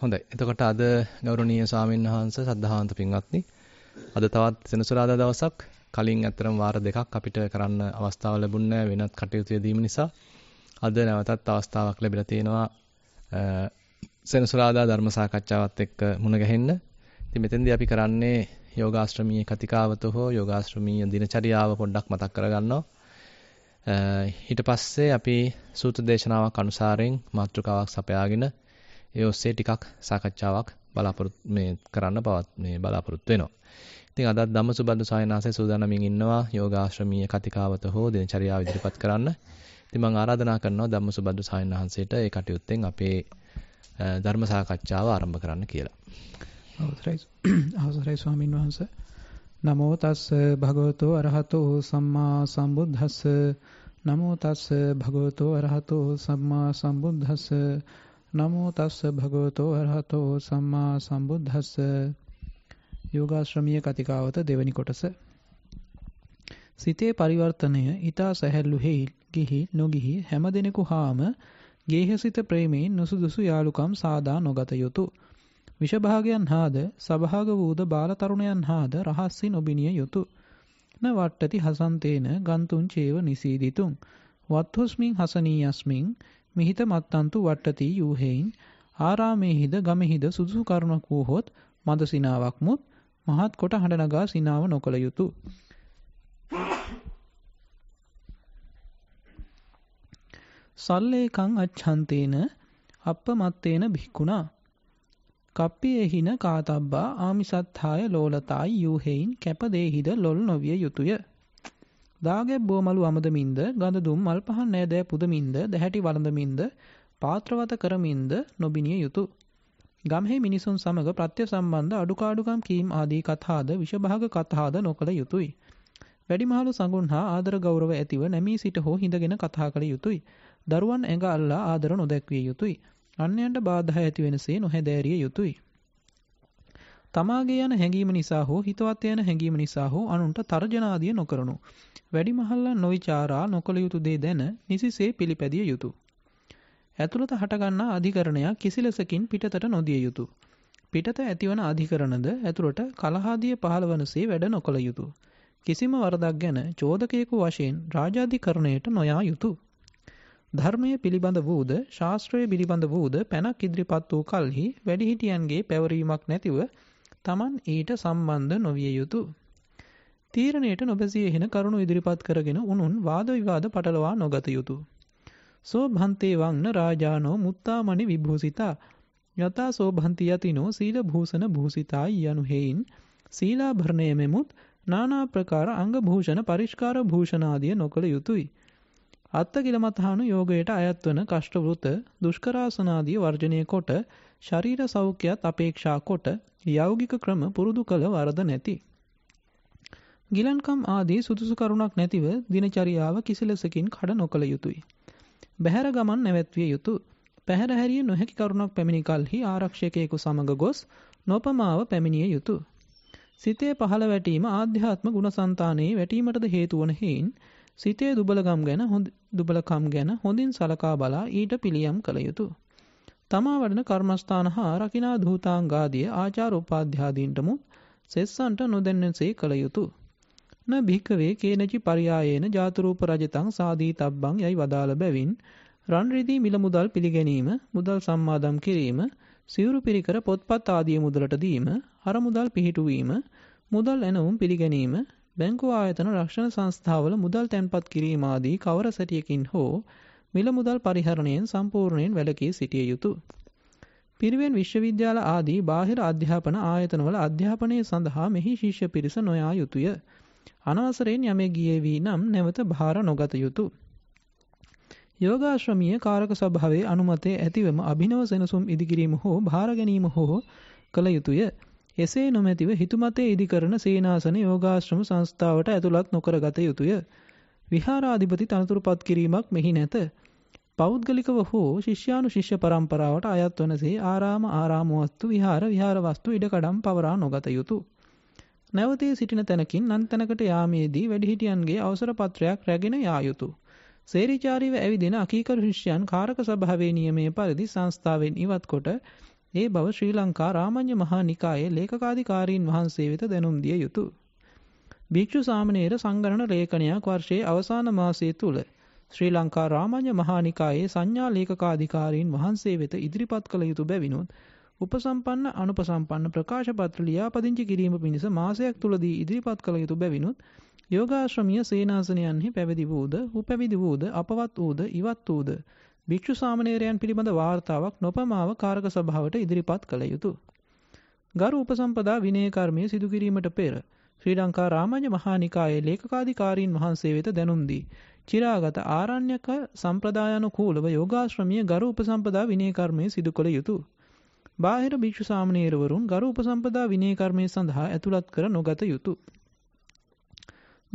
හොඳයි. එතකොට අද ගෞරවනීය ස්වාමීන් වහන්සේ සද්ධාන්ත පින්වත්නි අද තවත් සෙනසුරාදා දවසක් කලින් ඇත්තරම් වාර දෙකක් අපිට කරන්න අවස්ථාව ලැබුණේ වෙනත් කටයුතු යෙදීම නිසා අද නැවතත් අවස්ථාවක් ලැබිලා තියෙනවා සෙනසුරාදා ධර්ම සාකච්ඡාවත් එක්ක මුණ ගැහෙන්න. ඉතින් මෙතෙන්දී අපි කරන්නේ යෝගාශ්‍රමීය කතිකාවත හෝ යෝගාශ්‍රමීය දිනචරියාව පොඩ්ඩක් මතක් කරගන්නවා. ඊට පස්සේ අපි සූත්‍ර දේශනාවක් අනුසාරයෙන් මාතෘකාවක් සපයාගෙන ඒ ඔස්සේ ටිකක් සාකච්ඡාවක් බලාපොරොත්තු මේ කරන්න පවත් මේ බලාපොරොත්තු වෙනවා. ඉතින් අදත් ධම්මසුබද්ද සායනාසේ සූදානමින් ඉන්නවා යෝගාශ්‍රමීය කතිකාවත හෝ දිනචරියාව ඉදිරිපත් කරන්න. ඉතින් මම ආරාධනා කරනවා ධම්මසුබද්ද සායනහන්සේට ඒ කටයුත්තෙන් අපේ ධර්ම සාකච්ඡාව ආරම්භ කරන්න කියලා. අවසරයි අවසරයි ස්වාමින් වහන්සේ. නමෝ තස් භගවතෝ අරහතෝ සම්මා සම්බුද්දස්ස නමෝ තස් භගවතෝ අරහතෝ සම්මා සම්බුද්දස්ස නමෝ තස්ස භගවතෝ අරහතෝ සම්මා සම්බුද්දස්ස යෝගාශ්‍රමීය කතිකාවත දෙවැනි කොටස සිතේ පරිවර්තනය ඊතා සැහැල්ලු හේයි ගිහි නොගිහි හැම දිනෙකු හාම ගේහසිත ප්‍රේමයෙන් නුසුදුසු යාලුකම් සාදා නොගත යුතු විෂභාගයන් හාද සභාග වූද බාල තරුණයන් හාද රහස්සි නොබිනිය යුතු න වට්ටති හසන්තේන ගන්තුන් චේව නිසීදිතුම් වත්හොස්මින් හසනීයස්මින් මිහිත මත්තන්තු වට්ටති යූහෙයින් ආරාමේහිද ගමෙහිද සුදුසු කරුණක් වූහොත් මද සිනාවක් මුත් මහත් කොට හඬ නගා සිනාව නොකළ යුතුය. සල්ලේකං අච්ඡන්තේන අප්පමත්තේන භික්ඛුනා කප්පියේහින කාතබ්බා ආමිසත්ථාය ලෝලතායි යූහෙයින් කැපදේහිද ලොල් නොවිය යුතුය දාගැබ්බෝ මලු අමදමින්ද ගඳ දුම් මල් පහන් නෑදෑ පුදමින්ද දැහැටි වළඳමින්ද පාත්‍රවත කරමින්ද නොබිනිය යුතු. ගම්හි මිනිසුන් සමග ප්‍රත්‍ය සම්බන්ධ අඩුකාඩුකම් කීම් ආදී කතාද විෂභාග කතාද නොකළ යුතුය. වැඩිමහලු සඟුන් හා ආදර ගෞරව ඇතිව නැමී සිට හෝ හිඳගෙන කතා කළ යුතුය. දරුවන් ඇඟ අල්ලා ආදර නොදැක්විය යුතුය. අන්‍යයන්ට බාධා ඇති වෙනසේ නොහැදෑරිය යුතුය. තමාගේ යන හැඟීම නිසා හෝ හිතවත් යන හැඟීම නිසා හෝ අනුන්ට තර්ජනාදිය නොකරනු. වැඩි මහල්ලා නොවිචාරා නොකළ යුතු දේ දැන නිසිසේ පිළිපැදිය යුතුය. ඇතුළත හටගන්නා අධිකරණයක් කිසිලෙසකින් පිටතට නොදිය යුතුය. පිටත ඇතිවන අධිකරණද ඇතුළට කලහාදිය පහළවනසේ වැඩ නොකළ යුතුය. කිසිම වරදක් ගැන චෝදකයෙකු වශයෙන් රාජාධිකරණයට නොයා යුතුය. ධර්මය පිළිබඳ වූද ශාස්ත්‍රය පිළිබඳ වූද පැනක් ඉදිරිපත් වූ කල්හි වැඩිහිටියන්ගේ පැවරීමක් නැතිව තමන් ඊට සම්බන්ධ නොවිය යුතු. තීරණයට නොබැසී එහෙන කරුණු ඉදිරිපත් කරගෙන උනුන් වාද විවාද පටලවා නොගත යුතු. සෝ භන්තේ වංන රාජානෝ මුත්තාමණි විභූසිතා යතා සෝ භන්ති යතිනෝ සීල භූෂණ භූසිතා යනු හේයින් සීලාභරණය මෙමුත් නානා ප්‍රකාර අංග භූෂණ පරිෂ්කාර භූෂණාදිය නොකළ යුතුය. අත්තකිලමතහනු යෝගයට අයත්වන කෂ්ට වෘත දුෂ්කරාසනාදී වර්ජනය කොට ශරීර සෞඛ්‍යත් අපේක්ෂා කොට යෞගික ක්‍රම පුරුදු කළ වරද නැති. ගිලන්කම් ආදී සුදුසු කරුණක් නැතිව දිනචරියාව කිසිලෙසකින් කඩ නොකළ යුතුය. බැහැර ගමන් නැවැත්විය යුතු. පැහැර හැරිය නොහැකි කරුණක් පැමිණි කලෙහි ආරක්ෂකයෙකු සමග ගොස් නොපමාව පැමිණිය යුතුය. සිතේ පහළ වැටීම ආධ්‍යාත්ම ගුණසංතානයේ වැටීමටද හේතු වන හේයින් සිතේ දුබලකම් ගැන හොඳ දුබලකම් ගැන හොඳින් සලකා බලා ඊට පිළියම් කළ යුතු. තමා වඩන කර්මස්ථාන හා රකිනා ධූතාංගාදිය ආචාර උපාධ්‍යාදීන්ටමුත් සෙස්සන්ට නොදැන්නෙන්සේ කළ යුතු. න භික්කවේ කේනචි පරියායේන ජාතරූප රජතං සාදී තබ්බං යයි වදාළ බැවින් රන්රිදී මිල මුදල් පිළිගැනීම මුදල් සම්මාදම් කිරීම සිවුරු පිරිකර පොත්පත් ආදිය මුදලට දීම හරමුදල් පිහිටුවීම මුදල් එනවුම් පිළිගැනීම බැංකු ආයතන රක්ෂණ සංස්ථාවල මුදල් තැන්පත් කිරීම ආදී කවර සැටියකින් හෝ මිල මුදල් පරිහරණයෙන් සම්පූර්ණයෙන් වැළකී සිටිය යුතුය. පිරිවෙන් විශ්වවිද්‍යාල ආදී බාහිර අධ්‍යාපන ආයතනවල අධ්‍යාපනය සඳහා මෙහි ශිෂ්‍ය පිරිස නොයා යුතුය. අනවසරයෙන් යමේ ගියේ වී නම් නැවත භාර නොගත යුතුය. යෝගාශ්‍රමීය කාරක සභාවේ අනුමතය ඇතිවම අභිනව සෙනසුම් ඉදිකිරීම හෝ භාර ගැනීම හෝ කළ යුතුය. එසේ නොමැතිව හිතුමතේ ඉදිකරන සේනාසන යෝගාශ්‍රම සංස්ථාවට ඇතුළත් නොකරගත යුතුය. විහාරාධිපති තනතුරුපත් කිරීමක් මෙහි නැත. පෞද්ගලිකව හෝ ශිෂ්‍යානු ශිෂ්‍ය පරම්පරාවට අයත් වනසේ ආරාම ආරාම වස්තු විහාර විහාර වස්තු ඉඩකඩම් පවරා නොගත යුතුය. නැවතී සිටින තැනකින් නන් තැනකට යාමේදී වැඩිහිටියන්ගේ අවසර පත්‍රයක් රැගෙන යා යුතුය. සේරිචාරීව ඇවිදින අකීකරු ශිෂ්‍යයන් කාරක ස්වභාවයේ නියමයේ පරිදි සංස්ථාවෙන් ඉවත් කොට ඒ බව ශ්‍රී ලංකා රාමඤ්ඤ මහා නිකායේ ලේකකාධිකාරීන් වහන්සේ වෙත දැනුම් දිය යුතුය. භික්ෂු සාමණේර සංගරණ ලේඛනයක් වර්ෂයේ අවසාන මාසයේ තුල ශ්‍රී ලංකා රාමඤ්ඤ මහා නිකායේ සංඥා ලේකකාධිකාරීන් වහන්සේ වෙත ඉදිරිපත් කළ යුතු බැවිනුත් උපසම්පන්න අනුපසම්පන්න ප්‍රකාශ පත්‍ර ලියාපදිංචි කිරීම පිණිස මාසයක් තුලදී ඉදිරිපත් කළ යුතු බැවිනුත් යෝගාශ්‍රමීය සේනාසනයන්හි පැවිදි වූද, උපැවිදි වූද, අපවත් වූද, ඉවත් වූද භික්‍ෂු සාමනේරයන් පිළිබඳ වාර්තාවක් නොපමාව කාරක සභාවට ඉදිරිපත් කළ යුතු. ගරු උපසම්පදා විනයකර්මය සිදුකිරීමට පෙර ශ්‍රී ලංකා රාමජ මහානිකායේ ලේකකාධිකාරීන් වහන්සේ වෙත දැනුම්දී. චිරාගත ආරණ්‍යක සම්ප්‍රදායනුකූලව යෝගාශ්‍රමිය ගරු උපසම්පදා විනයකර්මය සිදු කළ යුතු. බාහිර භික්‍ෂු සාමනේරවරුන් ගරු උපසම්පදා විනයකර්මය සඳහා ඇතුළත් කර නොගත යුතු.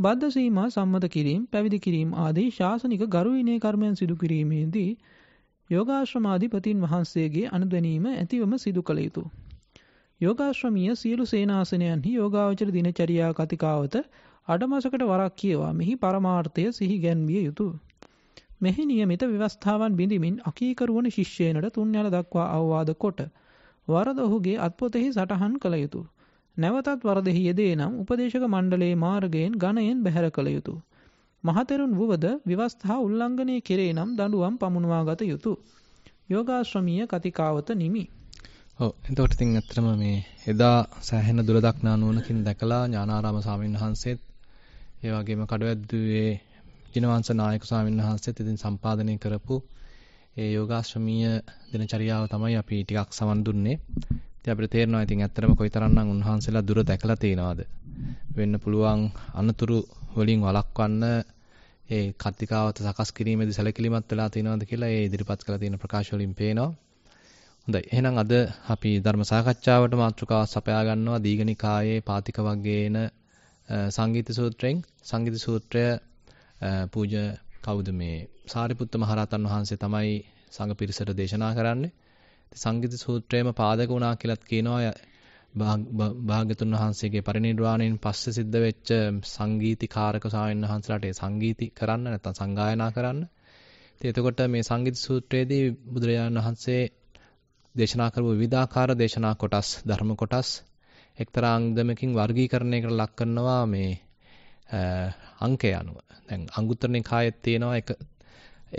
බද්ධ සීමා සම්මත කිරීම, පැවිදි කිරීම ආදී ශාසනික ගරු විනය කර්මයන් සිදු කිරීමේදී යෝගාශ්‍රමාධිපතින් වහන්සේගේ අනුදැනීම ඇතිවම සිදු කළ යුතුය. යෝගාශ්‍රමීය සියලු සේනාසනයන්හි යෝගාවචර දිනචරියා කතිකාවත අඩමසකට වරක් කියවා මෙහි පරමාර්ථය සිහි ගැන්විය යුතුය. මෙහි નિયમિત ව්‍යවස්ථාවන් බිඳිමින් අකීකරුවන ශිෂ්‍යයනට තුන්යල දක්වා අවවාද කොට වරද ඔහුගේ අත්පොතෙහි සටහන් කළ යුතුය. නැවතත් වරදෙහි යෙදේ නම් උපදේශක මණ්ඩලයේ මාර්ගයෙන් ඝණයෙන් බැහැර කළ යුතුය. මහතෙරුන් වුවද විවස්ථා උල්ලංඝනය කෙරේ නම් දඬුවම් පමුණවා ගත යුතුය. යෝගාශ්‍රමීය කතිකාවත නිමි. ඔව් එතකොට ඉතින් ඇත්තටම මේ එදා සෑහෙන දුර දක්නා නුවණකින් දැකලා ඥානාරාම ස්වාමීන් වහන්සේත් ඒ වගේම කඩවැද්දුවේ ජිනවංශ නායක ස්වාමීන් වහන්සේත් ඉතින් සම්පාදනය කරපු ඒ යෝගාශ්‍රමීය දිනචරියාව තමයි අපි ටිකක් සමන් දුන්නේ. ඉතින් අපිට තේරෙනවා ඉතින් ඇත්තටම කොයිතරම්නම් උන්වහන්සේලා දුර දැකලා තියනවද වෙන්න පුළුවන් අනතුරු වලින් වළක්වන්න ඒ කතිකාවත සකස් කිරීමේදී සැලකිලිමත් වෙලා තියනවද කියලා ඒ ඉදිරිපත් කරලා තියෙන ප්‍රකාශ වලින් පේනවා. හොඳයි. එහෙනම් අද අපි ධර්ම සාකච්ඡාවට මාතෘකාව සපයා ගන්නවා දීඝනිකායේ පාතික වග්ගේන සංගීත සූත්‍රයෙන්. සංගීත සූත්‍රය පූජ කවුද මේ සාරිපුත්ත මහරහතන් වහන්සේ තමයි සංඝ පිරිසට දේශනා කරන්නේ. සංගීත සූත්‍රයේම පාදක වුණා කියලත් කියනවා භාග්‍යතුන් වහන්සේගේ පරිණිරවාණයෙන් පස්සේ සිද්ධ වෙච්ච සංගීතීකාරක සාවින් වහන්සලාට ඒ සංගීති කරන්න නැත්නම් සංගායනා කරන්න. ඉතින් එතකොට මේ සංගීත සූත්‍රයේදී බුදුරජාණන් වහන්සේ දේශනා කරපු විවිධාකාර දේශනා කොටස් ධර්ම කොටස් එක්තරා අංගදමකින් වර්ගීකරණයකට ලක් කරනවා මේ අංකය අනුව. දැන් අංගුත්තර නිකායේ තියෙනවා එක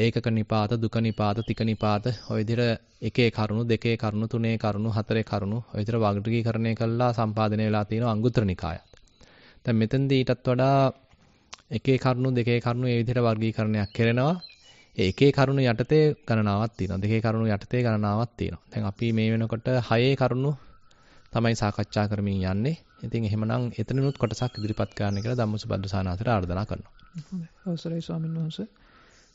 ඒකක නිපාත දුක නිපාත තික නිපාත ඔය විදිහට එකේ කරුණු දෙකේ කරුණු තුනේ කරුණු හතරේ කරුණු ඔය විදිහට වර්ගීකරණය කළා සම්පාදනය වෙලා තියෙනවා අංගුත්තර නිකායත්. දැන් මෙතෙන්දී ඊටත් වඩා එකේ කරුණු දෙකේ කරුණු ඒ විදිහට වර්ගීකරණයක් කරනවා. ඒ එකේ කරුණු යටතේ ගණනාවක් තියෙනවා. දෙකේ කරුණු යටතේ ගණනාවක් තියෙනවා. දැන් අපි මේ වෙනකොට හයේ කරුණු තමයි සාකච්ඡා කරමින් යන්නේ. ඉතින් එහෙමනම් එතනනුත් කොටසක් ඉදිරිපත් කරන්න කියලා ධම්මසුබද්ද සානාතර ආර්දනා කරනවා. හොඳයි. අවසරයි ස්වාමින්වහන්සේ.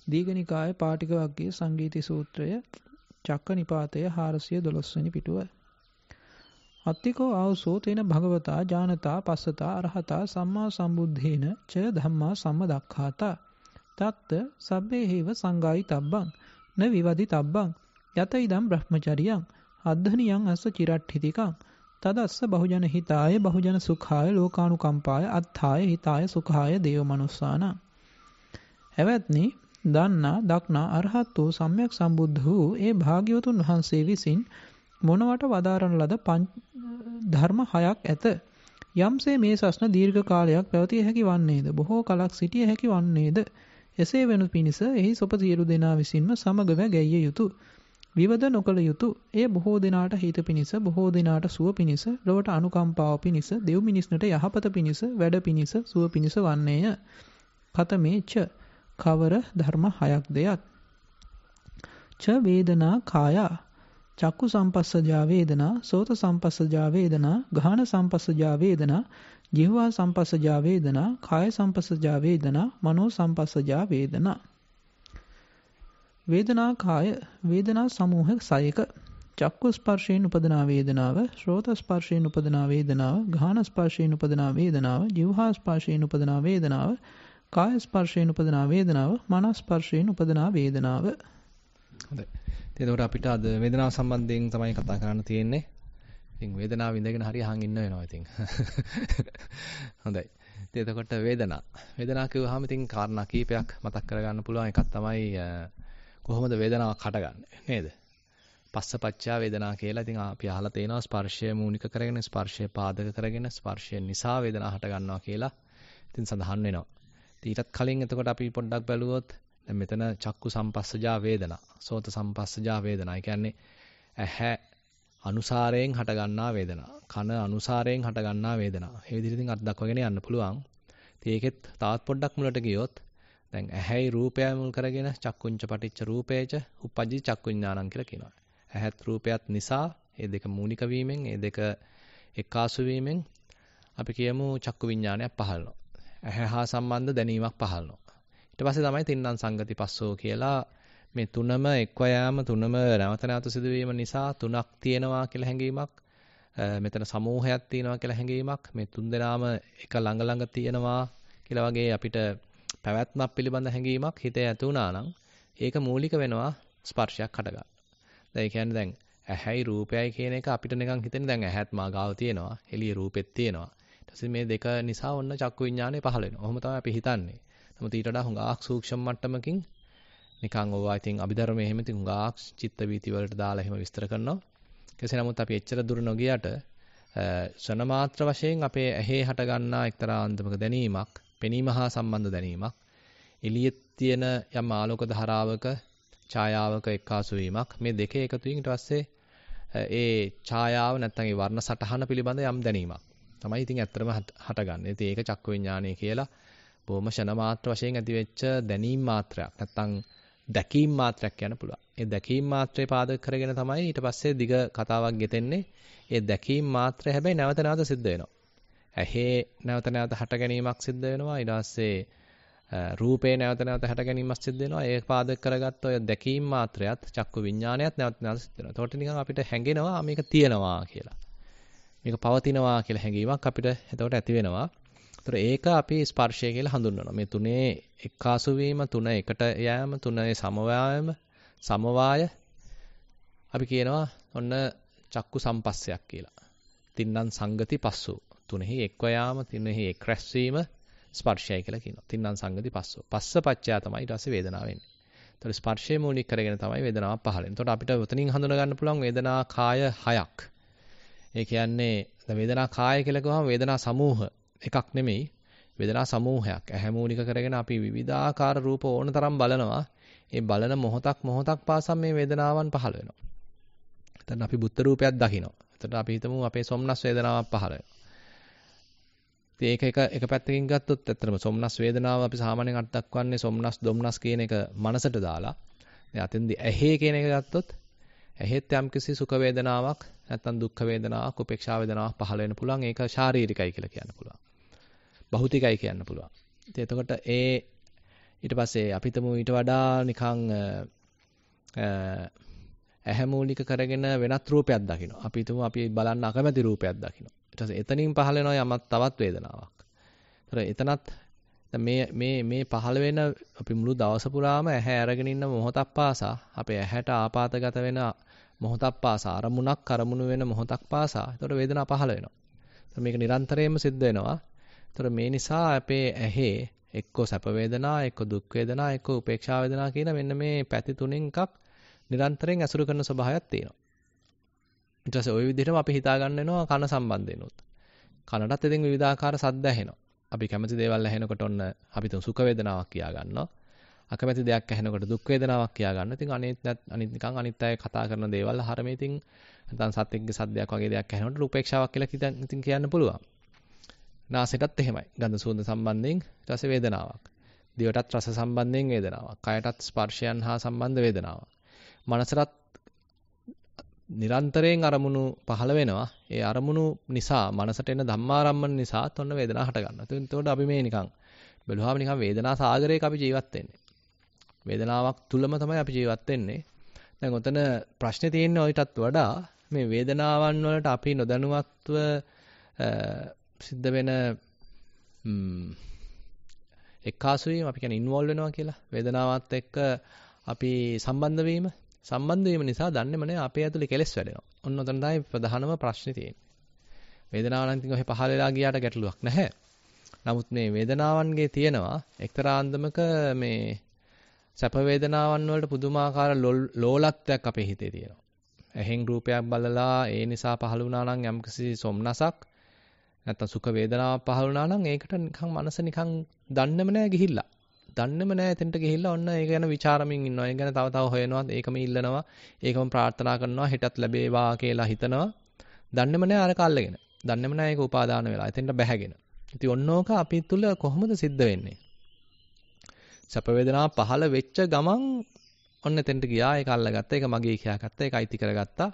දීගනිකාය පාටික වක්ගේ සංගීති සූත්‍රය චක්ක නිපාතය හාරසිය දොළොස්වනි පිටුව. අත්තිකෝ අවසෝ තේන භගවතා ජානතා පස්සතා අරහතා සම්මා සම්බුද්ධේන චය ධම්මා සම්ම දක්ඛාතා. තත්ත සබ්බේ හේව සංගායි තබ්බං න විවදි තබ්බං යත ඉදම් බ්‍රහ්මචරියං අද්ධනියං අස්ස චිරට්ඨිතිකං තදස්ස බහුජන හිතාය බහුජන සුඛාය ලෝකානුකම්පාය අත්ථාය හිතාය සුඛාය දේව මනුස්සාන හැවත්නි දන්නා දක්නා අරහත් වූ සම්්‍යක් සම්බුද්ධ වූ ඒ භාග්‍යවතුන් වහන්සේ විසින් මොනවට වදාරන ලද ධර්ම හයක් ඇත. යම්සේ මේ සස්න දීර්ඝ කාලයක් පැවතිය හැකි වන්නේද? බොහෝ කලක් සිටිය හැකි වන්නේද? එසේ වෙනු පිණිස එහි සොප සියලු දෙනා විසින්ම සමගව ගැයිය යුතු. විවද නොකළ යුතු. ඒ බොහෝ දිනාට හිත පිණිස, බොහෝ දිනාට සුව පිණිස, ලොවට අනුකම්පාව පිණිස, දෙව් මිනිස්නට යහපත පිණිස, වැඩ පිණිස, සුව පිණිස වන්නේය. කතමේච කවර ධර්ම හයක් දෙයත් ච වේදනා කායා චක්කු සම්පස්සජා වේදනා සෝත සම්පස්සජා වේදනා ගාහන සම්පස්සජා වේදනා ජීවා සම්පස්සජා වේදනා කාය සම්පස්සජා වේදනා මනෝ සම්පස්සජා වේදනා වේදනා කාය වේදනා සමූහ සයක චක්කු ස්පර්ශයෙන් උපදනා වේදනාව, ශ්‍රෝත ස්පර්ශයෙන් උපදනා වේදනාව, ගාහන ස්පර්ශයෙන් උපදනා වේදනාව, જીවහා ස්පර්ශයෙන් උපදනා වේදනාව, කාය ස්පර්ශයෙන් උපදනා වේදනාව, මන ස්පර්ශයෙන් උපදනා වේදනාව. හොඳයි. එතකොට අපිට අද වේදනාව සම්බන්ධයෙන් තමයි කතා කරන්න තියෙන්නේ. ඉතින් වේදනාව ඉඳගෙන හරිය අහන් ඉන්න වෙනවා ඉතින්. හොඳයි. එතකොට වේදනා. වේදනා කියවහම ඉතින් කාරණා කීපයක් මතක් කරගන්න පුළුවන්. එකක් තමයි කොහොමද වේදනාව කඩගන්නේ නේද? පස්සපච්චා වේදනා කියලා ඉතින් අපි අහලා තේනවා ස්පර්ශය මූනික කරගෙන ස්පර්ශය පාදක කරගෙන ස්පර්ශය නිසා වේදනා හට ගන්නවා කියලා ඉතින් සඳහන් වෙනවා. ඊටත් කලින් එතකොට අපි පොඩ්ඩක් බැලුවොත් දැන් මෙතන චක්කු සම්පස්සජා වේදනා සෝත සම්පස්සජා වේදනා. ඒ කියන්නේ ඇහැ අනුසාරයෙන් හටගන්නා වේදනා. කන අනුසාරයෙන් හටගන්නා වේදනා. මේ විදිහට ඉතින් අත් දක්වගෙන යන්න පුළුවන්. ඉතින් ඒකෙත් තවත් පොඩ්ඩක් මුලට ගියොත් දැන් ඇහැයි රූපයයි මුල් කරගෙන චක්කුංච පටිච්ච රූපේච උපජ්ජි චක්කුඥානං කියලා කියනවා. ඇහත් රූපයත් නිසා ඒ දෙක මූනික වීමෙන් ඒ දෙක එකාසු වීමෙන් අපි කියමු චක්කු විඥානයක් පහළනවා. ඇහැ හා සම්බන්ධ දැනීමක් පහළනවා. ඊට පස්සේ තමයි තින්නම් සංගති පස්සෝ කියලා මේ තුනම එක්ව යාම තුනම නැවත නැවත සිදුවීම නිසා තුනක් තියෙනවා කියලා හැඟීමක් මෙතන සමූහයක් තියෙනවා කියලා හැඟීමක් මේ තුන් දෙනාම එක ළඟ ළඟ තියෙනවා කියලා වගේ අපිට පැවැත්මක් පිළිබඳ හැඟීමක් හිතේ ඇති වුණා නම් ඒක මූලික වෙනවා ස්පර්ශයක් හටගන්න. දැන් ඒ කියන්නේ දැන් ඇහැයි රූපයයි කියන එක අපිට නිකන් හිතෙන්නේ දැන් ඇහත් මා ගාව තියෙනවා, එළියේ රූපෙත් තියෙනවා. ඊට මේ දෙක නිසා ඔන්න චක්කු විඥානය පහළ වෙනවා. ඔහොම තමයි අපි හිතන්නේ. නමුත් ඊට වඩා හුඟාක් සූක්ෂම මට්ටමකින් නිකන් ඕවා ඉතින් අභිධර්මයේ එහෙම ඉතින් හුඟාක් චිත්ත වීති වලට දාලා එහෙම විස්තර කරනවා. කෙසේ නමුත් අපි එච්චර දුර නොගියට ශන මාත්‍ර වශයෙන් අපේ ඇහි හට ගන්නා එක්තරා අන්දමක දැනීමක්, පෙනීම හා සම්බන්ධ දැනීමක්, එළියේ තියෙන යම් ආලෝක ධාරාවක ඡායාවක එක්කාසු වීමක් මේ දෙකේ එකතුවීම ඊට පස්සේ ඒ ඡායාව නැත්නම් ඒ වර්ණ සටහන පිළිබඳ යම් දැනීමක් තමයි ඉතින් ඇත්තටම හටගන්නේ. ඉතින් ඒක චක්කු විඥානය කියලා බොහොම ෂණ මාත්‍ර වශයෙන් ඇතිවෙච්ච දැනීම් මාත්‍රයක්. නැත්තම් දැකීම් මාත්‍රයක් කියන්න පුළුවන්. ඒ දැකීම් මාත්‍රේ පාදක කරගෙන තමයි ඊට පස්සේ දිග කතාවක් ගෙතෙන්නේ. ඒ දැකීම් මාත්‍රය හැබැයි නැවත නැවත සිද්ධ වෙනවා. ඇහි නැවත නැවත හට ගැනීමක් සිද්ධ වෙනවා. ඊට පස්සේ රූපේ නැවත නැවත හට ගැනීමක් සිද්ධ වෙනවා. ඒක පාදක කරගත්ත ඔය දැකීම් මාත්‍රයත් චක්කු විඥානයත් නැවත නැවත සිද්ධ වෙනවා. ඒකට නිකන් අපිට හැඟෙනවා මේක තියෙනවා කියලා. මේක පවතිනවා කියලා හැඟීමක් අපිට එතකොට ඇති වෙනවා. ඒතර ඒක අපි ස්පර්ශය කියලා හඳුන්වනවා. මේ තුනේ එක්කාසු වීම, තුන එකට යෑම, තුනේ සමவாயම, සමவாய අපි කියනවා ඔන්න චක්කු සම්පස්සයක් කියලා. තින්නම් සංගති පස්සෝ. තුනෙහි එක්ව යාම, තුනෙහි එක් රැස් වීම ස්පර්ශයයි කියලා කියනවා. තින්නම් සංගති පස්සෝ. පස්ස පච්චයා තමයි ඊට පස්සේ වේදනාව එන්නේ. ඒතකොට ස්පර්ශය මූලික කරගෙන තමයි වේදනාව පහළ වෙන්නේ. ඒතකොට අපිට උතනින් හඳුනා ගන්න පුළුවන් වේදනා කාය හයක්. ඒ කියන්නේ වේදනා කාය කියලා කිව්වම වේදනා සමූහ එකක් නෙමෙයි වේදනා සමූහයක්. ඇහැමූනික කරගෙන අපි විවිධාකාර රූප ඕන තරම් බලනවා. ඒ බලන මොහොතක් මොහොතක් පාසා මේ වේදනාවන් පහළ වෙනවා. එතන අපි බුත් රූපයක් දකිනවා. එතන අපි හිතමු අපේ සොම්නස් වේදනාවක් පහළ වෙනවා. ඒක එක එක පැත්තකින් ගත්තොත් ඇත්තටම සොම්නස් වේදනාව අපි සාමාන්‍යයෙන් අත් දක්වන්නේ සොම්නස් දොම්නස් කියන එක මනසට දාලා. දැන් අතෙන්දී ඇහි කියන එක ගත්තොත් ඇහෙත් යම්කිසි සුඛ වේදනාවක් නැත්නම් දුක්ඛ වේදනාවක් උපේක්ෂා වේදනාවක් පහළ වෙන්න පුළුවන්. ඒක ශාරීරිකයි කියලා කියන්න පුළුවන්. භෞතිකයි කියන්න පුළුවන්. ඉතින් එතකොට ඒ ඊට පස්සේ අපිටම ඊට වඩා නිකන් ඇහැමූලික කරගෙන වෙනත් රූපයක් දකිනවා. අපි හිතමු අපි බලන්න අකමැති රූපයක් දකිනවා. ඊට පස්සේ එතනින් පහළ වෙනවා යමක් තවත් වේදනාවක්. ඒතර එතනත් මේ මේ මේ පහළ වෙන අපි මුළු දවස පුරාම ඇහැ අරගෙන ඉන්න මොහොතක් පාසා අපේ ඇහැට ආපాతගත වෙන මොහොතක් පාසා අරමුණක් කරමුණු වෙන මොහොතක් පාසා එතකොට වේදනාව පහළ වෙනවා. එතකොට මේක නිරන්තරයෙන්ම සිද්ධ වෙනවා. එතකොට මේ නිසා අපේ ඇහි එක්ක සැප වේදනා, එක්ක දුක් වේදනා, එක්ක උපේක්ෂා වේදනා කියන මෙන්න මේ පැති තුනෙන් එකක් නිරන්තරයෙන් ඇසුරු කරන ස්වභාවයක් තියෙනවා. ඊට පස්සේ ওই විදිහටම අපි හිතා ගන්න වෙනවා කන සම්බන්ධේනොත්. කනටත් ඉතින් විවිධාකාර සද්ද ඇහෙනවා. අපි කැමති දේවල් ඇහෙනකොට ඔන්න අපි තුන් සුඛ වේදනාවක් කියා ගන්නවා. අකමැති දෙයක් ඇහෙනකොට දුක් වේදනාවක් කියා ගන්න. ඉතින් අනිත් අනිත් නිකන් අනිත් අය කතා කරන දේවල් අහරමේ ඉතින් නැත්නම් සත්ත්වයේ සද්දයක් වගේ දෙයක් ඇහෙනකොට රූපේක්ෂාවක් කියලා ඉතින් කියන්න පුළුවන්. නාසයටත් එහෙමයි. ගඳ සුවඳ සම්බන්ධයෙන් රස වේදනාවක්. දිවටත් රස සම්බන්ධයෙන් වේදනාවක්. කයටත් ස්පර්ශයන් හා සම්බන්ධ වේදනාවක්. මනසටත් නිරන්තරයෙන් අරමුණු පහළ වෙනවා. ඒ අරමුණු නිසා මනසට එන ධම්මාරම්මන නිසා තොන්න වේදනාව හට ගන්නවා. එතකොට අපි මේ නිකන් බැලුවාම නිකන් වේදනා සාගරයක අපි ජීවත් වෙන්නේ. වේදනාවක් තුලම තමයි අපි ජීවත් වෙන්නේ. දැන් උතන ප්‍රශ්නේ තියෙන්නේ ඔයිටත් වඩා මේ වේදනාවන් වලට අපි නොදැනුවත්ව සිද්ධ වෙන එක්කාසු වීම අපි කියන්නේ ඉන්වෝල්ව් වෙනවා කියලා. වේදනාවත් එක්ක අපි සම්බන්ධ වීම සම්බන්ධ වීම නිසා දන්නේම නැහැ අපේ ඇතුලේ කෙලෙස් වැඩෙනවා. ඔන්න ඔතන තමයි ප්‍රධානම ප්‍රශ්නේ තියෙන්නේ. වේදනාව නම් තින් ඔහේ පහල වෙලා ගියාට ගැටලුවක් නැහැ. නමුත් මේ වේදනාවන්ගේ තියෙනවා එක්තරා අන්දමක මේ සැප වේදනාවන් වලට පුදුමාකාර ලෝලත්වයක් අපේ හිතේ තියෙනවා. ඇහෙන් රූපයක් බලලා ඒ නිසා පහළ වුණා නම් යම්කිසි සොම්නසක් නැත්තම් සුඛ වේදනාවක් පහළ වුණා නම් ඒකට නිකන් මනස නිකන් දන්නේම නැහැ ගිහිල්ලා. දන්නේම නැහැ එතනට ගිහිල්ලා ඔන්න ඒක ගැන ਵਿਚාරමින් ඉන්නවා. ඒක ගැන තව තව හොයනවා. ඒකම ඉල්ලනවා. ඒකම ප්‍රාර්ථනා කරනවා. හෙටත් ලැබේවා කියලා හිතනවා. දන්නේම නැහැ අර කල්ලගෙන. දන්නේම නැහැ ඒක උපාදාන වෙලා. එතෙන්ට බැහැගෙන. ඉතින් ඔන්නෝක අපි තුල කොහොමද සිද්ධ වෙන්නේ? සැප වේදනාව පහළ වෙච්ච ගමන් ඔන්න එතනට ගියා ඒක අල්ලගත්තා ඒක මගේ කියාගත්තා ඒක අයිති කරගත්තා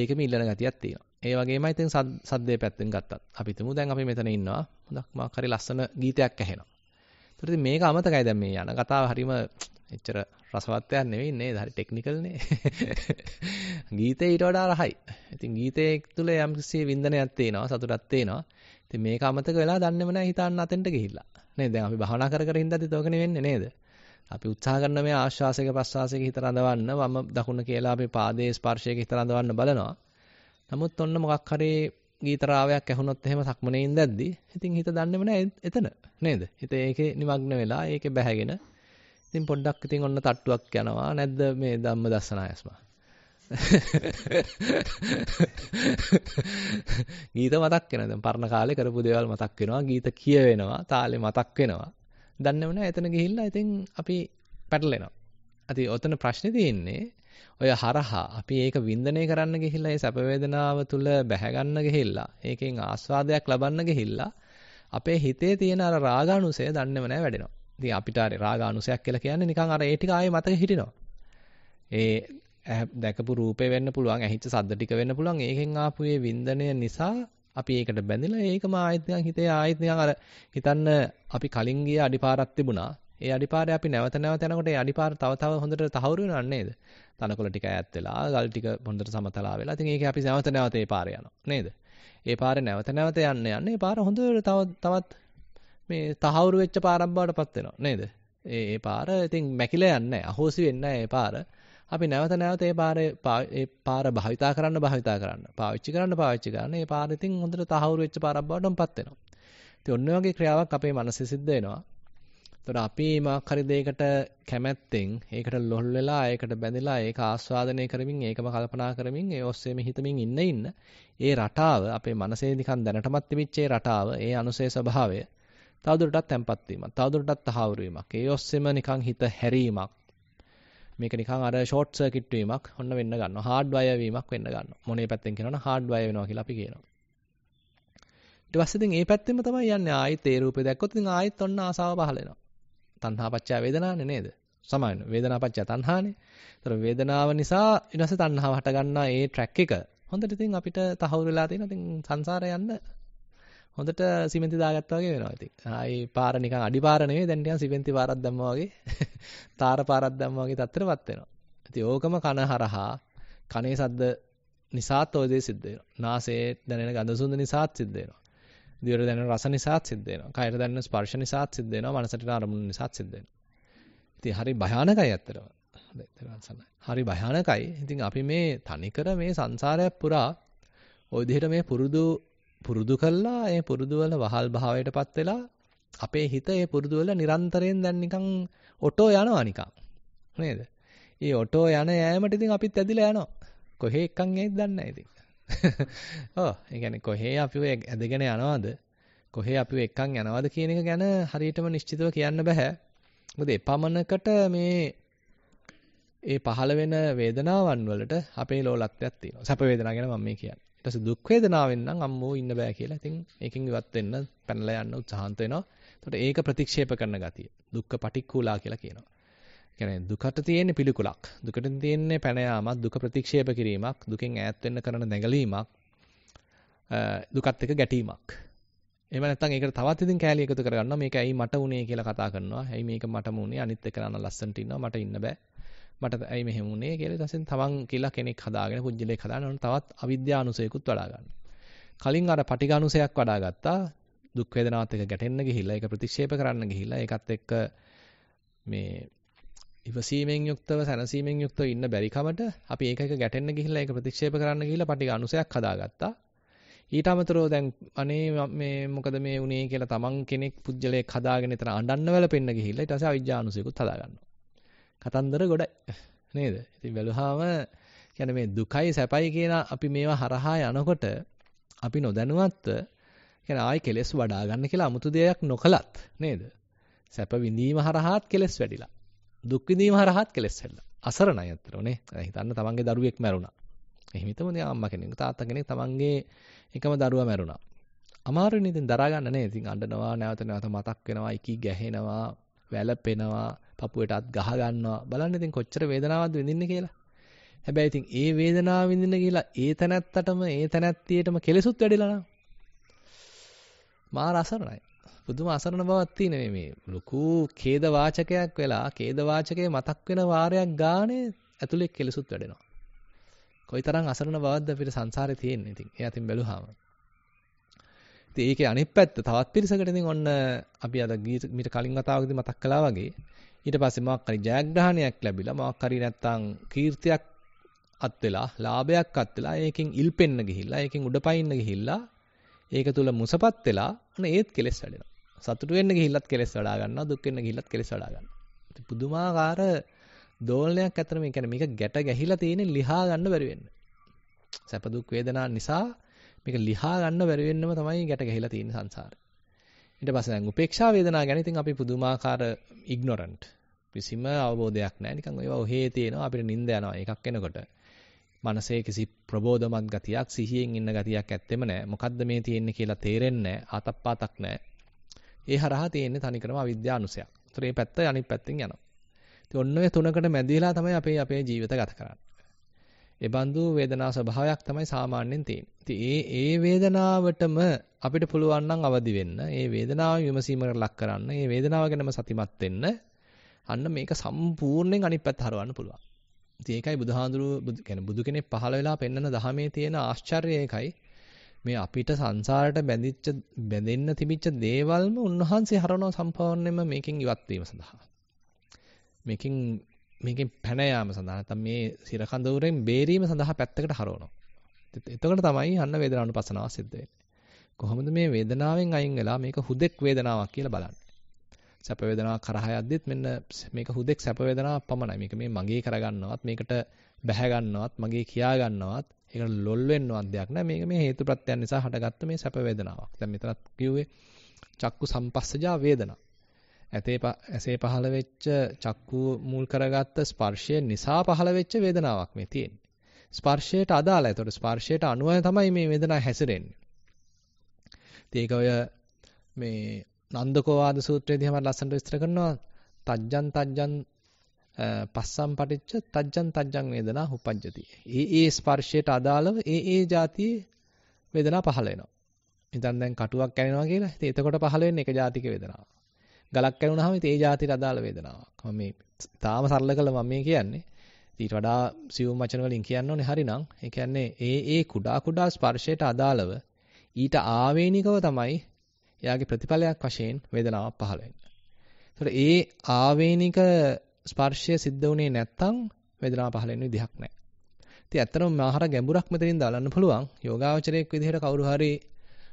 ඒකෙම ඉල්ලන ගතියක් තියෙනවා ඒ වගේමයි ඉතින් සද්දේ පැත්තෙන් ගත්තත් අපි තුමු දැන් අපි මෙතන ඉන්නවා හොඳක් මාක් හරි ලස්සන ගීතයක් ඇහෙනවා ඒතර ඉතින් මේක අමතකයි දැන් මේ යන කතාව හරීම එච්චර රසවත්යක් නෙවෙයි නේද හරි ටෙක්නිකල් නේ ගීතේ ඊට වඩා රහයි ඉතින් ගීතේ තුල යම්කිසි වින්දනයක් තියෙනවා සතුටක් තියෙනවා ඉතින් මේක අමතක වෙලා දන්නේම නැහැ හිතාන්න අතෙන්ට ගිහිල්ලා නේද? දැන් අපි භවනා කර කර ඉඳද්දිත් ඕක නෙවෙන්නේ නේද? අපි උත්සාහ කරන මේ ආශ්වාසයක ප්‍රශ්වාසයක හිත රඳවන්න වම දකුණ කියලා අපි පාදයේ ස්පර්ශයක හිත රඳවන්න බලනවා. නමුත් ඔන්න මොකක් හරි ගීතරාවයක් ඇහුනොත් එහෙම සක්මනේ ඉඳද්දි ඉතින් හිත දන්නේම නැහැ එතන නේද? හිත ඒකේ নিমগ্ন වෙලා ඒකේ බැහැගෙන ඉතින් පොඩ්ඩක් ඉතින් ඔන්න තට්ටුවක් යනවා නැද්ද මේ ධම්ම දස්සනායස්මා ගීත මතක් වෙනවා. දැන් පරණ කාලේ කරපු දේවල් මතක් වෙනවා. ගීත කියවෙනවා. තාලේ මතක් වෙනවා. දන්නව නෑ එතන ගිහිල්ලා ඉතින් අපි පැටලෙනවා. අති ඔතන ප්‍රශ්නේ තියෙන්නේ ඔය හරහා අපි ඒක වින්දනය කරන්න ගිහිල්ලා ඒ සැප වේදනාව තුල බැහැ ගන්න ගිහිල්ලා ඒකෙන් ආස්වාදයක් ලබන්න ගිහිල්ලා අපේ හිතේ තියෙන අර රාගානුසය දන්නේම නැහැ වැඩෙනවා. ඉතින් අපිට අර රාගානුසයක් කියලා කියන්නේ නිකන් අර ඒ ටික ආයේ මතක හිටිනවා. ඒ දැකපු රූපේ වෙන්න පුළුවන්, ඇහිච්ච සද්ද ටික වෙන්න පුළුවන්. ඒකෙන් ආපු මේ වින්දනය නිසා අපි ඒකට බැඳිලා ඒකම ආයෙත් නිකන් හිතේ ආයෙත් නිකන් අර හිතන්න අපි කලින් ගිය අඩිපාරක් තිබුණා. ඒ අඩිපාරේ අපි නැවත නැවත යනකොට ඒ අඩිපාර තව තව හොඳට තහවුරු වෙනව නේද? තනකොළ ටික ඈත් වෙලා, ගල් ටික හොඳට සමතලා වෙලා. ඉතින් ඒකේ අපි නැවත නැවත ඒ පාරේ යනවා නේද? ඒ පාරේ නැවත නැවත යන්න යන්න ඒ පාර හොඳට තව තවත් මේ තහවුරු වෙච්ච පාරක් බවට පත් වෙනවා නේද? ඒ ඒ පාර ඉතින් මැකිලා යන්නේ නැහැ. අහෝසි වෙන්නේ නැහැ ඒ පාර. අපි නැවත නැවත ඒ පාරේ ඒ පාර භාවිතා කරන්න භාවිතා කරන්න පාවිච්චි කරන්න පාවිච්චි කරන්න ඒ පාර ඉතින් හොඳට තහවුරු වෙච්ච පාරක් බවටමපත් වෙනවා. ඉතින් ඔන්න ඔයගේ ක්‍රියාවක් අපේ මනසේ සිද්ධ වෙනවා. එතකොට අපි මාක් හරි දෙයකට කැමැත්තෙන් ඒකට ලොල් වෙලා ඒකට බැඳිලා ඒක ආස්වාදනය කරමින් ඒකම කල්පනා කරමින් ඒ ඔස්සේම හිතමින් ඉන්න ඉන්න ඒ රටාව අපේ මනසේ නිකන් දැනටමත් තිබිච්ච ඒ රටාව ඒ අනුසේ ස්වභාවය තවදුරටත් තැම්පත් වීමක් තවදුරටත් තහවුරු වීමක් ඒ ඔස්සේම නිකන් හිත හැරීමක් මේක නිකන් අර ෂෝට් සර්කිට් වීමක් ඔන්න වෙන්න ගන්නවා. හાર્ඩ්වයර් වීමක් වෙන්න ගන්නවා. මොනේ පැත්තෙන් කියනවනම් හાર્ඩ්වයර් වෙනවා කියලා අපි කියනවා. ඊට පස්සේ ඉතින් ඒ පැත්තෙම තමයි යන්නේ. ආයෙත් ඒ රූපේ දැක්කොත් ඉතින් ආයෙත් ඔන්න ආසාව පහළ වෙනවා. තණ්හා පච්චය වේදනානේ නේද? සමාන වේදනා පච්චය තණ්හානේ. ඒතර වේදනාව නිසා ඊට පස්සේ තණ්හාව හටගන්නා ඒ ට්‍රැක් එක හොඳට ඉතින් අපිට තහවුරු වෙලා තියෙනවා. ඉතින් සංසාරය යන්න හොඳට සිමෙන්ති දාගත්තා වගේ වෙනවා ඉතින්. ආයි පාර නිකන් අඩි පාර නෙවෙයි දැන් නිකන් සිමෙන්ති පාරක් දැම්මා වගේ තාර පාරක් දැම්මා වගේ තත්ත්වයටපත් වෙනවා. ඉතින් ඕකම කන හරහා කනේ සද්ද නිසාත් ඔය දේ සිද්ධ වෙනවා. නාසයේ දැනෙන ගඳ සුවඳ නිසාත් සිද්ධ වෙනවා. දිවට දැනෙන රස නිසාත් සිද්ධ වෙනවා. කයට දැනෙන ස්පර්ශ නිසාත් සිද්ධ වෙනවා. මනසට අරමුණු නිසාත් සිද්ධ වෙනවා. ඉතින් හරි භයානකයි ඇත්තටම. හරි භයානකයි. ඉතින් අපි මේ තනිකර මේ සංසාරය පුරා ওই විදිහට මේ පුරුදු පුරුදු කළා ඒ පුරුදු වල වහල් භාවයටපත් වෙලා අපේ හිත ඒ පුරුදු වල නිරන්තරයෙන් දැන් නිකන් ඔටෝ යනවා නිකන් නේද? ඒ ඔටෝ යන යෑමට ඉතින් අපිත් ඇදිලා යනවා. කොහේ එක්කන් ඇයිද දන්නේ නැහැ ඉතින්. ඔව් ඒ කියන්නේ කොහේ අපිව ඇදගෙන යනවද? කොහේ අපිව එක්කන් යනවද කියන එක ගැන හරියටම නිශ්චිතව කියන්න බෑ. මොකද එපමණකට මේ ඒ පහළ වෙන වේදනාවන් වලට අපේ ලෝලත්වයක් තියෙනවා. සැප වේදනාව ගැන මම මේ කියන්නේ. ඊට පස්සේ දුක් වේදනාවෙන් නම් අම්මෝ ඉන්න බෑ කියලා. ඉතින් ඒකෙන් ඉවත් වෙන්න පැනලා යන්න උත්සාහන්ත වෙනවා. එතකොට ඒක ප්‍රතික්ෂේප කරන ගතිය. දුක්ඛ පටික්කුලා කියලා කියනවා. කියන්නේ දුකට තියෙන පිළිකුලක්. දුකට තියෙන්නේ පැන යාමක්, දුක ප්‍රතික්ෂේප කිරීමක්, දුකෙන් ඈත් වෙන්න කරන නැගලීමක්, දුකත් එක්ක ගැටීමක්. එහෙම නැත්නම් ඒකට තවත් ඉතින් කෑලි එකතු කරගන්නවා. මේක ඇයි මට උනේ කියලා කතා කරනවා. ඇයි මේක මටම උනේ? අනිත් එක නන ලස්සන්ට ඉන්නවා. මට ඉන්න බෑ. මට ඇයි මෙහෙම වුනේ කියලා ඊටසෙන් තමන් කියලා කෙනෙක් හදාගෙන කුජලෙක් හදාගෙන ඕන තවත් අවිද්‍යානුසයකුත් වඩා ගන්න. කලින් අර පටිඝානුසයක් වඩා ගත්තා. දුක් වේදනාවත් එක්ක ගැටෙන්න ගිහිල්ලා ඒක ප්‍රතික්ෂේප කරන්න ගිහිල්ලා ඒකත් එක්ක මේ ඉවසීමෙන් යුක්තව සැනසීමෙන් යුක්තව ඉන්න බැරි කමට අපි ඒක එක ගැටෙන්න ගිහිල්ලා ඒක ප්‍රතික්ෂේප කරන්න ගිහිල්ලා පටිඝානුසයක් හදාගත්තා. ඊට අමතරව දැන් අනේ මේ මොකද මේ වුනේ කියලා තමන් කෙනෙක් පුජ්‍යලයක් හදාගෙන එතන අඬන්න වෙලපෙන්න ගිහිල්ලා ඊට පස්සේ අවිජ්ජානුසයකුත් හදාගන්නවා. කතන්දර ගොඩයි. නේද? ඉතින් බැලුවාම කියන්නේ මේ දුකයි සැපයි කියන අපි මේවා හරහා යනකොට අපි නොදැනුවත්ව කියන්නේ ආයි කෙලස් වඩා ගන්න කියලා 아무තු දෙයක් නොකලත් නේද? සැප විඳීම හරහාත් කෙලස් වැඩිලා. දුක් විඳීම හරහාත් කෙලස් වැඩිලා. අසරණයි අත්‍තරෝ නේ. හිතන්න තමන්ගේ දරුවෙක් මැරුණා. එහෙම හිතමු නේ අම්මා කෙනෙක් තාත්තා කෙනෙක් තමන්ගේ එකම දරුවා මැරුණා. අමාරුනේ ඉතින් දරා ගන්න නේ. ඉතින් අඬනවා නැවත නැවත මතක් වෙනවා, ඉකි ගැහෙනවා, වැළපෙනවා පපුවට අත් ගහ ගන්නවා බලන්න ඉතින් කොච්චර වේදනාවක්ද විඳින්නේ කියලා හැබැයි ඉතින් ඒ වේදනාව විඳින්න කියලා ඒ තැනැත්තටම ඒ තැනැත්තියටම කෙලෙසුත් වැඩිලා නම් මාර අසරණයි පුදුම අසරණ බවක් තියෙන මේ මේ ලොකු ඛේද වාචකයක් වෙලා ඛේද වාචකයේ මතක් වෙන වාරයක් ගානේ ඇතුලේ කෙලෙසුත් වැඩෙනවා කොයිතරම් අසරණ බවක්ද අපිට සංසාරේ තියෙන්නේ ඉතින් එයා තින් බැලුවාම ඉතින් ඒකේ අනිත් පැත්ත තවත් පිරිසකට ඉතින් ඔන්න අපි අද මීට කලින් වතාවකදී මතක් කළා වගේ ඊට පස්සේ මොකක් හරි ජයග්‍රහණයක් ලැබිලා මොකක් හරි නැත්තම් කීර්තියක් අත් වෙලා ලාභයක් අත් වෙලා ඒකෙන් ඉල්පෙන්න ගිහිල්ලා ඒකෙන් උඩපයින්න ගිහිල්ලා ඒක තුල මුසපත් වෙලා ඔන්න ඒත් කෙලස් වැඩෙනවා සතුටු වෙන්න ගිහිල්ලත් කෙලස් වඩා ගන්නවා දුක් වෙන්න ගිහිල්ලත් කෙලස් වඩා ගන්නවා ඉතින් පුදුමාකාර දෝලනයක් අතර මේ කියන්නේ මේක ගැට ගැහිලා තියෙන ලිහා ගන්න බැරි වෙන්න සැප දුක් වේදනා නිසා මේක ලිහා ගන්න බැරි වෙන්නම තමයි ගැට ගහලා තියෙන්නේ සංසාරේ. ඊට පස්සේ දැන් උපේක්ෂා වේදනාව ගැන ඉතින් අපි පුදුමාකාර ඉග්නොරන්ට්. කිසිම අවබෝධයක් නැහැ. නිකන් ඒවා ඔහේ තියෙනවා. අපිට නිින්ද යනවා. එකක් එනකොට. මනසේ කිසි ප්‍රබෝධමත් ගතියක්, සිහියෙන් ඉන්න ගතියක් ඇත්තෙම නැහැ. මොකද්ද මේ තියෙන්නේ කියලා තේරෙන්නේ නැහැ. ආතප්පාතක් නැහැ. ඒ හරහා තියෙන්නේ තනිකරම අවිද්‍යානුසයක්. ඒතර මේ පැත්ත අනිත් පැත්තෙන් යනවා. ඉතින් ඔන්න ඔය තුනකට මැදිලා තමයි අපේ අපේ ජීවිත ගත කරන්නේ. ඒ බඳු වේදනා ස්වභාවයක් තමයි සාමාන්‍යයෙන් තියෙන්නේ. ඒ ඒ වේදනාවටම අපිට පුළුවන් නම් අවදි වෙන්න, ඒ වේදනාව විමසීමකට ලක් කරන්න, ඒ වේදනාව ගැනම සතිමත් වෙන්න, අන්න මේක සම්පූර්ණයෙන් අනිත් පැත්ත හරවන්න පුළුවන්. ඉතින් ඒකයි බුදුහාඳුරු කියන්නේ බුදු කෙනෙක් පහළ වෙලා පෙන්වන ධහමේ තියෙන ආශ්චර්යය ඒකයි. මේ අපිට සංසාරයට බැඳිච්ච බැඳෙන්න තිබිච්ච දේවල්ම උන්වහන්සේ හරවනවා සම්පූර්ණයෙන්ම මේකෙන් ඉවත් වීම සඳහා. මේකෙන් මේකෙන් පැන යාම සඳහා නැත්නම් මේ සිර කඳවුරෙන් බේරීම සඳහා පැත්තකට හරවනවා. එතකොට තමයි අන්න වේදනානුපසනාව සිද්ධ වෙන්නේ. කොහොමද මේ වේදනාවෙන් අයින් වෙලා මේක හුදෙක් වේදනාවක් කියලා බලන්නේ. සැප වේදනාවක් කරහා යද්දිත් මෙන්න මේක හුදෙක් සැප වේදනාවක් පමණයි. මේක මේ මගේ කරගන්නවත් මේකට බැහැ ගන්නවත් මගේ කියා ගන්නවත් ඒකට ලොල් වෙන්නවත් දෙයක් නැහැ. මේක මේ හේතුප්‍රත්‍යයන් නිසා හටගත්ත මේ සැප වේදනාවක්. දැන් මෙතනත් කිව්වේ චක්කු සම්පස්සජා වේදනා. ඇතේ ඇසේ පහළ වෙච්ච චක්කු මුල් කරගත්ත ස්පර්ශය නිසා පහළ වෙච්ච වේදනාවක් මේ තියෙන්නේ. ස්පර්ශයට අදාළයි. ඒතකොට ස්පර්ශයට අනුව තමයි මේ වේදනාව හැසිරෙන්නේ. ඒක ඔය මේ නන්දකෝවාද සූත්‍රයේදී හැම ලස්සනට විස්තර කරනවා තජ්ජන් තජ්ජන් පස්සම් පටිච්ච තජ්ජන් තජ්ජන් වේදනා උපජ්ජති. ඒ ඒ ස්පර්ශයට අදාළව ඒ ඒ જાතියේ වේදනා පහළ වෙනවා. ඉතින් දැන් කටුවක් කැනෙනවා කියලා. ඉතින් එතකොට පහළ වෙන්නේ එක જાතික වේදනාවක්. ගලක් කැඩුනහම ඒ જાතියට අදාළ වේදනාවක්. මම මේ තාම සරල කළා මම මේ කියන්නේ. ඊට වඩා සියුම් වචන වලින් කියන්න ඕනේ හරිනම්. ඒ කියන්නේ ඒ ඒ කුඩා කුඩා ස්පර්ශයට අදාළව ඊට ආවේනිකව තමයි එයාගේ ප්‍රතිඵලයක් වශයෙන් වේදනාවක් පහළ වෙන්නේ. ඒ ආවේනික ස්පර්ශය සිද්ධ වුණේ නැත්නම් වේදනාව පහළ වෙන්න විදිහක් නැහැ. ඉතින් ඇත්තටම මාහර ගැඹුරක් මෙතනින් දාලන්න පුළුවන්. යෝගාවචරයක් විදිහට කවුරු හරි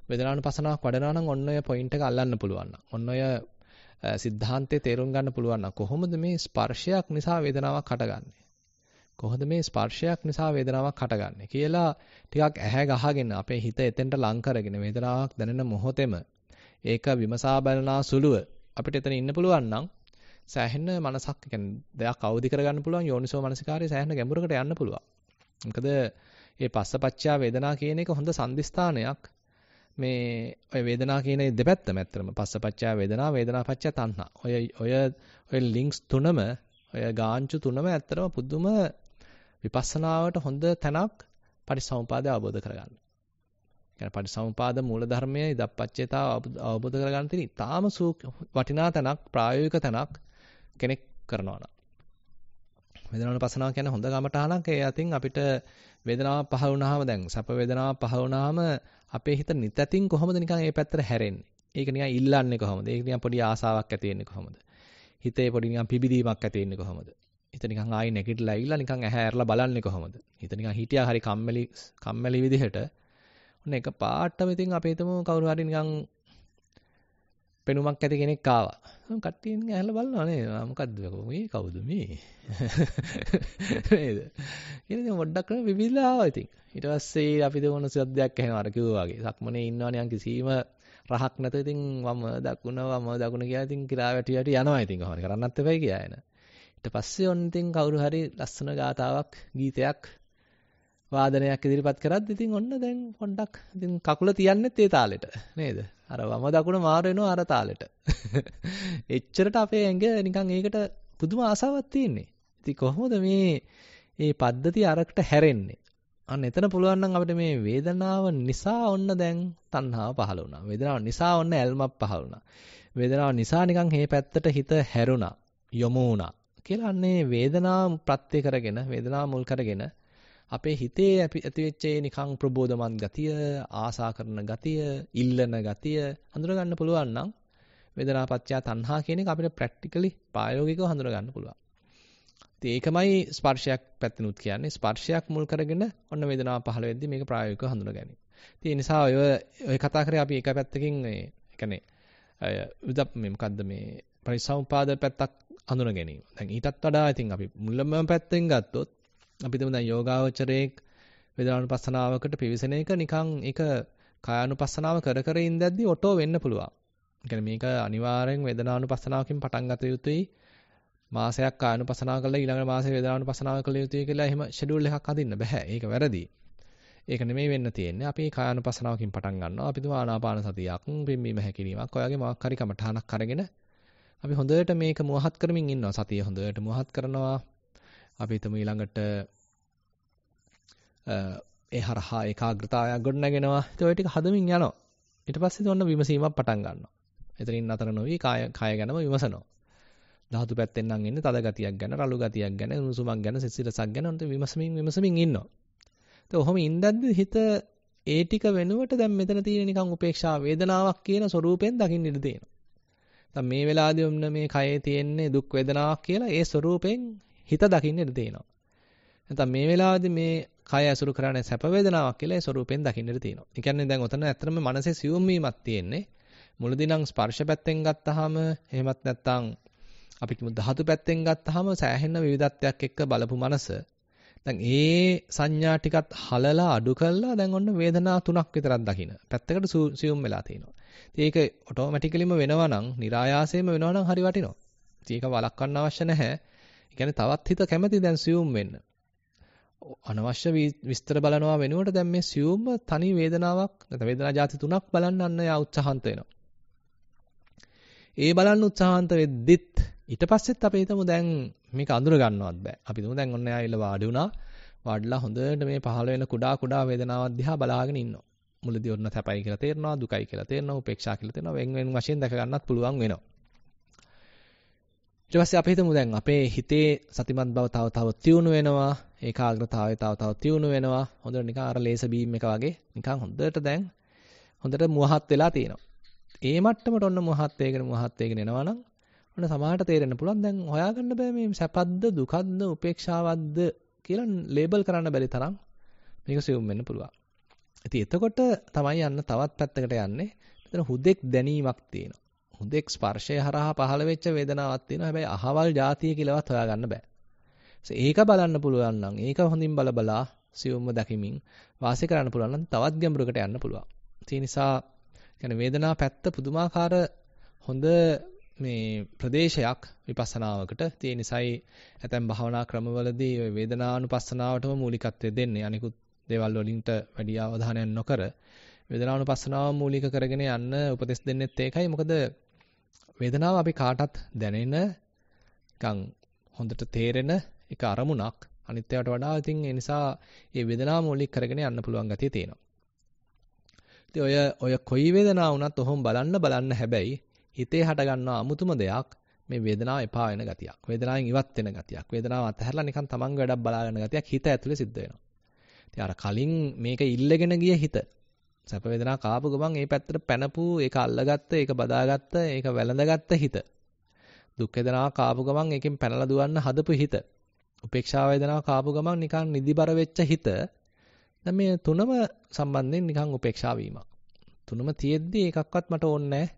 වේදනානුපසනාවක් වඩනවා නම් ඔන්න ඔය පොයින්ට් එක අල්ලන්න පුළුවන්. ඔන්න ඔය සිද්ධාන්තයේ තේරුම් ගන්න පුළුවන් නම් කොහොමද මේ ස්පර්ශයක් නිසා වේදනාවක් හටගන්නේ? කොහොමද මේ ස්පර්ශයක් නිසා වේදනාවක් හටගන්නේ කියලා ටිකක් ඇහැ ගහගෙන අපේ හිත එතෙන්ට ලං කරගෙන වේදනාවක් දැනෙන මොහොතේම ඒක විමසා බලනා සුළුව අපිට එතන ඉන්න පුළුවන් නම් සෑහෙන මනසක් කියන්නේ දෙයක් අවදි කරගන්න පුළුවන් යෝනිසෝ මනසිකාරයේ සෑහෙන ගැඹුරකට යන්න පුළුවන්. මොකද මේ පස්සපච්චා වේදනා කියන එක හොඳ සම්දිස්ථානයක්. මේ ඔය වේදනාව කියන දෙපැත්තම ඇත්තටම පස්සපච්චා වේදනා වේදනා පච්චා තණ්හා. ඔය ඔය ඔය ලින්ක්ස් තුනම ඔය ගාංචු තුනම ඇත්තටම පුදුම විපස්සනාවට හොඳ තැනක් පරිසම්පාදය අවබෝධ කරගන්න. يعني පරිසම්පාද මූලධර්මයේ ඉදප්පච්චේතාව අවබෝධ කරගන්න තියෙන ඉතාම වටිනා තැනක් ප්‍රායෝගික තැනක් කෙනෙක් කරනවා නම්. වේදනාවන පසනාව කියන්නේ හොඳ ගමටහනක්. ඒ අතින් අපිට වේදනාවක් පහළ වුණාම දැන් සැප වේදනාවක් පහළ වුණාම අපේ හිත නිතැතින් කොහොමද නිකන් ඒ පැත්තට හැරෙන්නේ? ඒක නිකන් ඉල්ලන්නේ කොහොමද? ඒක නිකන් පොඩි ආසාවක් ඇති වෙන්නේ කොහොමද? හිතේ පොඩි නිකන් පිබිදීමක් ඇති වෙන්නේ කොහොමද? හිත නිකන් ආයි නැගිටලා ඉවිලා නිකන් ඇහැ ඇරලා බලන්නේ කොහොමද? හිත නිකන් හිටියා හරි කම්මැලි කම්මැලි විදිහට ඔන්න එක පාටම ඉතින් අපි හිතමු කවුරු හරි නිකන් පෙනුමක් ඇති කෙනෙක් ආවා. කට්ටියෙන් ඇහලා බලනවා නේද? මොකද්ද මේ කවුද මේ? නේද? ඊළඟ පොඩ්ඩක් කරලා විවිධලා ආවා ඉතින්. ඊට පස්සේ අපි දෙවොන සද්දයක් ඇහෙනවා අර කිව්වා වගේ. සක්මනේ ඉන්නවනේ යන් කිසිම රහක් නැත ඉතින් වම දකුණ වම දකුණ කියලා ඉතින් කිරා වැටි වැටි යනවා ඉතින් කොහොමද කරන්නත් එපයි කියලා එන. ඊට පස්සේ ඔන්න ඉතින් කවුරු හරි ලස්සන ගාතාවක් ගීතයක් වාදනයක් ඉදිරිපත් කරද්දි ඉතින් ඔන්න දැන් පොඩ්ඩක් ඉතින් කකුල තියන්නෙත් ඒ තාලෙට නේද? අර වම දකුණ මාරු වෙනවා අර තාලෙට. එච්චරට අපේ ඇඟ නිකන් ඒකට පුදුම ආසාවක් තියෙන්නේ. ඉතින් කොහොමද මේ මේ පද්ධතිය අරකට හැරෙන්නේ? අන්න එතන පුළුවන් නම් අපිට මේ වේදනාව නිසා ඔන්න දැන් තණ්හාව පහළ වුණා. වේදනාව නිසා ඔන්න ඇල්මක් පහළ වුණා. වේදනාව නිසා නිකන් මේ පැත්තට හිත හැරුණා. යොමු වුණා. කියලා අන්නේ වේදනාව ප්‍රත්‍ය කරගෙන වේදනාව මුල් කරගෙන අපේ හිතේ ඇතිවෙච්ච නිකං ප්‍රබෝධමත් ගතිය, ආසා කරන ගතිය, ඉල්ලන ගතිය හඳුනගන්න පුළුවන් නම් වේදනාපච්චය තණ්හා කියන එක අපිට ප්‍රැක්ටිකලි ප්‍රායෝගිකව හඳුනගන්න පුළුවන්. ඉතින් ඒකමයි ස්පර්ශයක් පැත්තනොත් කියන්නේ ස්පර්ශයක් මුල් කරගෙන ඔන්න වේදනාව පහළ වෙද්දී මේක ප්‍රායෝගිකව හඳුනගන්නේ. ඉතින් ඒ නිසා ඔය ඔය කතා කරේ අපි එක පැත්තකින් මේ කියන්නේ විදප් මේ මොකද්ද මේ පරිසම්පාද පැත්තක් හඳුන ගැනීම. දැන් ඊටත් වඩා ඉතින් අපි මුල්ම පැත්තෙන් ගත්තොත් අපිටම දැන් යෝගාවචරයේක් වේදනානුපස්සනාවකට පිවිසෙන එක නිකන් ඒක කායानुපස්සනාව කර කර ඉඳද්දී ඔටෝ වෙන්න පුළුවන්. ඒ මේක අනිවාර්යෙන් වේදනානුපස්සනාවකින් පටන් ගත යුතුයි. මාසයක් කායानुපස්සනාව කළා ඊළඟ මාසේ වේදනානුපස්සනාව කළ යුතුයි කියලා එහෙම ෂෙඩියුල් එකක් අඳින්න බෑ. ඒක වැරදි. ඒක නෙමෙයි වෙන්න තියෙන්නේ. අපි කායानुපසනාවකින් පටන් ගන්නවා. අපි තුමා ආනාපාන සතියක්, පිම්බීම හැකිලීමක්, ඔයගේ මොකක් හරි කමඨාණක් අරගෙන අපි හොඳට මේක මුවහත් කරමින් ඉන්නවා. සතිය හොඳට මුවහත් කරනවා. අපි හිතමු ඊළඟට ඒ හරහා ඒකාග්‍රතාවයක් ගොඩනගෙනවා. ඉතින් ඔය ටික හදමින් යනවා. ඊට පස්සේ ඔන්න විමසීමක් පටන් ගන්නවා. එතනින් නතර නොවි කාය කාය ගැනම විමසනවා. ධාතු පැත්තෙන් නම් ඉන්නේ තද ගතියක් ගැන, රළු ගතියක් ගැන, උණුසුමක් ගැන, සිසිලසක් ගැන ඔන්න විමසමින් විමසමින් ඉන්නවා. ඉතින් ඔහොම ඉඳද්දි හිත ඒ ටික වෙනුවට දැන් මෙතන තියෙන නිකන් උපේක්ෂා වේදනාවක් කියන ස්වරූපයෙන් දකින්න ඉඩ තියෙනවා. දැන් මේ වෙලාවදී ඔන්න මේ කයේ තියෙන්නේ දුක් වේදනාවක් කියලා ඒ ස්වරූපයෙන් හිත දකින්න ඉඩ තියෙනවා. නැත්නම් මේ වෙලාවේදී මේ කය ඇසුරු කරන්නේ සැප වේදනාවක් කියලා ඒ ස්වરૂපෙන් දකින්න ඉඩ තියෙනවා. ඒ කියන්නේ දැන් ඔතන ඇත්තටම මනසේ සියුම් වීමක් තියෙන්නේ. මුලදී නම් ස්පර්ශ පැත්තෙන් ගත්තාම එහෙමත් නැත්නම් අපි කිමු ධාතු පැත්තෙන් ගත්තාම සෑහෙන විවිධත්වයක් එක්ක බලපු මනස දැන් ඒ සංඥා ටිකත් හලලා අඩු කළා දැන් ඔන්න වේදනා තුනක් විතරක් දකින්න. පැත්තකට සියුම් වෙලා තිනවා. ඉතින් ඒක ඔටෝමැටිකලිම වෙනවා නම්, નિરાයාසයෙන්ම වෙනවා නම් හරි වටිනවා. ඉතින් ඒක වළක්වන්න අවශ්‍ය නැහැ. කියන්නේ තවත් හිත කැමති දැන් සියුම් වෙන්න. අනවශ්‍ය විස්තර බලනවා වෙනුවට දැන් මේ සියුම්ම තනි වේදනාවක් නැත්නම් වේදනා જાති තුනක් බලන්න අන්න යා උත්සාහන්ත වෙනවා. ඒ බලන්න උත්සාහන්ත වෙද්දිත් ඊට පස්සෙත් අපි හිතමු දැන් මේක අඳුර ගන්නවත් බෑ. අපි හිතමු දැන් ඔන්න යා ඉල වාඩි වුණා. වාඩිලා හොඳට මේ පහළ වෙන කුඩා කුඩා වේදනාවක් දිහා බලාගෙන ඉන්නවා. මුලදී ඔන්න තැපයි කියලා තේරෙනවා, දුකයි කියලා තේරෙනවා, උපේක්ෂා කියලා තේරෙනවා. වෙන් වෙන් වශයෙන් දැක ගන්නත් පුළුවන් වෙනවා. ඊට පස්සේ අපි හිතමු දැන් අපේ හිතේ සතිමත් බව තව තව තියුණු වෙනවා. ඒකාග්‍රතාවය තව තව තියුණු වෙනවා. හොඳට නිකන් අර ලේස බීම් එක වගේ නිකන් හොඳට දැන් හොඳට මුවහත් වෙලා තියෙනවා. ඒ මට්ටමට ඔන්න මුවහත් වේගෙන මුවහත් වේගෙන එනවා නම් ඔන්න සමාහට තේරෙන්න පුළුවන් දැන් හොයාගන්න බෑ මේ සැපද්ද දුකද්ද උපේක්ෂාවද්ද කියලා ලේබල් කරන්න බැරි තරම් මේක සියුම් වෙන්න පුළුවන්. ඉතින් එතකොට තමයි යන්න තවත් පැත්තකට යන්නේ. එතන හුදෙක් දැනීමක් තියෙනවා. හුදෙක් ස්පර්ශය හරහා පහළ වෙච්ච වේදනාවක් තියෙනවා. හැබැයි අහවල් જાතිය කියලාවත් හොයාගන්න බෑ. ඒක බලන්න පුළුවන් නම් ඒක හොඳින් බලබලා සියුම්ව දකිමින් වාසය කරන්න පුළුවන් නම් තවත් ගැඹුරකට යන්න පුළුවන්. ඒ නිසා يعني වේදනා පැත්ත පුදුමාකාර හොඳ මේ ප්‍රදේශයක් විපස්සනාවකට තියෙන නිසායි ඇතැම් භාවනා ක්‍රමවලදී ওই වේදනානුපස්සනාවටම මූලිකත්වය දෙන්නේ. අනිකුත් දේවල් වලින්ට වැඩි අවධානයක් නොකර වේදනානුපස්සනාව මූලික කරගෙන යන්න උපදෙස් දෙන්නෙත් ඒකයි. මොකද වේදනාව අපි කාටත් දැනෙන නිකන් හොඳට තේරෙන එක අරමුණක් අනිත් ඒවාට වඩා ඉතින් ඒ නිසා මේ වේදනාව මූලික කරගෙන යන්න පුළුවන් ගතිය තියෙනවා. ඉතින් ඔය ඔය කොයි වේදනාව වුණත් ඔහොම බලන්න බලන්න හැබැයි හිතේ හටගන්නා අමුතුම දෙයක් මේ වේදනාව එපා වෙන ගතියක්. වේදනාවෙන් ඉවත් වෙන ගතියක්. වේදනාව අතහැරලා නිකන් තමන්ගේ වැඩක් බලාගෙන ගතියක් හිත ඇතුලේ සිද්ධ වෙනවා. ඉතින් අර කලින් මේක ඉල්ලගෙන ගිය හිත සැප වේදනා කාපු ගමන් ඒ පැත්තට පැනපු ඒක අල්ලගත්ත ඒක බදාගත්ත ඒක වැළඳගත්ත හිත දුක් වේදනා කාපු ගමන් ඒකෙන් පැනලා දුවන්න හදපු හිත උපේක්ෂා වේදනා කාපු ගමන් නිකන් නිදිබර වෙච්ච හිත දැන් මේ තුනම සම්බන්ධයෙන් නිකන් උපේක්ෂා වීමක් තුනම තියෙද්දි එකක්වත් මට ඕනේ නැහැ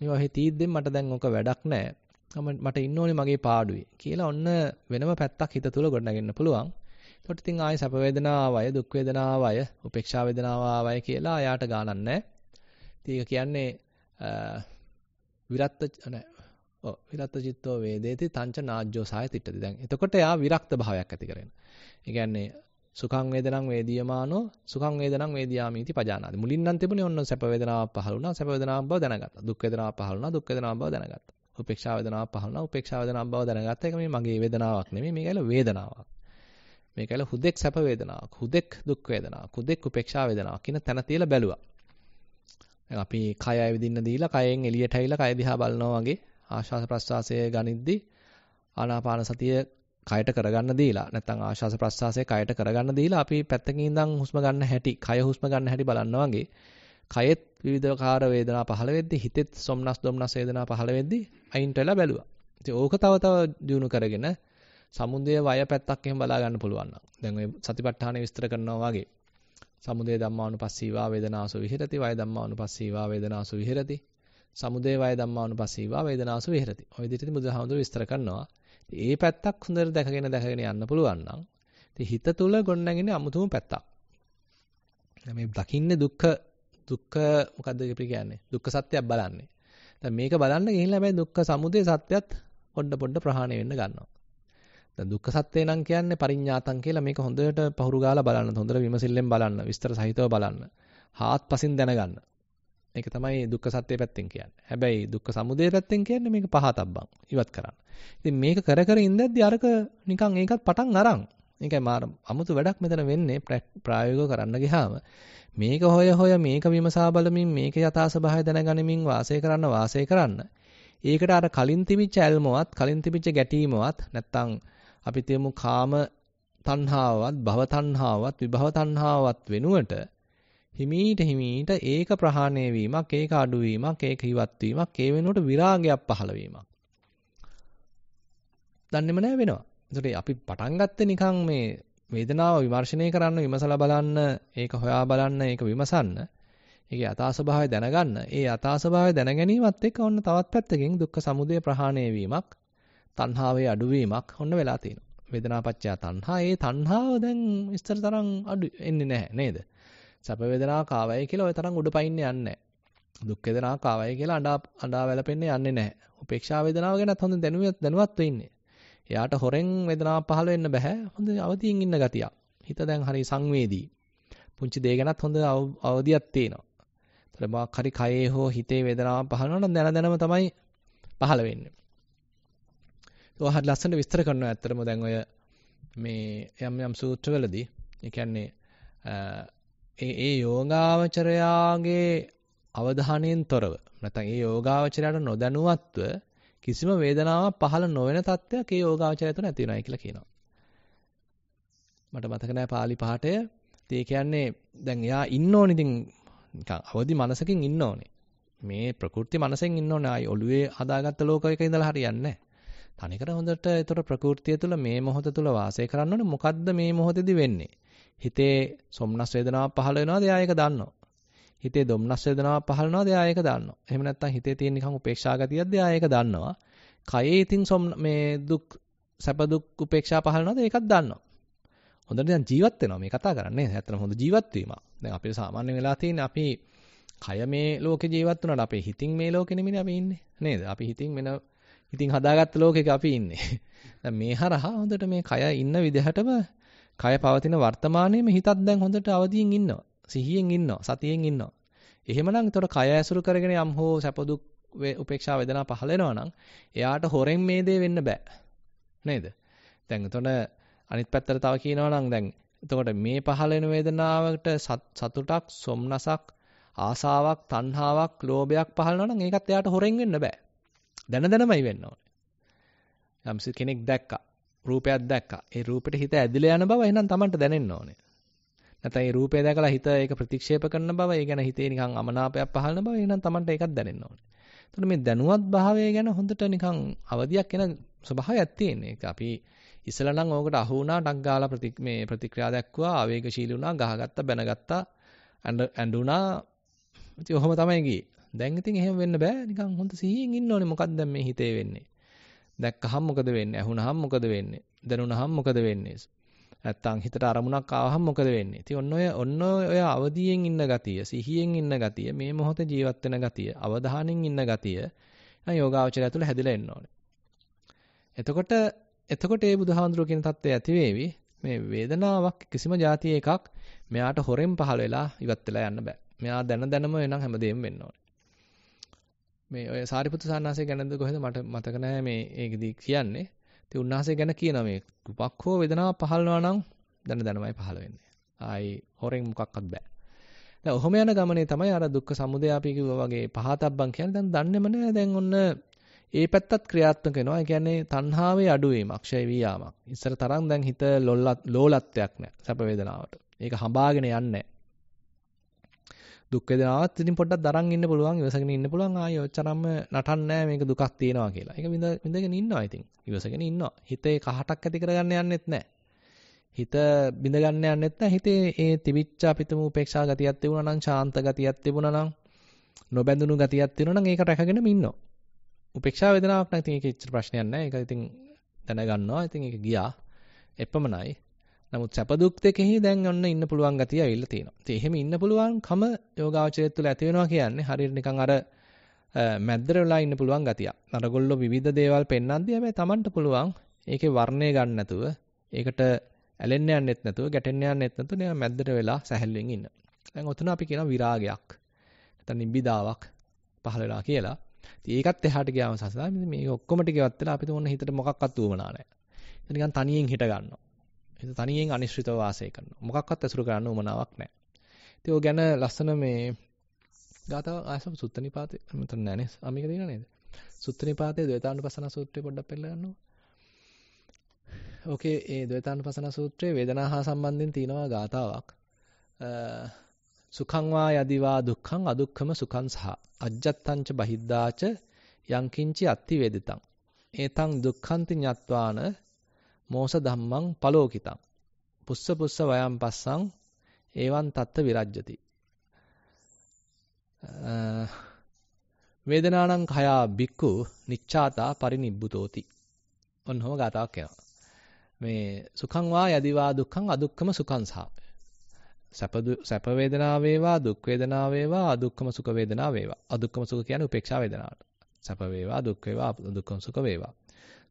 මේවා හිතීද්දෙන් මට දැන් ඔක වැඩක් නැහැ මට ඉන්න ඕනේ මගේ පාඩුවේ කියලා ඔන්න වෙනම පැත්තක් හිත තුල ගොඩනගෙන්න පුළුවන් එතකොට ඉතින් ආයේ සැප වේදනාව ආය දුක් වේදනාව ආය උපේක්ෂා වේදනාව ආය කියලා එයාට ගානක් නැහැ. ඉතින් ඒක කියන්නේ විරත්ත ඔව් විරත්ත චිත්තෝ වේදේති තංච නාජ්ජෝ සාය තිට්ඨති. දැන් එතකොට එයා විරක්ත භාවයක් ඇති කරගෙන. ඒ කියන්නේ සුඛං වේදනං වේදීයමානෝ සුඛං වේදනං වේදියාමීති පජානාති. මුලින් නම් තිබුණේ ඔන්න සැප වේදනාවක් පහළ වුණා සැප වේදනාවක් බව දැනගත්තා. දුක් වේදනාවක් පහළ වුණා දුක් වේදනාවක් බව දැනගත්තා. උපේක්ෂා වේදනාවක් පහළ වුණා උපේක්ෂා වේදනාවක් බව දැනගත්තා. ඒක මේ මගේ වේදනාවක් නෙමෙයි මේක වේදනාවක්. මේ කියලා හුදෙක් සැප වේදනාවක්, හුදෙක් දුක් වේදනාවක්, හුදෙක් උපේක්ෂා වේදනාවක් කියන තැන තියලා බැලුවා. දැන් අපි කය ඇවිදින්න දීලා කයෙන් එළියට ඇවිල්ලා කය දිහා බලනවා වගේ ආශ්වාස ප්‍රශ්වාසය ගනිද්දී ආනාපාන සතිය කයට කරගන්න දීලා නැත්නම් ආශ්වාස ප්‍රශ්වාසය කයට කරගන්න දීලා අපි පැත්තකින් ඉඳන් හුස්ම ගන්න හැටි, කය හුස්ම ගන්න හැටි බලනවා වගේ කයෙත් විවිධාකාර වේදනා පහළ වෙද්දී හිතෙත් සොම්නස් දොම්නස් වේදනා පහළ වෙද්දී අයින්ට වෙලා බැලුවා. ඉතින් ඕක තව තව දිනු කරගෙන සමුදය වය පැත්තක් එහෙම බලා ගන්න පුළුවන් නම්. දැන් ඔය සතිපට්ඨානෙ විස්තර කරනවා වගේ. සමුදය ධම්මානුපස්සීවා වේදනාසු විහෙරති වය ධම්මානුපස්සීවා වේදනාසු විහෙරති. සමුදය වය ධම්මානුපස්සීවා වේදනාසු විහෙරති. ඔය විදිහට බුදුහාමුදුරුවෝ විස්තර කරනවා. ඒ පැත්තක් හොඳට දැකගෙන දැකගෙන යන්න පුළුවන් නම් හිත තුල ගොඩනගෙන අමුතුම පැත්තක්. මේ දකින්නේ දුක්ඛ දුක්ඛ මොකද්ද කියන්නේ? දුක්ඛ සත්‍යයක් බලන්නේ. දැන් මේක බලන්න ගිහිල්ලා හැබැයි දුක්ඛ සමුදය සත්‍යත් පොඩ පොඩ ප්‍රහාණය වෙන්න ගන්නවා. දැන් දුක්ඛ සත්‍ය නම් කියන්නේ පරිඤ්ඤාතං කියලා මේක හොඳට පහුරු ගාලා බලන්න හොඳට විමසිල්ලෙන් බලන්න විස්තර සහිතව බලන්න හාත්පසින් දැනගන්න මේක තමයි දුක්ඛ සත්‍ය පැත්තෙන් කියන්නේ හැබැයි දුක්ඛ සමුදය පැත්තෙන් කියන්නේ මේක පහතබ්බන් ඉවත් කරන්න ඉතින් මේක කර කර ඉඳද්දි අරක නිකන් ඒකත් පටන් අරන් ඒකයි මාර අමුතු වැඩක් මෙතන වෙන්නේ ප්‍රායෝගිකව කරන්න ගියාම මේක හොය හොය මේක විමසා බලමින් මේක යථා ස්වභාවය දැනගනිමින් වාසය කරන්න වාසය කරන්න ඒකට අර කලින් තිබිච්ච ඇල්මවත් කලින් තිබිච්ච ගැටීමවත් නැත්තම් අපි තියමු කාම තණ්හාවත් භව තණ්හාවත් විභව තණ්හාවත් වෙනුවට හිමීට හිමීට ඒක ප්‍රහාණය වීමක් ඒක අඩු වීමක් ඒක ඉවත් වීමක් ඒ වෙනුවට විරාගයක් පහළ වීමක්. දන්නේම නැහැ වෙනවා. ඒකට අපි පටන් ගත්තේ නිකන් මේ වේදනාව විමර්ශනය කරන්න විමසලා බලන්න ඒක හොයා බලන්න ඒක විමසන්න ඒකේ යථා ස්වභාවය දැනගන්න ඒ යථා ස්වභාවය දැන ගැනීමත් එක්ක ඔන්න තවත් පැත්තකින් දුක්ඛ සමුදය ප්‍රහාණය වීමක් තණ්හාවේ අඩුවීමක් හොන්න වෙලා තියෙනවා. වේදනාපච්චය තණ්හා. ඒ තණ්හාව දැන් ඉස්තර තරම් අඩු එන්නේ නැහැ නේද? සැප වේදනාවක් ආවයි කියලා ওই තරම් උඩ පයින් යන්නේ නැහැ. දුක් වේදනාවක් ආවයි කියලා අඬා අඬා වැළපෙන්න යන්නේ නැහැ. උපේක්ෂා වේදනාව ගැනත් හොඳ දැනුවත් දැනුවත් වෙන්නේ. එයාට හොරෙන් වේදනාවක් පහළ වෙන්න බෑ. හොඳ අවදියෙන් ඉන්න ගතියක්. හිත දැන් හරි සංවේදී. පුංචි දේ ගැනත් හොඳ අවදියක් තියෙනවා. ඒතර මොකක් හරි කයේ හෝ හිතේ වේදනාවක් පහළ වෙනවා නම් දැන දැනම තමයි පහළ වෙන්නේ. ඒක හරිය ලස්සනට විස්තර කරනවා ඇත්තටම දැන් ඔය මේ යම් යම් සූත්‍රවලදී ඒ කියන්නේ ඒ ඒ යෝගාවචරයාගේ අවධානයෙන් තොරව නැත්නම් ඒ යෝගාවචරයට නොදැනුවත්ව කිසිම වේදනාවක් පහළ නොවන තත්ත්වයක් ඒ යෝගාවචරය තුළ ඇති වෙනයි කියලා කියනවා. මට මතක නැහැ pāli පාඨය. ඒ කියන්නේ දැන් එයා ඉන්න ඕනේ ඉතින් නිකන් අවදි මනසකින් ඉන්න ඕනේ. මේ ප්‍රකෘති මනසෙන් ඉන්න ඕනේ. ආයි ඔළුවේ හදාගත්ත ලෝකයක ඉඳලා හරියන්නේ නැහැ. තනිකර හොඳට ඒතර ප්‍රകൃතිය තුළ මේ මොහොත තුළ වාසය කරන්න ඕනේ මොකද්ද මේ මොහොතේදී වෙන්නේ හිතේ සොම්නස් වේදනාවක් පහළ වෙනවාද එයා ඒක දන්නවා හිතේ දොම්නස් වේදනාවක් පහළ වෙනවාද එයා ඒක දන්නවා එහෙම නැත්නම් හිතේ තියෙන නිකන් උපේක්ෂා ගතියක්ද එයා ඒක දන්නවා කයේ ඉතින් සොම් මේ දුක් සැප දුක් උපේක්ෂා පහළ වෙනවාද ඒකත් දන්නවා හොඳට දැන් ජීවත් වෙනවා මේ කතා කරන්නේ ඇත්තටම හොඳ ජීවත් වීම දැන් අපිට සාමාන්‍ය වෙලා තියෙන අපි කය මේ ලෝකේ ජීවත් වුණාට අපේ හිතින් මේ ලෝකේ නෙමෙයි අපි ඉන්නේ නේද අපි හිතින් වෙන ඉතින් හදාගත්ත ලෝකෙක අපි ඉන්නේ. දැන් මේ හරහා හොඳට මේ කය ඉන්න විදිහටම කය පවතින වර්තමානයේම හිතත් දැන් හොඳට අවදියෙන් ඉන්නවා. සිහියෙන් ඉන්නවා. සතියෙන් ඉන්නවා. එහෙමනම් ඒතකොට කය ඇසුරු කරගෙන යම් හෝ සැප දුක් උපේක්ෂා වේදනා පහල වෙනවා නම් එයාට හොරෙන් මේ දේ වෙන්න බෑ. නේද? දැන් එතන අනිත් පැත්තට තව කියනවා නම් දැන් එතකොට මේ පහල වෙන වේදනාවට සතුටක්, සොම්නසක්, ආසාවක්, තණ්හාවක්, ලෝභයක් පහල වෙනවා නම් ඒකත් එයාට හොරෙන් වෙන්න බෑ. දැන දැනමයි වෙන්න ඕනේ. යම්සි කෙනෙක් දැක්කා, රූපයක් දැක්කා. ඒ රූපෙට හිත ඇදිලා යන බව එහෙනම් Tamanට දැනෙන්න ඕනේ. නැත්නම් ඒ රූපය දැකලා හිත ඒක ප්‍රතික්ෂේප කරන බව, ඒ ගැන හිතේ නිකන් අමනාපයක් පහළන බව එහෙනම් Tamanට ඒකත් දැනෙන්න ඕනේ. එතකොට මේ දැනුවත් භාවය ගැන හොඳට නිකන් අවදියක් එන ස්වභාවයක් තියෙන එක අපි ඉස්සලා නම් ඕකට අහු වුණා ඩක් ගාලා ප්‍රති මේ ප්‍රතික්‍රියා දක්වා ආවේගශීලී වුණා ගහගත්තා බැනගත්තා ඇඬුණා ඉතින් ඔහොම තමයි ගියේ දැන් ඉතින් එහෙම වෙන්න බෑ නිකන් හොඳ සිහියෙන් ඉන්න ඕනේ මොකක්ද දැන් මේ හිතේ වෙන්නේ දැක්කහම මොකද වෙන්නේ ඇහුණහම මොකද වෙන්නේ දැනුණහම මොකද වෙන්නේ නැත්තම් හිතට අරමුණක් ආවහම මොකද වෙන්නේ ඉතින් ඔන්න ඔය ඔන්න ඔය අවදියෙන් ඉන්න ගතිය සිහියෙන් ඉන්න ගතිය මේ මොහොතේ ජීවත් වෙන ගතිය අවධානෙන් ඉන්න ගතිය නම් යෝගාචරය ඇතුළ හැදිලා එන්න ඕනේ එතකොට එතකොට මේ බුදුහාඳුර කියන தත්ත්වය ඇති වෙවි මේ වේදනාවක් කිසිම જાතිය එකක් මෙයාට හොරෙන් පහළ වෙලා ඉවත් වෙලා යන්න බෑ. මෙයා දැන දැනම වෙනම් හැමදේම වෙන්න ඕනේ. මේ ඔය සාරිපුත්තු සාන්නාසය ගැනද කොහෙද මට මතක නෑ මේ ඒකදී කියන්නේ. ඉතින් උන්වහන්සේ ගැන කියන මේ කුපක් හෝ වේදනාවක් පහළනවා නම් දැන දැනමයි පහළ වෙන්නේ. ආයි හොරෙන් මොකක්වත් බෑ. දැන් ඔහොම යන ගමනේ තමයි අර දුක්ඛ සමුදය අපි කිව්වා වගේ පහතබ්බන් කියන්නේ දැන් දන්නේම නෑ දැන් ඔන්න ඒ පැත්තත් ක්‍රියාත්මක වෙනවා. ඒ කියන්නේ තණ්හාවේ අඩුවීම, අක්ෂය වියාමක්. ඉස්සර තරම් දැන් හිත ලොල්ලත් ලෝලත්වයක් නෑ සැප වේදනාවට. ඒක හඹාගෙන යන්නේ නෑ. දුක් වේදනාවත් ඉතින් පොඩ්ඩක් දරන් ඉන්න පුළුවන්, ඉවසගෙන ඉන්න පුළුවන්. ආයෙ ඔච්චරම නටන්නේ මේක දුකක් තියෙනවා කියලා. ඒක විඳ විඳගෙන ඉන්නවා ඉතින්. ඉවසගෙන ඉන්නවා. හිතේ කහටක් ඇති කරගන්න යන්නෙත් නැහැ. හිත බිඳ ගන්න යන්නෙත් නැහැ. හිතේ ඒ තිවිච්ච අපිටම උපේක්ෂා ගතියක් තිබුණා නම්, ශාන්ත ගතියක් තිබුණා නම්, නොබැඳුණු ගතියක් තිබුණා නම් ඒක රැකගෙනම ඉන්නවා. උපේක්ෂා වේදනාවක් නම් ඉතින් ඒක ඉච්ච ප්‍රශ්නයක් නැහැ. ඒක ඉතින් දැනගන්නවා. ඉතින් ඒක ගියා. එපමණයි. නමුත් සැප දුක් දෙකෙහි දැන් ඔන්න ඉන්න පුළුවන් ගතිය ඇවිල්ලා තියෙනවා. ඉතින් එහෙම ඉන්න පුළුවන්කම යෝගාචරය තුළ ඇති වෙනවා කියන්නේ හරියට නිකන් අර මැද්දර වෙලා ඉන්න පුළුවන් ගතියක්. අරගොල්ලෝ විවිධ දේවල් පෙන්වද්දී හැබැයි Tamanට පුළුවන් ඒකේ වර්ණය ගන්න නැතුව ඒකට ඇලෙන්න යන්නෙත් නැතුව ගැටෙන්න යන්නෙත් නැතුව නිකන් මැද්දට වෙලා සැහැල්ලුවෙන් ඉන්න. දැන් ඔතන අපි කියන විරාගයක්. නැත්නම් නිබ්බිදාවක් පහළ වෙලා කියලා. ඉතින් ඒකත් එහාට ගියාම සසදා මේ ඔක්කොම ටික ඉවත් වෙලා අපිට මොන හිතට මොකක්වත් ඌමනා නැහැ. නිකන් තනියෙන් හිට ගන්නවා. හිත තනියෙන් අනිශ්චිතව වාසය කරනවා. මොකක්වත් ඇසුරු කරන්න උමනාවක් නැහැ. ඉතින් ඔය ගැන ලස්සන මේ ගාතාව ආසම සුත්තනිපාතේ මතන් නැහැ නේ. අමික දින නේද? සුත්තනිපාතේ ද්වේතානුපසන සූත්‍රය පොඩ්ඩක් පෙන්නලා ගන්නවා. ඕකේ ඒ ද්වේතානුපසන සූත්‍රයේ වේදනා හා සම්බන්ධයෙන් තියෙනවා ගාතාවක්. සුඛං වා යදිවා දුක්ඛං අදුක්ඛම සුඛං සහ අජ්ජත්තං ච බහිද්දාච යංකින්චි අත්ති වේදිතං ඒතං දුක්ඛන්ති ඤත්වාන මෝස ධම්මං පලෝකිතං. පුස්ස පුස්ස වයම් පස්සං ඒවන් තත්ත විරජ්ජති. වේදනානං කයා බික්කු නිච්ඡාතා පරිනිබ්බුතෝති. ඔන්නෝම ගාතාවක් යනවා. මේ සුඛං වා යදිවා දුක්ඛං අදුක්ඛම සුඛං සහ සැප සැප වේදනා වේවා දුක් වේදනා වේවා අදුක්ඛම සුඛ වේදනා වේවා අදුක්ඛම සුඛ කියන්නේ උපේක්ෂා වේදනාවට සැප වේවා දුක් වේවා අදුක්ඛම සුඛ වේවා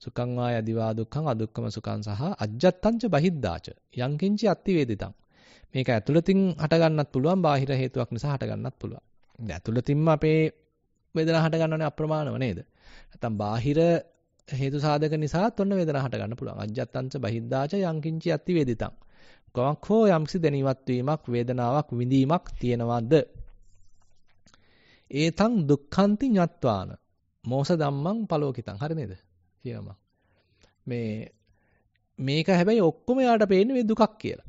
සුඛං වාය දිවා දුක්ඛං අදුක්ඛම සුඛං සහ අජ්ජත්තංච බහිද්දාච යංකින්චි අත්තිවේදිතං මේක ඇතුළතින් හටගන්නත් පුළුවන් බාහිර හේතුවක් නිසා හටගන්නත් පුළුවන් ඇතුළතින්ම අපේ වේදනාව හටගන්නවනේ අප්‍රමාණව නේද නැත්තම් බාහිර හේතු සාධක නිසාත් ඔන්න වේදනාව හටගන්න පුළුවන් අජ්ජත්තංච බහිද්දාච යංකින්චි අත්තිවේදිතං කොමක් හෝ යම්කිසි දැනීමත් වීමක් වේදනාවක් විඳීමක් තියෙනවද ඒතං දුක්ඛන්ති ඤත්වාන මෝස ධම්මං පලෝකිතං හරි නේද තියෙනවා. මේ මේක හැබැයි ඔක්කොම යාට පේන්නේ මේ දුකක් කියලා.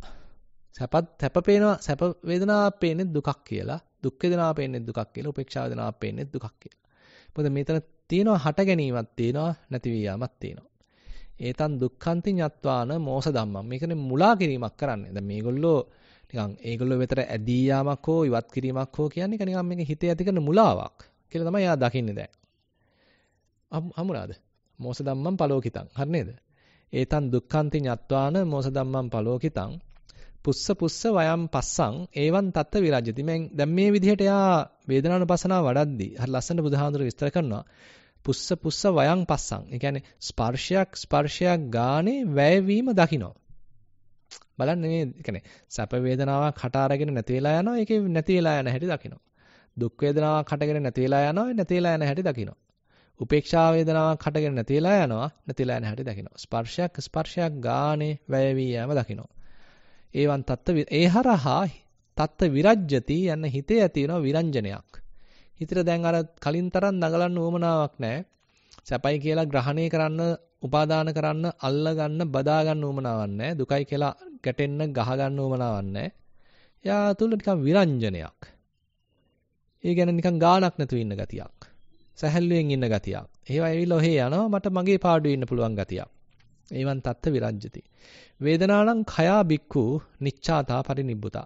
සැපත් සැප පේනවා සැප වේදනාවක් පේන්නේ දුකක් කියලා. දුක් වේදනාවක් පේන්නේ දුකක් කියලා. උපේක්ෂා වේදනාවක් පේන්නේ දුකක් කියලා. මොකද මෙතන තියෙනවා හට ගැනීමක් තියෙනවා නැති වී යාමක් තියෙනවා. ඒතන් දුක්ඛන්ති ඤත්වාන මෝස ධම්මම්. මේකනේ මුලා කිරීමක් කරන්නේ. දැන් මේගොල්ලෝ නිකන් ඒගොල්ලෝ වෙතර ඇදී යාමක් හෝ ඉවත් කිරීමක් හෝ කියන්නේ නිකන් මේක හිතේ ඇති කරන මුලාවක් කියලා තමයි එයා දකින්නේ දැන්. හමුරාද? මෝස ධම්මං පලෝකිතං. හරි නේද? ඒතන් දුක්ඛන්ති ඤත්වාන මෝස ධම්මං පලෝකිතං. පුස්ස පුස්ස වයම් පස්සං ඒවන් තත්ත විරජ්‍යති. මෙන් දැන් මේ විදිහට එයා වේදනානුපසනාව වඩද්දි හරි ලස්සන බුදුහාඳුර විස්තර කරනවා. පුස්ස පුස්ස වයන් පස්සං. ඒ කියන්නේ ස්පර්ශයක් ස්පර්ශයක් ගානේ වැයවීම දකිනවා. බලන්න මේ කියන්නේ සැප වේදනාවක් හට අරගෙන නැති වෙලා යනවා. ඒකේ නැති වෙලා යන හැටි දකිනවා. දුක් වේදනාවක් හටගෙන නැති වෙලා යනවා. නැති වෙලා යන හැටි දකිනවා. උපේක්ෂා වේදනාවක් හටගෙන නැතිලා යනවා නැතිලා යන හැටි දකිනවා ස්පර්ශයක් ස්පර්ශයක් ගානේ වැය වී යෑම දකිනවා ඒවන් තත්ත ඒ හරහා තත්ත විරජ්‍යති යන හිතේ ඇති වෙන විරංජනයක් හිතට දැන් අර කලින් තරම් දඟලන්න උවමනාවක් නැහැ සැපයි කියලා ග්‍රහණය කරන්න උපාදාන කරන්න අල්ල ගන්න බදා ගන්න උවමනාවක් නැහැ දුකයි කියලා ගැටෙන්න ගහ ගන්න උවමනාවක් නැහැ එයා තුල නිකන් විරංජනයක් ඒ කියන්නේ නිකන් ගාණක් නැතුව ඉන්න ගතියක් සැහැල්ලුවෙන් ඉන්න ගතියක්. ඒවා ඇවිල්ලා ඔහේ යනවා මට මගේ පාඩුවේ ඉන්න පුළුවන් ගතියක්. ඒවන් තත්ත විරජ්‍යති. වේදනානම් khaya bhikkhu niccātā parinibbutā.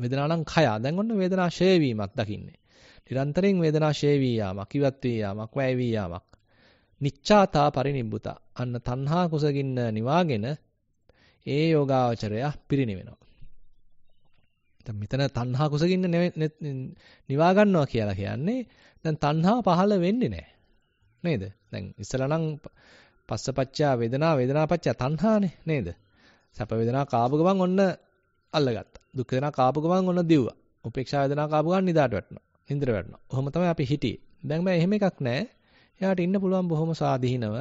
වේදනානම් khaya. දැන් ඔන්න වේදනා ෂේ වීමක් දකින්නේ. නිරන්තරයෙන් වේදනා ෂේ වී යාමක්, ඉවත් වී යාමක්, වැය වී යාමක්. නිච්ඡාතා පරිනිබ්බුතා අන්න තණ්හා කුසගින්න නිවාගෙන ඒ යෝගාවචරය පිරිනිවෙනවා. දැන් මෙතන තණ්හා කුසගින්න නිවා ගන්නවා කියලා කියන්නේ දැන් තණ්හා පහළ වෙන්නේ නැහැ. නේද? දැන් ඉස්සලා නම් පස්සපච්චා වේදනා වේදනාපච්චා තණ්හානේ නේද? සැප වේදනා කාපු ගමන් ඔන්න අල්ලගත්තා. දුක් වේදනා කාපු ගමන් ඔන්න දිව්වා. උපේක්ෂා වේදනා කාපු ගමන් නිදාට වැටෙනවා. නින්දර වැටෙනවා. ඔහොම තමයි අපි හිටියේ. දැන් බෑ එහෙම එකක් නැහැ. එයාට ඉන්න පුළුවන් බොහොම සාධිහිනව.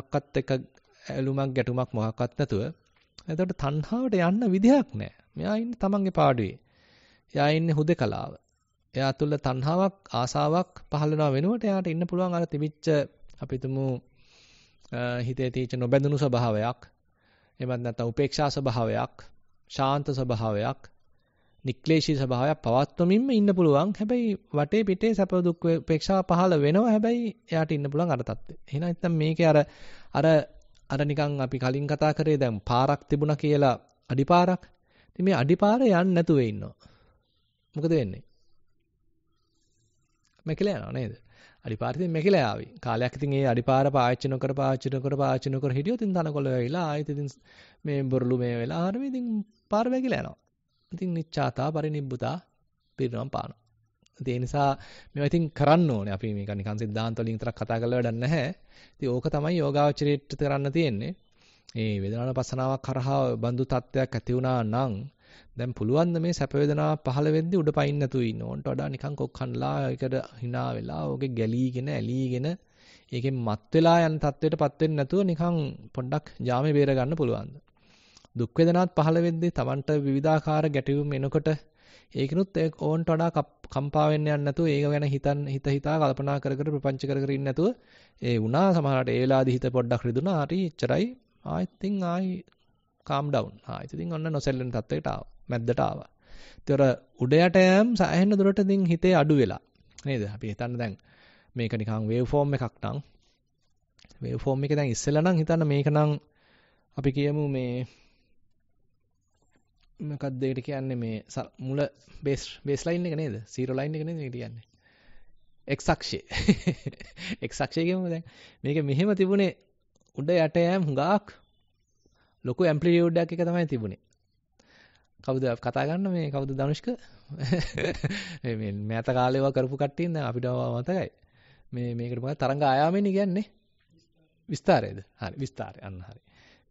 එකක්වත් එක ඇලුමක් ගැටුමක් මොකක්වත් නැතුව. එතකොට තණ්හාවට යන්න විදිහක් නැහැ. මෙයා ඉන්නේ තමන්ගේ පාඩුවේ. එයා ඉන්නේ හුදකලාව. එයා තුළ තණ්හාවක් ආසාවක් පහළනවා වෙනුවට එයාට ඉන්න පුළුවන් අර තිබිච්ච අපි හිතේ තියෙච්ච නොබැඳුණු ස්වභාවයක් එමත් නැත්නම් උපේක්ෂා ස්වභාවයක් ශාන්ත ස්වභාවයක් නික්ලේශී ස්වභාවයක් පවත්වමින්ම ඉන්න පුළුවන්. හැබැයි වටේ පිටේ සැප දුක් උපේක්ෂා පහළ වෙනවා. හැබැයි එයාට ඉන්න පුළුවන් අර தත්ත්වෙ. එහෙනම් නැත්නම් මේකේ අර අර අර නිකන් අපි කලින් කතා කරේ දැන් පාරක් තිබුණා කියලා අඩිපාරක්. ඉතින් මේ අඩිපාර යන්නේ නැතුව ඉන්නවා. මොකද වෙන්නේ? මැකිලා යනවා නේද? අඩිපාරෙන් මැකිලා ආවි. කාලයක් ඉතින් ඒ අඩිපාර පාවිච්චි නොකර පාවිච්චි නොකර පාවිච්චි නොකර හිටියොත් ඉතින් තනකොළ වෙයිලා ආයෙත් ඉතින් මේ බොරළු මේ වෙලා ආරම ඉතින් පාර වැగిලා යනවා. ඉතින් නිච්ඡාතා පරිනිබ්බුතා පිරිනම් පානවා. ඒ නිසා මේවා ඉතින් කරන්න ඕනේ. අපි මේක නිකන් සිද්ධාන්ත වලින් විතරක් කතා කරලා වැඩක් නැහැ. ඉතින් ඕක තමයි යෝගාවචරයට කරන්න තියෙන්නේ. මේ වේදනාන පසනාවක් කරහා බඳු තත්ත්වයක් ඇති වුණා නම් දැන් පුළුවන් මේ සැප වේදනා පහළ වෙද්දී උඩ පයින් නැතුව ඉන්න ඕන්ට වඩා නිකන් කොක්කන්ලා ඒකට hina වෙලා ඕකේ ගැලීගෙන ඇලීගෙන ඒකෙන් මත් වෙලා යන තත්වයටපත් වෙන්නේ නැතුව නිකන් පොඩ්ඩක් යාමේ බේර ගන්න පුළුවන්. දුක් වේදනාත් පහළ වෙද්දී Tamanට විවිධාකාර ගැටීම් එනකොට ඒකිනුත් ඒ ඕන්ට වඩා කම්පා වෙන්න යන්නේ නැතුව ඒක ගැන හිතන් හිත හිතා කල්පනා කර කර ප්‍රපංච කර කර ඉන්නේ නැතුව ඒ වුණා සමහරවිට ඒ වෙලාවේදී හිත පොඩ්ඩක් රිදුනා හරි එච්චරයි ආයෙත් තින් ආයි calm down. ආ ඉතින් ඔන්න නොසැලෙන තත්වයකට ආවා. මැද්දට ආවා. ඉතින් අර උඩ යට යෑම සෑහෙන දුරට ඉතින් හිතේ අඩු වෙලා. නේද? අපි හිතන්න දැන් මේක නිකන් wave form එකක් නම් wave form එක දැන් ඉස්සෙල්ලා නම් හිතන්න මේක නම් අපි කියමු මේ මොකක්ද ඒකට කියන්නේ මේ මුල බේස් බේස් ලයින් එක නේද? 0 ලයින් එක නේද කියන්නේ? x අක්ෂය. x අක්ෂය කියමු දැන්. මේක මෙහෙම තිබුණේ උඩ යට යෑම හුඟක් ලොකු ඇම්ප්ලිටියුඩ් එකක් එක තමයි තිබුණේ. කවුද කතා ගන්න මේ කවුද ධනුෂ්ක? මේ මේ මෑත කාලේව කරපු කට්ටියන් දැන් අපිට මතකයි. මේ මේකට මොකද තරංග ආයාමෙනි කියන්නේ? විස්තරයද? හරි විස්තරය. අන්න හරි.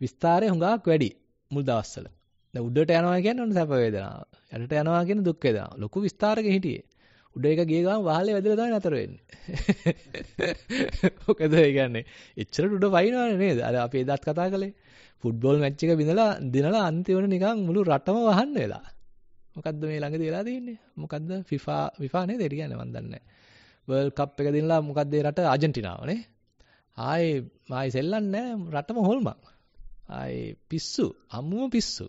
විස්තරය හුඟක් වැඩි මුල් දවස්වල. දැන් උඩට යනවා කියන්නේ ඔන්න සැප වේදනාව. යටට යනවා කියන්නේ දුක් වේදනාව. ලොකු විස්තරක හිටියේ. උඩ එක ගිය ගමන් වහලේ වැදලා තමයි නතර වෙන්නේ. ඔකද ඒ කියන්නේ එච්චරට උඩ වයින්නවනේ නේද? අර අපි එදාත් කතා කළේ ෆුට්බෝල් මැච් එක බිඳලා දිනලා අන්තිමට නිකන් මුළු රටම වහන්න වෙලා. මොකද්ද මේ ළඟදී වෙලා තියෙන්නේ? මොකද්ද FIFA FIFA නේද? ඒ කියන්නේ මන් දන්නේ නැහැ. කප් එක දිනලා මොකද්ද ඒ රට අර්ජන්ටිනාව නේ? ආයේ ආයේ සෙල්ලන්නේ රටම හොල්මන්. ආයේ පිස්සු, අමුම පිස්සු.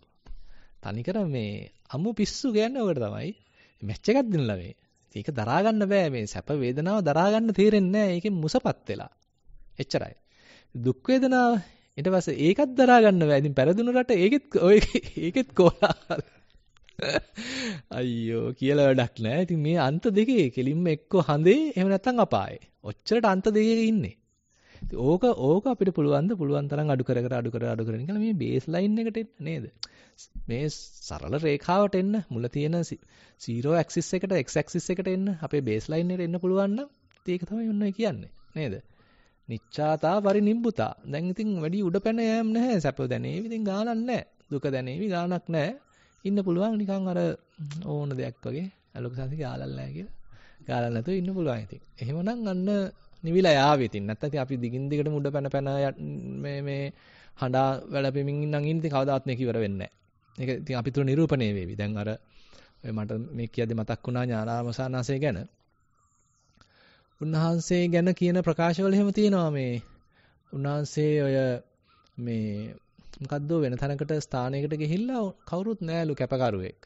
තනිකර මේ අමු පිස්සු කියන්නේ ඔකට තමයි. මැච් එකක් දිනලා මේ ඒක දරා ගන්න බෑ මේ සැප වේදනාව දරා ගන්න තේරෙන්නේ නැහැ. ඒකෙන් මුසපත් වෙලා. එච්චරයි. දුක් වේදනාව ඊට පස්සේ ඒකත් දරා ගන්න බෑ. ඉතින් පෙරදුන රට ඒකෙත් ඔය ඒකෙත් කෝලාහල. අයියෝ කියලා වැඩක් නැහැ. ඉතින් මේ අන්ත දෙකේ කෙලින්ම එක්ක හඳේ එහෙම නැත්නම් අපායේ. ඔච්චරට අන්ත දෙකේ ඉන්නේ. ඕක ඕක අපිට පුළුවන්ද පුළුවන් තරම් අඩු කර කර අඩු කර අඩු කරගෙන කියලා මේ බේස් ලයින් එකට එන්න නේද? මේ සරල රේඛාවට එන්න මුල තියෙන 0 ඇක්සිස් එකට x ඇක්සිස් එකට එන්න අපේ බේස් ලයින් එකට එන්න පුළුවන් නම් ඒක තමයි ඔන්න කියන්නේ නේද? නිච්ඡාතා පරිනිම්බුතා. දැන් ඉතින් වැඩි උඩ පැන යෑම් නැහැ. සැප දැනේවි ඉතින් ගානක් නැහැ. දුක දැනේවි ගානක් නැහැ. ඉන්න පුළුවන් නිකන් අර ඕන දෙයක් වගේ අලෝක සංසික ආලල්ලා කියලා. ගාලල් නැතුව ඉන්න පුළුවන් ඉතින්. එහෙමනම් අන්න නිවිලා යාවේ ඉතින් නැත්නම් ඉතින් අපි දිගින් දිගටම උඩ පැන පැන මේ මේ හඬා වැළපෙමින් ඉන්නම් ඉන්නේ ඉතින් කවදාත් මේක ඉවර වෙන්නේ නැහැ. ඒක ඉතින් අපි තුන නිරූපණය වේවි. දැන් අර ඔය මට මේ කියද්දි මතක් වුණා ඥානාරමසානාසය ගැන. උන්වහන්සේ ගැන කියන ප්‍රකාශවල එහෙම තියෙනවා මේ උන්වහන්සේ ඔය මේ මොකද්ද වෙන තැනකට ස්ථානයකට ගිහිල්ලා කවුරුත් නැලු කැපකරුවෙක්.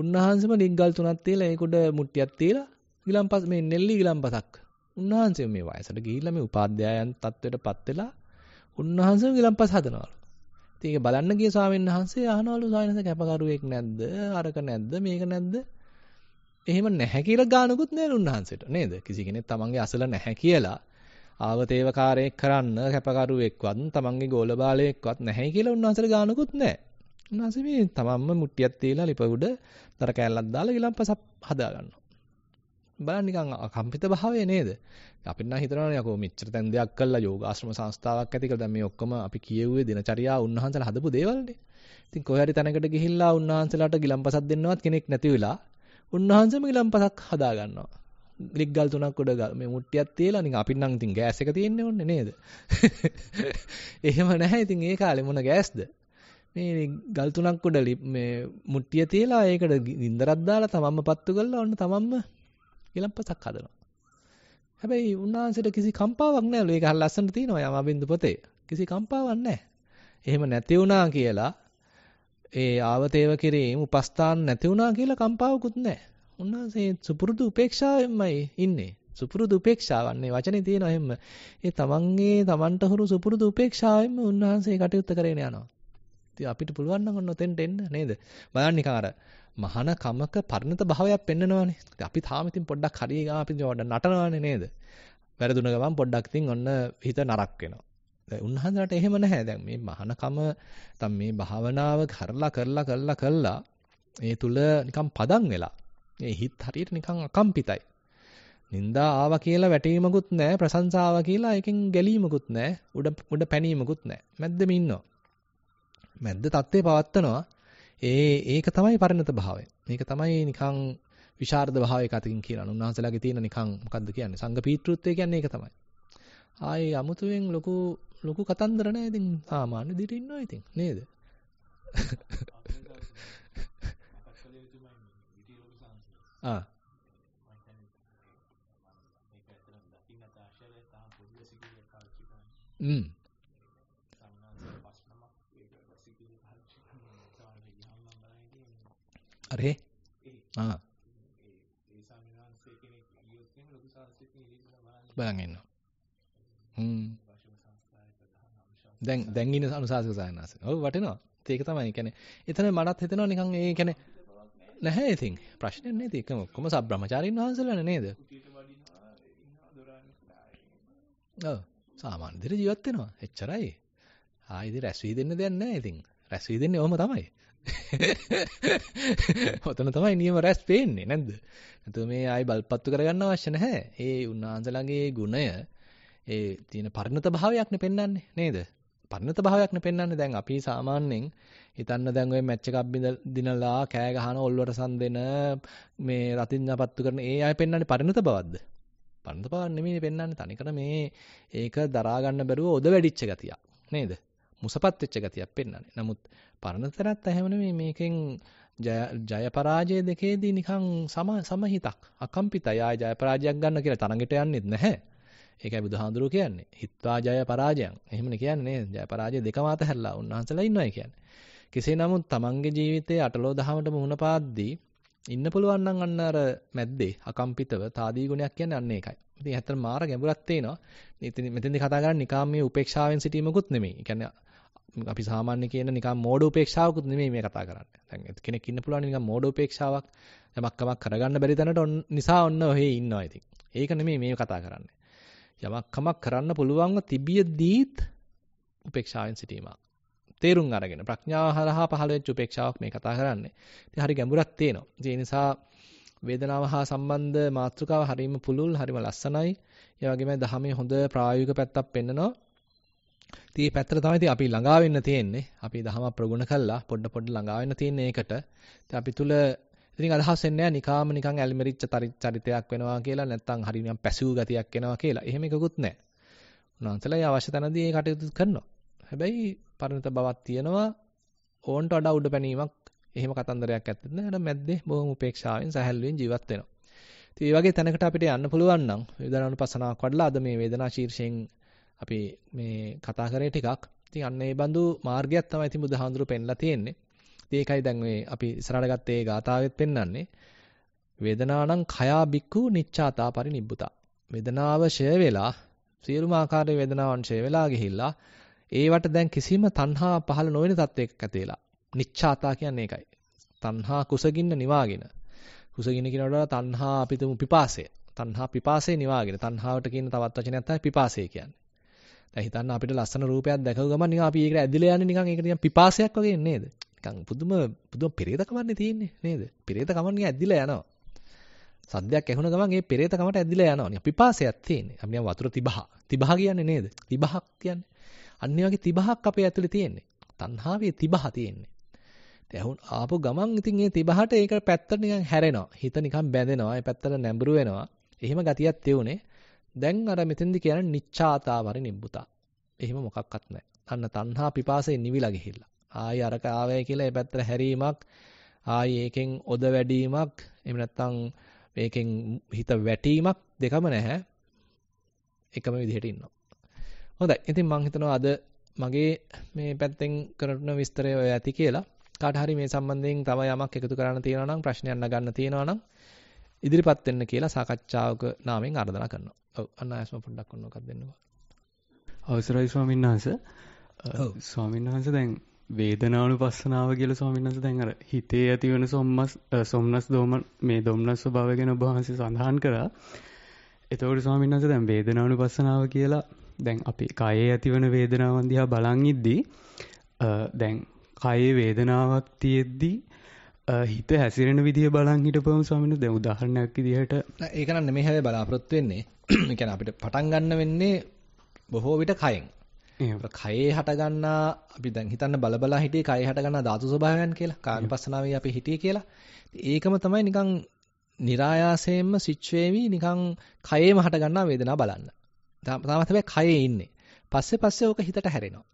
උන්වහන්සේම ලිංගල් තුනක් තියලා ඒකට මුට්ටියක් තියලා ගිලම්පස් මේ නෙල්ලි ගිලම්පසක් උන්වහන්සේ මේ වයසට ගිහිල්ලා මේ උපාධ්‍යායන් තත්වයටපත් වෙලා උන්වහන්සේ ගිලම්පස් හදනවලු. ඉතින් ඒක බලන්න ගිය ස්වාමීන් වහන්සේ අහනවලු සායනස කැපකරුවෙක් නැද්ද? අරක නැද්ද? මේක නැද්ද? එහෙම නැහැ කියලා ගානකුත් නෑලු උන්වහන්සේට නේද? කිසි කෙනෙක් තමන්ගේ අසල නැහැ කියලා ආවතේවකාරයෙක් කරන්න කැපකරුවෙක්වත් තමන්ගේ ගෝල බාලයෙක්වත් නැහැ කියලා උන්වහන්සේට ගානකුත් නෑ. උන්වහන්සේ මේ තමන්ම මුට්ටියක් තියලා ලිප උඩ තර කෑල්ලක් දාලා ගිලම්පසක් හදා ගන්නවා. බලන්න නිකන් අකම්පිත භාවය නේද? අපිට නම් හිතනවානේ යකෝ මෙච්චර තැන් දෙයක් කළා යෝගාශ්‍රම සංස්ථාවක් ඇති කළා. දැන් මේ ඔක්කොම අපි කියෙව්වේ දිනචරියා උන්වහන්සේලා හදපු දේවල්නේ. ඉතින් කොහේ හරි තැනකට ගිහිල්ලා උන්වහන්සේලාට ගිලම්පසක් දෙන්නවත් කෙනෙක් නැති වෙලා උන්වහන්සේම ගිලම්පසක් හදා ගන්නවා. ලිග්ගල් තුනක් උඩ මේ මුට්ටියක් තියලා නිකන් අපිට නම් ඉතින් ගෑස් එක තියෙන්නේ ඕනේ නේද? එහෙම නැහැ. ඉතින් ඒ කාලේ මොන ගෑස්ද? මේ ගල් තුනක් උඩ මේ මුට්ටිය තියලා ඒකට ගින්දරක් දාලා තමන්ම පත්තු කරලා ඔන්න තමන්ම ගෙලම්පසක් හදනවා. හැබැයි උන්වහන්සේට කිසි කම්පාවක් නැහැ. ඒක ලස්සන තියෙනවා යමාබින්දු පොතේ. කිසි කම්පාවක් නැහැ. එහෙම නැති වුණා කියලා ඒ ආවතේව කිරීම උපස්ථාන නැති වුණා කියලා කම්පාවකුත් නැහැ. උන්වහන්සේ සුපුරුදු උපේක්ෂාවෙන්මයි ඉන්නේ. සුපුරුදු උපේක්ෂාවන්නේ වචනේ තියෙනවා එහෙම. ඒ තමන්ගේ තමන්ට හුරු සුපුරුදු උපේක්ෂාවෙන්ම උන්වහන්සේ කටයුත්ත කරගෙන යනවා. ඉතින් අපිට පුළුවන් නම් ඔන්න ඔතෙන්ට එන්න නේද? බලන්න කාර මහාන කමක පරිණත භාවයක් පෙන්නනවානේ. අපි තාම ඉතින් පොඩ්ඩක් හරිය ගාම අපි නටනවානේ නේද? වැරදුන ගමන් පොඩ්ඩක් ඉතින් ඔන්න හිත නරක් වෙනවා. දැන් උන්වහන්සේලාට එහෙම නැහැ. දැන් මේ මහාන කම මේ භාවනාව කරලා කරලා කරලා කරලා ඒ තුල නිකන් පදන් වෙලා. ඒ හිත හරියට නිකන් අකම්පිතයි. නින්දා ආවා කියලා වැටීමකුත් නැහැ ප්‍රශංසාව කියලා එකෙන් ගැලීමකුත් නැහැ උඩ උඩ පැනීමකුත් නැහැ මැද්දෙම ඉන්නවා මැද්ද தත්ත්වේ පවත්නවා ඒ ඒක තමයි පරිණත භාවය. මේක තමයි නිකන් විශාරද භාවයක අතකින් කියලා. උන්වහන්සේලාගේ තියෙන නිකන් මොකද්ද කියන්නේ? සංඝ පීත්‍ෘත්වය කියන්නේ ඒක තමයි. ආයේ අමුතුවෙන් ලොකු ලොකු කතන්දර නෑ ඉතින් සාමාන්‍ය දිට ඉන්නවා ඉතින් නේද? ආ හ්ම් හරි. ආ. බලන් ඉන්නවා. හ්ම්. දැන් දැන් ඉන්න අනුශාසක සායනාස. ඔව් වටිනවා. ඒක තමයි. ඒ කියන්නේ එතන මටත් හිතෙනවා නිකන් ඒ කියන්නේ නැහැ ඉතින්. ප්‍රශ්නයක් නෑ ඉතින්. ඒකම ඔක්කොම සබ්‍රමචාරින් වහන්සේලානේ නේද? ඔව්. සාමාන්‍ය විදිහට ජීවත් වෙනවා. එච්චරයි. ආයෙදි රැස් වී දෙන්න දෙයක් නැහැ ඉතින්. රැස් වී දෙන්නේ ඔහම තමයි. ඔතන තමයි නියම රැස් පේන්නේ නැද්ද? නැතුව මේ ආයි බල්පත්තු කරගන්න අවශ්‍ය නැහැ. ඒ උන්වහන්සේලාගේ ගුණය ඒ තියෙන පරිණත භාවයක්නේ පෙන්වන්නේ නේද? පරිණත භාවයක්නේ පෙන්වන්නේ. දැන් අපි සාමාන්‍යයෙන් හිතන්න දැන් ওই මැච් එකක් දිනලා කෑ ගහන ඔල්ලුවට සම් දෙන මේ රතිඤ්ඤපත්තු කරන ඒ අය පෙන්වන්නේ පරිණත බවක්ද? පරිණත බවක් නෙමෙයි පෙන්වන්නේ. තනිකර මේ ඒක දරා ගන්න බැරුව ඔද වැඩිච්ච ගතියක් නේද? මුසපත් වෙච්ච ගතියක් පෙන්වන්නේ. නමුත් පරණ තැනත් එහෙම නෙමෙයි මේකෙන් ජය පරාජය දෙකේදී නිකන් සම සමහිතක් අකම්පිතයි ආය ජය පරාජයක් ගන්න කියලා තරඟට යන්නෙත් නැහැ. ඒකයි බුදුහාඳුරෝ කියන්නේ. හිත්වා ජය පරාජයන්. එහෙමනේ කියන්නේ නේද? ජය පරාජය දෙකම අතහැරලා උන්වහන්සේලා ඉන්නවා කියන්නේ. කෙසේ නමුත් තමන්ගේ ජීවිතයේ අටලෝ දහමට මුහුණ පාද්දී ඉන්න පුළුවන් නම් අන්න අර මැද්දේ අකම්පිතව තාදී ගුණයක් කියන්නේ අන්න ඒකයි. ඉතින් ඇත්තට මාර ගැඹුරක් තේනවා. ඉතින් මෙතෙන්දී කතා කරන්නේ නිකාම් මේ උපේක්ෂාවෙන් සිටීමකුත් නෙමෙයි. ඒ කියන්නේ අපි සාමාන්‍ය කියන නිකන් මෝඩ උපේක්ෂාවකුත් නෙමෙයි මේ කතා කරන්නේ. දැන් කෙනෙක් ඉන්න පුළුවන් නිකන් මෝඩ උපේක්ෂාවක් යමක් කමක් කරගන්න බැරි තැනට නිසා ඔන්න ඔහේ ඉන්නවා ඉතින්. ඒක නෙමෙයි මේ කතා කරන්නේ. යමක් කමක් කරන්න පුළුවන්ව තිබියදීත් උපේක්ෂාවෙන් සිටීමක්. තේරුම් අරගෙන ප්‍රඥාව හරහා පහළ වෙච්ච උපේක්ෂාවක් මේ කතා කරන්නේ. ඉතින් හරි ගැඹුරක් තියෙනවා. ඒ නිසා වේදනාව හා සම්බන්ධ මාතෘකාව හරීම පුළුල්, හරීම ලස්සනයි. ඒ වගේම දහමේ හොඳ ප්‍රායෝගික පැත්තක් පෙන්නනවා. ඉතින් මේ පැත්තට තමයි ඉතින් අපි ළඟා වෙන්න තියෙන්නේ. අපි දහම ප්‍රගුණ කළා පොඩ පොඩ ළඟා වෙන්න තියෙන්නේ ඒකට. ඉතින් අපි තුල ඉතින් අදහස් වෙන්නේ නැහැ නිකාම නිකන් ඇලිමරිච්ච චරිතයක් වෙනවා කියලා නැත්නම් හරි නිකන් පැසිව් ගතියක් වෙනවා කියලා. එහෙම එකකුත් නැහැ. උන්වහන්සේලා අවශ්‍ය තැනදී ඒ කටයුතු කරනවා. හැබැයි පරිණත බවක් තියෙනවා ඕන්ට වඩා උඩ පැනීමක් එහෙම කතන්දරයක් ඇත්තෙත් නැහැ. මැද්දේ බොහොම උපේක්ෂාවෙන් සැහැල්ලුවෙන් ජීවත් වෙනවා. ඉතින් මේ වගේ තැනකට අපිට යන්න පුළුවන් නම් වේදනානුපසනාවක් වඩලා අද මේ වේදනා ශීර්ෂයෙන් අපි මේ කතා කරේ ටිකක්. ඉතින් අන්න ඒ බඳු මාර්ගයක් තමයි ඉතින් බුදුහාඳුරු පෙන්ලා තියෙන්නේ. ඉතින් ඒකයි දැන් මේ අපි ඉස්සරහට ගත්තේ ගාථාවෙත් පෙන්වන්නේ. වේදනානම් khaya bhikkhu niccata parinibbutta. වේදනාව ෂය වෙලා සියලුම ආකාරයේ වේදනාවන් ෂය වෙලා ගිහිල්ලා ඒවට දැන් කිසිම තණ්හා පහළ නොවන තත්වයක ඇතිලා. නිච්ඡාතා කියන්නේ ඒකයි. තණ්හා කුසගින්න නිවාගෙන. කුසගින්න කියනකොට තණ්හා අපිටම පිපාසය. තණ්හා පිපාසය නිවාගෙන. තණ්හාවට කියන තවත් වචනයක් තමයි පිපාසය කියන්නේ. දැන් හිතන්න අපිට ලස්සන රූපයක් දැකව ගමන් නිකන් අපි ඒකට ඇදිලා යන්නේ නිකන් ඒක නිකන් පිපාසයක් වගේ නේද? නිකන් පුදුම පුදුම පෙරේත කමන්නේ තියෙන්නේ නේද? පෙරේත කමන් නිකන් ඇදිලා යනවා. සද්දයක් ඇහුන ගමන් ඒ පෙරේත කමට ඇදිලා යනවා. නිකන් පිපාසයක් තියෙන්නේ. අපි නිකන් වතුර තිබහ. තිබහ කියන්නේ නේද? තිබහක් කියන්නේ. අන්න වගේ තිබහක් අපේ ඇතුලේ තියෙන්නේ. තණ්හාවේ තිබහ තියෙන්නේ. ඇහුන් ආපු ගමන් ඉතින් ඒ තිබහට ඒක පැත්තට නිකන් හැරෙනවා. හිත නිකන් බැඳෙනවා. ඒ පැත්තට නැඹුරු වෙනවා. එහෙම ගතියක් තියුනේ. දැන් අර මෙතෙන්දි කියන්නේ නිච්ඡාතාවරි නිබ්බුතා. එහෙම මොකක්වත් නැහැ. අන්න තණ්හා පිපාසයෙන් නිවිලා ගිහිල්ලා. ආයි අරක ආවයි කියලා ඒ පැත්තට හැරීමක්, ආයි ඒකෙන් ඔද වැඩිවීමක්, එහෙම නැත්නම් මේකෙන් හිත වැටීමක් දෙකම නැහැ. එකම විදිහට ඉන්නවා. හොඳයි. ඉතින් මම හිතනවා අද මගේ මේ පැත්තෙන් කරන විස්තරය ඔය ඇති කියලා. කාට හරි මේ සම්බන්ධයෙන් තව යමක් එකතු කරන්න තියෙනවා නම් ප්‍රශ්නයක් නගන්න තියෙනවා නම් ඉදිරිපත් වෙන්න කියලා සාකච්ඡාවක නාමයෙන් ආරාධනා කරනවා. ඔව් අන්න ආයස්ම පොඩ්ඩක් ඔන්න ඔකක් දෙන්නකෝ. අවසරයි ස්වාමීන් වහන්සේ. ඔව් ස්වාමීන් වහන්සේ දැන් වේදනානුපස්සනාව කියලා ස්වාමීන් වහන්සේ දැන් අර හිතේ ඇතිවන සොම්මස් සොම්නස් දෝම මේ දොම්නස් ස්වභාවය ගැන ඔබ වහන්සේ සඳහන් කරා. එතකොට ස්වාමීන් වහන්සේ දැන් වේදනානුපස්සනාව කියලා දැන් අපි කයේ ඇතිවන වේදනාවන් දිහා බලන් ඉද්දී දැන් කයේ වේදනාවක් තියෙද්දි හිත හැසිරෙන විදිහ බලන් හිටපුවම ස්වාමීන් වහන්සේ දැන් උදාහරණයක් විදිහට ඒක නම් නෙමෙයි හැබැයි බලාපොරොත්තු වෙන්නේ ඒ කියන්නේ අපිට පටන් ගන්න වෙන්නේ බොහෝ විට කයෙන්. කයේ හට ගන්නා අපි දැන් හිතන්න බලබලා හිටියේ කයේ හට ගන්නා ධාතු ස්වභාවයන් කියලා. කායපස්සනාවේ අපි හිටියේ කියලා. ඒකම තමයි නිකන් નિરાයාසයෙන්ම ස්විච් වෙවි නිකන් කයේම හට ගන්නා වේදනාව බලන්න. තාම තමයි කයේ ඉන්නේ. පස්සේ පස්සේ ඕක හිතට හැරෙනවා.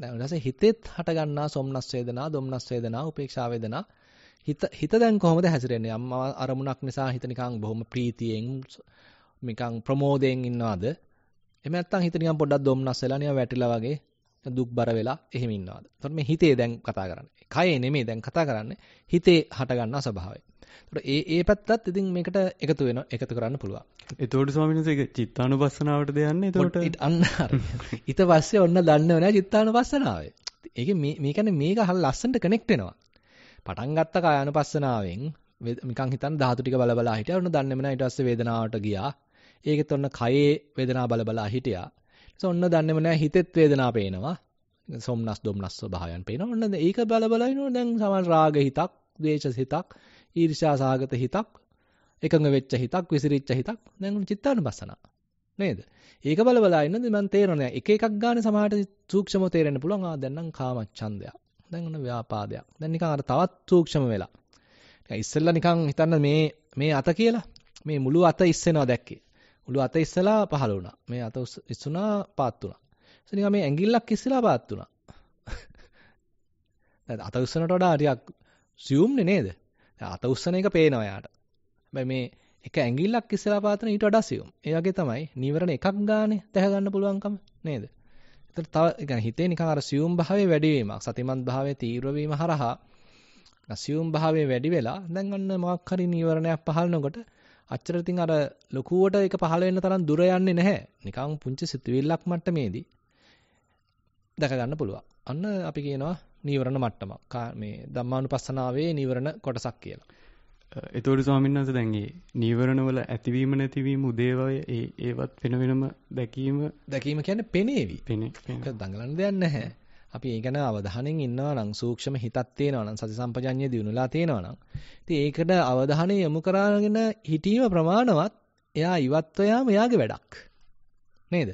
දැන් ඊට හිතෙත් හට ගන්නා සොම්නස් වේදනා, දොම්නස් වේදනා, උපේක්ෂා වේදනා හිත හිත දැන් කොහොමද හැසිරෙන්නේ? අම්මා අරමුණක් නිසා හිත නිකන් බොහොම ප්‍රීතියෙන් නිකන් ප්‍රමෝදයෙන් ඉන්නවද? එහෙම නැත්නම් හිත නිකන් පොඩ්ඩක් දොම්නස් වෙලා නිකන් වැටිලා වගේ දුක් බර වෙලා එහෙම ඉන්නවද? එතකොට මේ හිතේ දැන් කතා කරන්නේ. කයේ නෙමෙයි දැන් කතා කරන්නේ. හිතේ හටගන්නා ස්වභාවය. එතකොට ඒ ඒ පැත්තත් ඉතින් මේකට එකතු වෙන එකතු කරන්න පුළුවන්. එතකොට ස්වාමීන් වහන්සේ චිත්තානුපස්සනාවටද යන්නේ එතකොට? අන්න හරි. ඊට පස්සේ ඔන්න දන්නව නෑ චිත්තානුපස්සනාවේ. ඒකේ මේ මේ කියන්නේ මේක හරිය ලස්සනට කනෙක්ට් වෙනවා. පටන් ගත්ත කායानुපස්සනාවෙන් නිකන් හිතන්න ධාතු ටික බල බලා හිටියා. ඔන්න දන්නේම නෑ ඊට පස්සේ වේදනාවට ගියා. ඒකෙත් ඔන්න කයේ වේදනා බල බලා හිටියා. ඊට ඔන්න දන්නේම නැහැ හිතෙත් වේදනා පේනවා. සොම්නස් දොම්නස් ස්වභාවයන් පේනවා. ඔන්න ඒක බල බල ඉනෝ දැන් සමහර රාග හිතක්, ද්වේෂ හිතක්, ඊර්ෂ්‍යා සාගත හිතක්, එකඟ වෙච්ච හිතක්, විසිරිච්ච හිතක්. දැන් චිත්තානුපස්සන. නේද? ඒක බල බල ඉන්නද මම තේරෙන්නේ එක එකක් ගන්න සමහරට සූක්ෂමව තේරෙන්න පුළුවන්. ආ දැන් නම් කාමච්ඡන්දයක්. දැන් ඔන්න ව්‍යාපාදයක්. දැන් නිකන් අර තවත් සූක්ෂම වෙලා. ඉතින් ඉස්සෙල්ලා නිකන් හිතන්න මේ මේ අත කියලා මේ මුළු අත ඉස්සෙනවා දැක්කේ. ඔළුව අත ඉස්සලා පහළ වුණා. මේ අත ඉස්සුණා පාත් වුණා. ඊට නිකන් මේ ඇඟිල්ලක් ඉස්සලා පාත් වුණා. දැන් අත උස්සනට වඩා ටිකක් සියුම්නේ නේද? අත උස්සන එක පේනවා යාට. හැබැයි මේ එක ඇඟිල්ලක් ඉස්සලා පාතන ඊට වඩා සියුම්. ඒ වගේ තමයි නීවරණ එකක් ගානේ දැහ ගන්න පුළුවන්කම නේද? ඒතර තව يعني හිතේ නිකන් අර සියුම් භාවයේ වැඩි වීමක්, සතිමත් භාවයේ තීව්‍ර වීම හරහා සියුම් භාවයේ වැඩි වෙලා දැන් අන්න මොකක් හරි නීවරණයක් පහළනකොට අච්චර ඉතින් අර ලකුවට ඒක පහළ වෙන්න තරම් දුර යන්නේ නැහැ. නිකන් පුංචි සිතුවිල්ලක් මට්ටමේදී දැක ගන්න පුළුවන්. අන්න අපි කියනවා නීවරණ මට්ටමක්. මේ ධම්මානුපස්සනාවේ නීවරණ කොටසක් කියලා. ඒතෝරි ස්වාමීන් වහන්සේ දැන් මේ නීවරණ වල ඇතිවීම නැතිවීම උදේවය ඒ ඒවත් වෙන වෙනම දැකීම දැකීම කියන්නේ පෙනේවි. පෙනේ. ඒක දඟලන්න දෙයක් නැහැ. අපි ඒ ගැන අවධානයෙන් ඉන්නවා නම් සූක්ෂම හිතක් තියෙනවා නම් සති සම්පජඤ්ඤය දිනුලා තියෙනවා නම් ඉතින් ඒකට අවධානය යොමු කරගෙන හිටීම ප්‍රමාණවත් එයා ඉවත්ව යාම එයාගේ වැඩක් නේද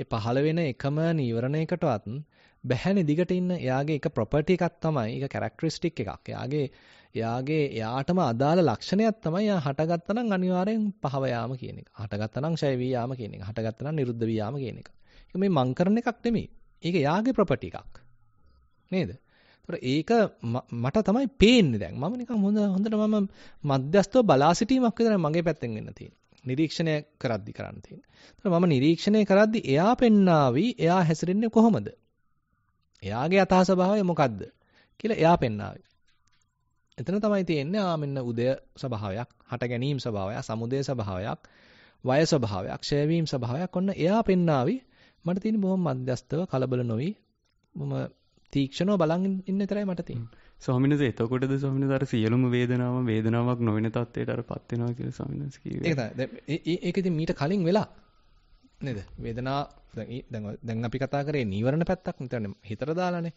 ඒ පහළ වෙන එකම නීවරණයකටවත් බැහැනේ දිගට ඉන්න එයාගේ එක ප්‍රොපර්ටි එකක් තමයි ඒක කැරක්ටරිස්ටික් එකක් එයාගේ එයාගේ එයාටම අදාළ ලක්ෂණයක් තමයි යා හටගත්තනම් අනිවාර්යෙන් පහව යාම කියන එක. හටගත්තනම් ෂය වී යාම කියන එක. හටගත්තනම් නිරුද්ධ වී යාම කියන එක. ඒක මේ මං කරන එකක් නෙමෙයි. ඒක යාගේ ප්‍රොපර්ටි එකක්. නේද? ඒතර ඒක මට තමයි පේන්නේ දැන්. මම නිකන් හොඳ හොඳට මම මධ්‍යස්තව බලා සිටීමක් විතරයි මගේ පැත්තෙන් වෙන්න තියෙන්නේ. නිරීක්ෂණය කරද්දි කරන්න තියෙන්නේ. ඒතර මම නිරීක්ෂණය කරද්දි එයා පෙන්නාවි එයා හැසිරෙන්නේ කොහොමද? එයාගේ යථා ස්වභාවය මොකද්ද කියලා එයා පෙන්නාවි. එතන තමයි තියෙන්නේ ආ මෙන්න උදය ස්වභාවයක්, හට ගැනීම ස්වභාවයක්, සමුදය ස්වභාවයක්, වය ස්වභාවයක්, ක්ෂය වීම ස්වභාවයක් ඔන්න එයා පෙන්නාවි මට තියෙන බොහොම මධ්‍යස්තව කලබල නොවි මම තීක්ෂණව බලන් ඉන්න විතරයි මට තියෙන්නේ. ස්වාමිනේද එතකොටද ස්වාමිනේ අර සියලුම වේදනාව වේදනාවක් නොවන තත්ත්වයට අර පත් වෙනවා කියලා ස්වාමිනේ කිව්වේ. ඒක තමයි. ඒක ඉතින් මීට කලින් වෙලා නේද? වේදනාව දැන් දැන් අපි කතා කරේ නීවරණ පැත්තක් නිතරනේ හිතට දාලානේ.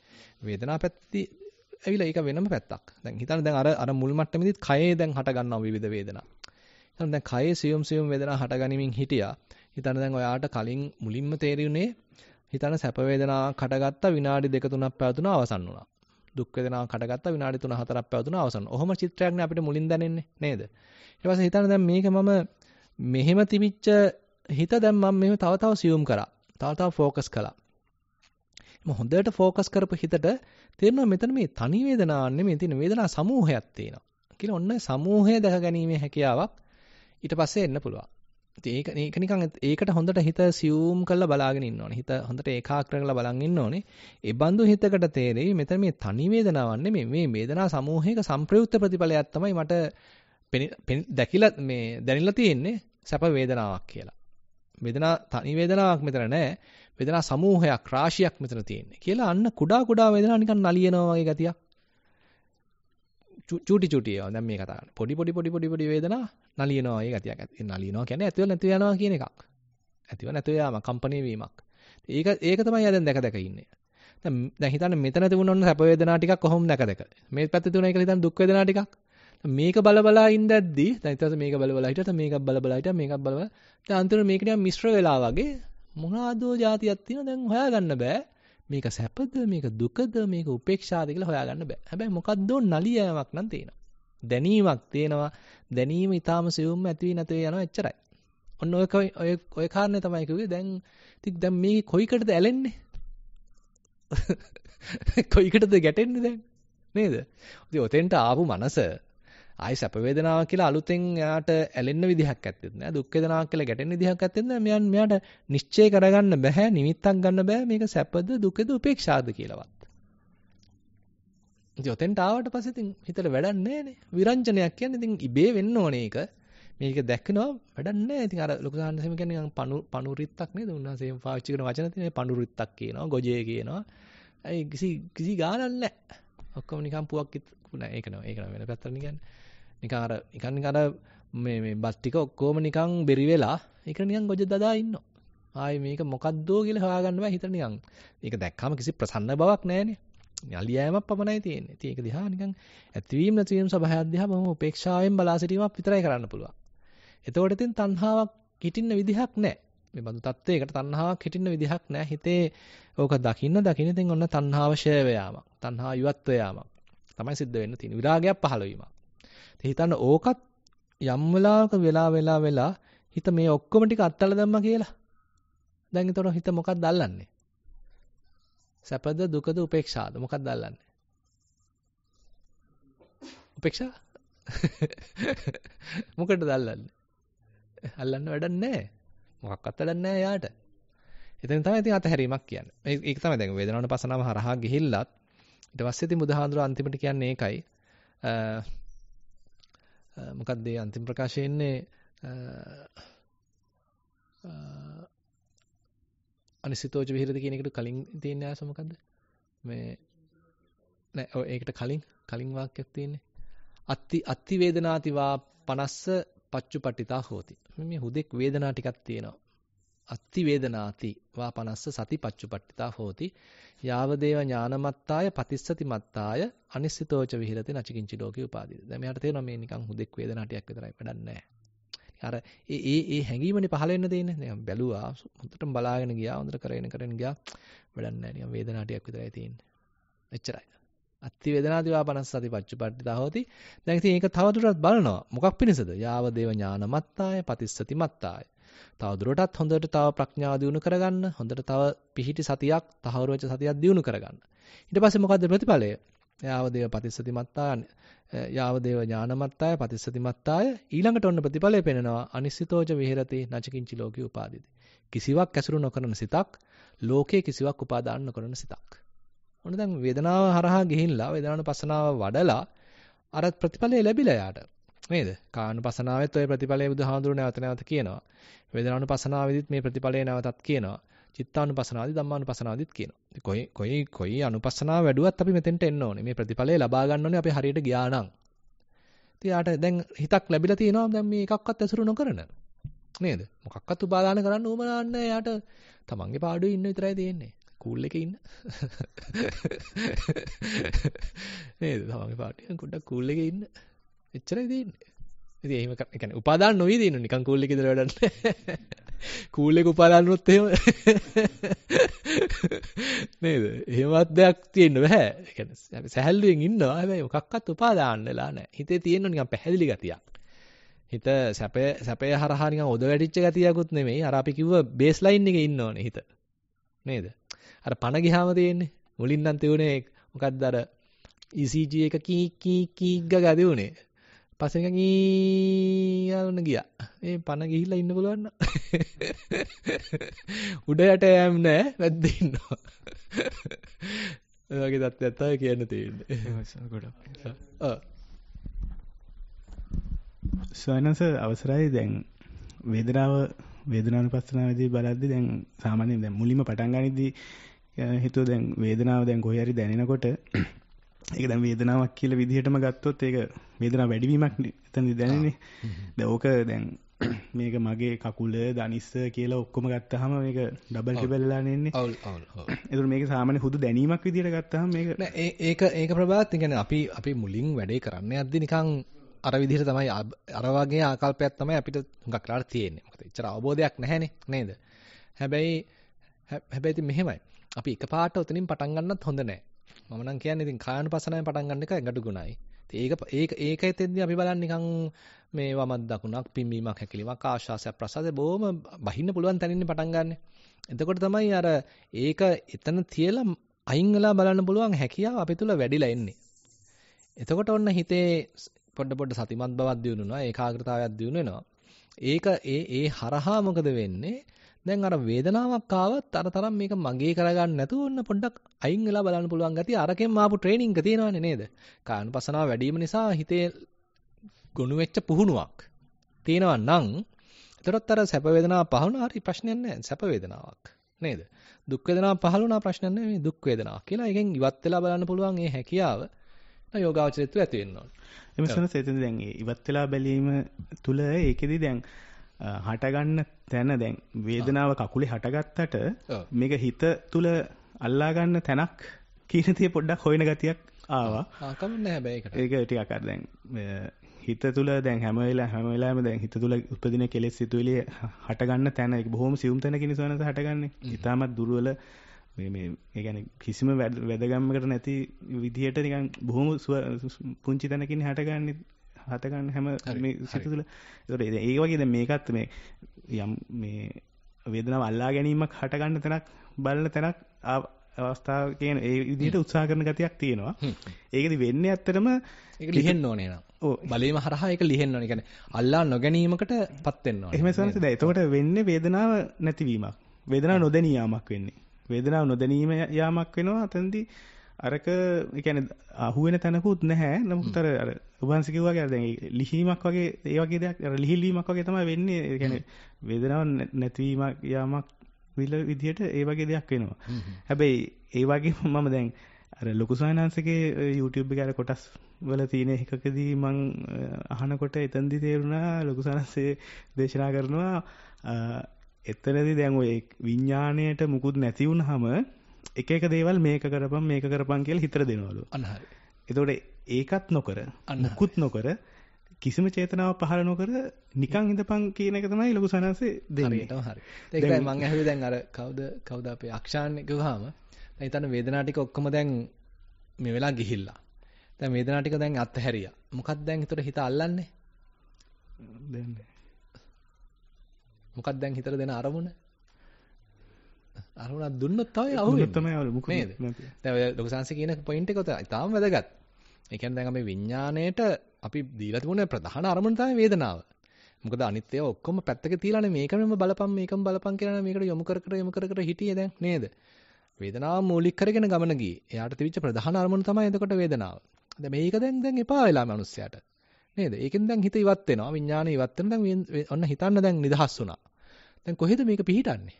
වේදනාව පැත්තදී ඇවිල්ලා ඒක වෙනම පැත්තක්. දැන් හිතන්න දැන් අර අර මුල් මට්ටමේදීත් කයේ දැන් හට ගන්නවා විවිධ වේදනා. හිතන්න දැන් කයේ සියුම් සියුම් වේදනා හට ගනිමින් හිටියා. හිතන්න දැන් ඔයාට කලින් මුලින්ම තේරිුනේ හිතන්න සැප වේදනාවක් කඩගත්ත විනාඩි 2 3ක් පැවතුණා අවසන් වුණා. දුක් වේදනාවක් කඩගත්ත විනාඩි 3 4ක් පැවතුණා අවසන්. ඔහොම චිත්‍රයක්නේ අපිට මුලින් දැනෙන්නේ නේද? ඊට පස්සේ හිතන්න දැන් මේක මම මෙහෙම තිබිච්ච හිත දැන් මම මෙහෙම තව තව සියුම් කරා. තව තව ફોકસ කළා. මම හොඳට ફોકસ කරපු හිතට තේරෙනවා මෙතන මේ තනි වේදනාවක් නෙමෙයි තියෙන වේදනා සමූහයක් තියෙනවා. කියලා ඔන්න සමූහය දැක ගැනීමේ හැකියාවක් ඊට පස්සේ එන්න පුළුවන්. ඒක ඒක නිකන් ඒකට හොඳට හිත සියුම් කරලා බලාගෙන ඉන්න ඕනේ. හිත හොඳට ඒකාග්‍ර කරලා බලන් ඉන්න ඕනේ. ඒ බඳු හිතකට තේරෙයි මෙතන මේ තනි වේදනාවක් නෙමෙයි මේ වේදනා සමූහයක සම්ප්‍රයුක්ත ප්‍රතිඵලයක් තමයි මට දැකිලා මේ දැනෙලා තියෙන්නේ සැප වේදනාවක් කියලා. වේදනා තනි වේදනාවක් මෙතන නෑ. වේදනා සමූහයක් රාශියක් මෙතන තියෙන්නේ. කියලා අන්න කුඩා කුඩා වේදනා නිකන් නලියනවා වගේ ගතියක්. චූටි චූටි ඒවා දැන් මේ කතා කරන්නේ පොඩි පොඩි පොඩි පොඩි පොඩි වේදනා නලියනවා ඒ ගතියක් ඒ නලියනවා කියන්නේ ඇතිව නැතිව යනවා කියන එකක් ඇතිව නැතිව යාම කම්පණය වීමක් ඒක ඒක තමයි ආ දැන් දැක දැක ඉන්නේ දැන් දැන් හිතන්න මෙතන තිබුණ ඔන්න සැප වේදනා ටිකක් කොහොම දැක දැක මේ පැත්තේ තිබුණා කියලා හිතන්න දුක් වේදනා ටිකක් මේක බල බලා ඉඳද්දි දැන් ඊට මේක බල බලා හිටියත් මේක බල බලා හිටියා මේකත් බල බලා දැන් අන්තිමට මේක නිකන් මිශ්‍ර වෙලා වගේ මොනවාදෝ જાතියක් තියෙනවා දැන් හොයාගන්න බෑ මේක සැපද මේක දුකද මේක උපේක්ෂාද කියලා හොයාගන්න බෑ. හැබැයි මොකක්දෝ නලියමක් නම් තියෙනවා. දැනීමක් තියෙනවා. දැනීම ඊටාම සියුම්ම ඇති වී නැති යනවා එච්චරයි. ඔන්න ඔය ඔය ඔය කාරණේ තමයි කිව්වේ. දැන් ඉතින් දැන් මේ කොයිකටද ඇලෙන්නේ? කොයිකටද ගැටෙන්නේ දැන්? නේද? ඉතින් ඔතෙන්ට ආපු මනස ආයි සැප වේදනාව කියලා අලුතෙන් එයාට ඇලෙන්න විදිහක් ඇත්තෙත් නෑ. දුක් වේදනාව කියලා ගැටෙන්න විදිහක් ඇත්තෙත් නෑ. මෙයන් මෙයාට නිශ්චය කරගන්න බෑ, නිමිත්තක් ගන්න බෑ මේක සැපද දුකද උපේක්ෂාද කියලාවත්. යොතෙන්ට ආවට පස්සේ ඉතින් හිතට වැඩක් නෑනේ. විරංජනයක් කියන්නේ ඉතින් ඉබේ වෙන්න ඕනේ ඒක. මේක දැක්කනවා වැඩක් නෑ. ඉතින් අර ලොකු සාහන්සෙම කියන්නේ පණු පණුරිත්තක් නේද? උන්වහන්සේම පාවිච්චි කරන වචන තියෙනවා පණුරිත්තක් කියනවා, ගොජේ කියනවා. ඒ කිසි කිසි ගානක් නෑ. ඔක්කොම නිකන් පුවක් නෑ. ඒක නෑ. ඒක නෑ වෙන පැත්තට නිකන්. නිකන් අර නිකන් නිකන් අර මේ මේ බත් ටික ඔක්කොම නිකන් බෙරි වෙලා ඒක නිකන් ගොජ දදා ඉන්නවා. ආයේ මේක මොකද්ද කියලා හොයාගන්න බෑ හිතට නිකන්. මේක දැක්කම කිසි ප්‍රසන්න බවක් නැහැනේ. යලියෑමක් පමණයි තියෙන්නේ. ඉතින් ඒක දිහා නිකන් ඇතිවීම නැතිවීම සබහායක් දිහා බොහොම උපේක්ෂාවෙන් බලා සිටීමක් විතරයි කරන්න පුළුවන්. එතකොට ඉතින් තණ්හාවක් හිටින්න විදිහක් නැහැ. මේ බඳු තත්වයකට තණ්හාවක් හිටින්න විදිහක් නැහැ. හිතේ ඕක දකින්න දකින්න ඉතින් ඔන්න තණ්හාව ෂය වෙයාමක්. තණ්හා ඉවත් වෙයාමක්. තමයි සිද්ධ වෙන්න තියෙන්නේ. විරාගයක් පහළ වීමක්. හිතන්න ඕකත් යම් වෙලාවක වෙලා වෙලා වෙලා හිත මේ ඔක්කොම ටික අත්හැරලා දැම්මා කියලා. දැන් ඒතකොට හිත මොකක්ද අල්ලන්නේ? සැපද දුකද උපේක්ෂාද මොකක්ද අල්ලන්නේ? උපේක්ෂා? මොකටද අල්ලන්නේ? අල්ලන්න වැඩක් නැහැ. මොකක්වත් වැඩක් නැහැ යාට. එතන තමයි ඉතින් අතහැරීමක් කියන්නේ. ඒක තමයි දැන් වේදනාවන පසනාව හරහා ගිහිල්ලත් ඊට පස්සේ ඉතින් බුදුහාඳුර අන්තිමට කියන්නේ ඒකයි. මොකක්ද ඒ අන්තිම ප්‍රකාශය එන්නේ අනිසිතෝච විහෙරද කියන එකට කලින් තියෙන ආස මොකද්ද? මේ නෑ ඔය ඒකට කලින් කලින් වාක්‍යයක් තියෙන්නේ. අත්ති අත්ති වේදනාතිවා 50 පච්චුපටිතා හෝති. මේ හුදෙක් වේදනා ටිකක් තියෙනවා. අත්ති වේදනාති වා පනස්ස සති පච්චුපට්ඨිතා හෝති යාවදේව ඥානමත්තාය පතිස්සති මත්තාය අනිස්සිතෝච විහෙරති නචකින්චි ලෝකේ උපාදීත දැන් මෙයාට තේරෙනවා මේ නිකන් හුදෙක් වේදන හටියක් විතරයි වැඩන්නේ අර ඒ ඒ ඒ හැඟීමනේ පහල වෙන්න දෙන්නේ නිකන් බැලුවා හොඳටම බලාගෙන ගියා හොඳට කරගෙන කරගෙන ගියා වැඩන්නේ නිකන් වේදන හටියක් විතරයි තියෙන්නේ එච්චරයි අත්ති වේදනාදී වා පනස්ස සති පච්චුපට්ඨිතා හෝති දැන් ඉතින් ඒක තවදුරටත් බලනවා මොකක් පිණිසද යාවදේව ඥානමත්තාය පතිස්සති මත්තාය තවදුරටත් හොඳට තව ප්‍රඥාව දියුණු කරගන්න, හොඳට තව පිහිටි සතියක්, තහවුරු වෙච්ච සතියක් දියුණු කරගන්න. ඊට පස්සේ මොකද්ද ප්‍රතිඵලය? යාවදේව පතිස්සතිමත්තා යාවදේව ඥානමත්තාය පතිස්සතිමත්තාය ඊළඟට ඔන්න ප්‍රතිඵලය පෙන්නවා අනිසිතෝජ විහෙරති නචකින්චි ලෝකී උපාදිති. කිසිවක් ඇසුරු නොකරන සිතක්, ලෝකේ කිසිවක් උපාදාන නොකරන සිතක්. ඔන්න දැන් වේදනාව හරහා ගිහිල්ලා වේදනාන පසනාව වඩලා අර ප්‍රතිඵලය ලැබිලා යාට. නේද? කායනුපසනාවෙත් ওই ප්‍රතිඵලයේ බුදුහාඳුරු නැවත නැවත කියනවා. වේදනානුපසනාවෙදිත් මේ ප්‍රතිඵලය නැවතත් කියනවා. චිත්තානුපසනාවදි ධම්මානුපසනාවදිත් කියනවා. ඉතින් කොයි කොයි කොයි අනුපසනාව වැඩුවත් අපි මෙතෙන්ට එන්න ඕනේ. මේ ප්‍රතිඵලය ලබා ගන්න ඕනේ අපි හරියට ගියා නම්. ඉතින් යාට දැන් හිතක් ලැබිලා තියෙනවා දැන් මේ එකක්වත් ඇසුරු නොකරන. නේද? මොකක්වත් උපාදාන කරන්න උවමනාවක් නැහැ යාට. තමන්ගේ පාඩුවේ ඉන්න විතරයි තියෙන්නේ. කූල් එකේ ඉන්න. නේද? තමන්ගේ පාඩුවේ පොඩ්ඩක් කූල් එකේ ඉන්න. එච්චරයි තියෙන්නේ. ඉතින් එහෙම ඒ කියන්නේ උපාදාන නොවි දිනු නිකන් කූල් එකේ ඉඳලා වැඩක් කූල් එක උපාදාන වුණොත් එහෙම නේද? එහෙමත් දෙයක් තියෙන්න බෑ. ඒ කියන්නේ සැහැල්ලුවෙන් ඉන්නවා. හැබැයි මොකක්වත් උපාදාන වෙලා නැහැ. හිතේ තියෙන නිකන් පැහැදිලි ගතියක්. හිත සැපේ සැපේ හරහා නිකන් ඔද වැඩිච්ච ගතියකුත් නෙමෙයි. අර අපි කිව්ව බේස් ලයින් එකේ ඉන්න ඕනේ හිත. නේද? අර පණ ගියාම තියෙන්නේ. මුලින් නම් තියුනේ මොකද්ද අර ECG එක කී කී කී ගගදී උනේ. පස්සේ නිකන් ඊයාලුන ගියා. මේ පන ගිහිල්ලා ඉන්න පුළුවන් නම්. උඩ යට යෑම් නැහැ වැද්ද ඉන්නවා. ඒ වගේ තත්ත්වයක් තමයි කියන්න තියෙන්නේ. ගොඩක්. ඔව්. සයනස අවසරයි දැන් වේදනාව වේදනානුපස්සනාවේදී බලද්දී දැන් සාමාන්‍යයෙන් දැන් මුලින්ම පටන් ගනිද්දී හිතුව දැන් වේදනාව දැන් කොහේ හරි දැනෙනකොට ඒක දැන් වේදනාවක් කියලා විදිහටම ගත්තොත් ඒක වේදනාව වැඩිවීමක් එතනදි දැනෙන්නේ. දැන් ඕක දැන් මේක මගේ කකුල දනිස්ස කියලා ඔක්කොම ගත්තාම මේක ඩබල් ට්‍රිපල් වෙලා නෙන්නේ. අවුල් අවුල්. ඒතර මේක සාමාන්‍ය හුදු දැනීමක් විදිහට ගත්තාම මේක නෑ ඒක ඒක ප්‍රබලත් කියන්නේ අපි අපි මුලින් වැඩේ කරන්න යද්දි නිකන් අර විදිහට තමයි අර වගේ ආකල්පයක් තමයි අපිට හුඟක් වෙලාට තියෙන්නේ. මොකද එච්චර අවබෝධයක් නැහැනේ නේද? හැබැයි හැබැයි ඉතින් මෙහෙමයි. අපි එකපාරට උතනින් පටන් ගන්නත් හොඳ නෑ. මම නම් කියන්නේ ඉතින් කායानुපසනාවෙන් පටන් ගන්න එක ගැටු ගුණයි. ඒක ඒක ඒක හිතෙන්දී අපි බලන්නේ නිකන් මේ වමක් දකුණක් පිම්බීමක් හැකිලිමක් ආශාසය ප්‍රසාදේ බොහොම බහින්න පුළුවන් තැනින් පටන් ගන්න. එතකොට තමයි අර ඒක එතන තියලා අයින් වෙලා බලන්න පුළුවන් හැකියාව අපි තුල වැඩිලා එන්නේ. එතකොට ඔන්න හිතේ පොඩ පොඩ සතිමත් බවක් දියුණු වෙනවා ඒකාග්‍රතාවයක් දියුණු වෙනවා. ඒක ඒ ඒ හරහා මොකද වෙන්නේ? දැන් අර වේදනාවක් ආවත් අර තරම් මේක මගේ කරගන්න නැතුව ඔන්න පොඩ්ඩක් අයින් වෙලා බලන්න පුළුවන් ගතිය අරකෙන් ආපු ට්‍රේනින්ග් එක තියෙනවනේ නේද? කායනුපසනාව වැඩි වීම නිසා හිතේ ගොනු වෙච්ච පුහුණුවක් තියෙනවා නම් එතරම් අර සැප වේදනාව පහළ හරි ප්‍රශ්නයක් නැහැ. සැප වේදනාවක් නේද? දුක් වේදනාව පහළ වුණා ප්‍රශ්නයක් නැහැ. මේ දුක් වේදනාව කියලා එකෙන් ඉවත් වෙලා බලන්න පුළුවන් මේ හැකියාව යෝගාවචරිත්ව ඇති වෙන්න ඕනේ. එමසන සේතන දැන් ඉවත් වෙලා බැලීම තුල ඒකෙදි දැන් හටගන්න තැන දැන් වේදනාව කකුලේ හටගත්තට මේක හිත තුල අල්ලා ගන්න තැනක් කීනතිය පොඩ්ඩක් හොයන ගතියක් ආවා. ආ කමන්නේ හැබැයි ඒකට. ඒක ටිකක් අර දැන් හිත තුළ දැන් හැම වෙලාවෙම හැම වෙලාවෙම දැන් හිත තුළ උපදින කෙලෙස් සිතුවිලි හට ගන්න තැන ඒක බොහොම සියුම් තැනකින් සවනස හටගන්නේ. ඊටමත් දුර්වල මේ මේ ඒ කියන්නේ කිසිම වැදගම්මකට නැති විදිහට නිකන් බොහොම පුංචි තැනකින් හටගන්නේ. හතගන්න හැම සිත තුළ තොට ඒ වගේද මේකත් මේ යම් මේ වේදන වල්ලා ගැනීමක් හටගන්න තැනක් බලන තැනක් අවස්ථාව කියන ඒ විදිහට උත්සාහ කරන ගතියක් තියෙනවා. ඒකදි වෙන්නේ ඇත්තටම ඒක ලිහෙන්න ඕනේ නේද? බලීම හරහා ඒක ලිහෙන්න ඕනේ. කියන්නේ අල්ලා නොගැනීමකට පත් වෙන්න ඕනේ. එහෙම සනස දැන් එතකොට වෙන්නේ වේදනාව නැතිවීමක්. වේදනාව නොදැනී යාමක් වෙන්නේ. වේදනාව නොදැනීම යාමක් වෙනවා. අතෙන්දී අරක ඒ කියන්නේ අහුවෙන තැනකුත් නැහැ. නමුත් අර අර උභාන්ස කිව්වාගේ අර දැන් ලිහිමක් වගේ ඒ වගේ දෙයක් අර ලිහිල්වීමක් වගේ තමයි වෙන්නේ. ඒ කියන්නේ වේදනාවක් නැතිවීමක් යාමක් විල විදිහට ඒ වගේ දෙයක් වෙනවා. හැබැයි ඒ වගේ මම දැන් අර ලොකු සයනන්සගේ YouTube එකේ අර කොටස් වල තියෙන එකකදී මං අහනකොට එතනදි තේරුණා ලොකු සයනන්සේ දේශනා කරනවා එතනදී දැන් ওই විඥාණයට මුකුත් නැති වුනහම එක එක දේවල් මේක කරපම් මේක කරපම් කියලා හිතර දෙනවලු. අනහරි. එතකොට ඒකත් නොකර මුකුත් නොකර කිසිම චේතනාවක් පහළ නොකර නිකන් ඉඳපන් කියන එක තමයි ලොකු සනන්සේ දෙන්නේ. හරියටම හරි. ඒකයි මම ඇහුවේ දැන් අර කවුද කවුද අපේ අක්ෂාන් ගිහාම දැන් හිතන්න වේදනා ටික ඔක්කොම දැන් මේ වෙලා ගිහිල්ලා. දැන් වේදනා ටික දැන් අත්හැරියා. මොකක්ද දැන් හිතට හිත අල්ලන්නේ? දැන් මොකක්ද දැන් හිතට දෙන අරමුණ? අරමුණක් දුන්නොත් තමයි අහුවෙන්නේ. තමයි අවුල මොකද නේද? දැන් ඔය ලොකුසාංශ කියන පොයින්ට් එක ඔතන ඉතාම වැදගත්. ඒ කියන්නේ දැන් මේ විඥාණයට අපි දීලා තිබුණ ප්‍රධාන අරමුණ තමයි වේදනාව. මොකද අනිත් ඒවා ඔක්කොම පැත්තක තියලානේ මේකමම බලපම් මේකම බලපම් කියලානේ මේකට යොමු කර කර යොමු කර කර හිටියේ දැන් නේද? වේදනාව මූලික කරගෙන ගමන ගියේ. එයාට තිබිච්ච ප්‍රධාන අරමුණ තමයි එතකොට වේදනාව. දැන් මේක දැන් දැන් එපා වෙලා මිනිස්සයාට. නේද? ඒකෙන් දැන් හිත ඉවත් වෙනවා. විඥානය ඉවත් වෙන දැන් ඔන්න හිතන්න දැන් නිදහස් වුණා. දැන් කොහෙද මේක පිහිටන්නේ?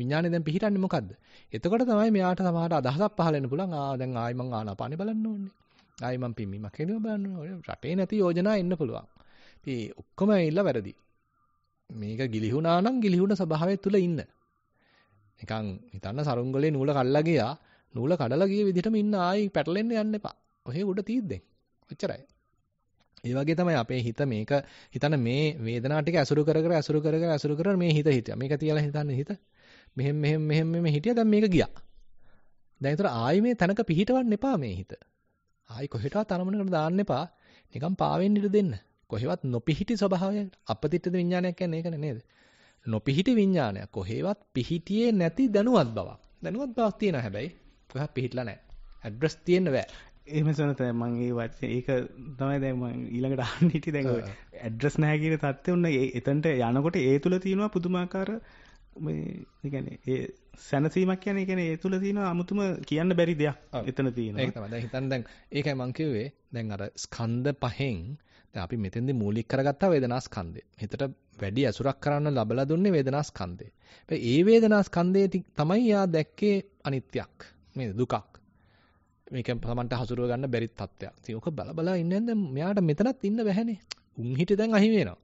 විඥානේ දැන් පිහිටන්නේ මොකද්ද? එතකොට තමයි මෙයාට සමහර අදහසක් පහළ වෙන්න පුළුවන්. ආ දැන් ආයි මං ආනාපානෙ බලන්න ඕනේ. ආයි මං පිම්මීමක් හේතුව බලන්න ඕනේ. රටේ නැති යෝජනා එන්න පුළුවන්. ඉතින් ඔක්කොම ඇවිල්ලා වැරදි. මේක ගිලිහුණා නම් ගිලිහුණ ස්වභාවය තුල ඉන්න. නිකන් හිතන්න සරුංගලේ නූල කඩලා ගියා. නූල කඩලා ගිය විදිහටම ඉන්න ආයි පැටලෙන්න යන්න එපා. ඔහේ උඩ තීද්දෙන්. ඔච්චරයි. ඒ වගේ තමයි අපේ හිත මේක හිතන මේ වේදනා ටික ඇසුරු කර කර ඇසුරු කර කර ඇසුරු කර මේ හිත හිත. මේක තියලා හිතන්නේ හිත. මෙහෙම මෙහෙම මෙහෙම මෙහෙම හිටියා දැන් මේක ගියා. දැන් ඒතර ආයි මේ තනක පිහිටවන්න එපා මේ හිත. ආයි කොහෙටවත් අරමුණකට දාන්න එපා. නිකන් පාවෙන්න ඉඩ දෙන්න. කොහෙවත් නොපිහිටි ස්වභාවය අපතිත්ත විඥානයක් කියන්නේ ඒකනේ නේද? නොපිහිටි විඥානයක් කොහෙවත් පිහිටියේ නැති දැනුවත් බවක්. දැනුවත් බවක් තියෙනවා හැබැයි කොහෙවත් පිහිටලා නැහැ. ඇඩ්‍රස් තියෙන්න බෑ. එහෙම සනත මම ඒ වචනේ ඒක තමයි දැන් මම ඊළඟට අහන්න හිටියේ දැන් ඇඩ්‍රස් නැහැ කියන தත්ත්වෙ උන්න එතනට යනකොට ඒ තුල තියෙනවා පුදුමාකාර ගැන ඒ සැනසීමක් කියන එකන ඒ තුළ තියෙන අමුතුම කියන්න බැරි දෙයක් එතන තියෙන ඒක තමයි දැන් හිතන්න දැන් ඒකයි මං කිව්වේ දැන් අර ස්කන්ධ පහෙන් දැන් අපි මෙතෙන්දී මූලික කරගත්තා වේදනා ස්කන්ධය. හිතට වැඩි අසුරක් කරන්න ලබලා දුන්නේ වේදනා ස්කන්ධය. හැබැයි ඒ වේදනා ස්කන්ධයේ තමයි යා දැක්කේ අනිත්‍යක්. මේ දුකක්. මේක තමන්ට හසුරුව ගන්න බැරි තත්ත්වයක්. ඉතින් ඔක බල බල ඉන්නේ දැන් මෙයාට මෙතනත් ඉන්න බැහැනේ. උන් හිටේ දැන් අහිමි වෙනවා.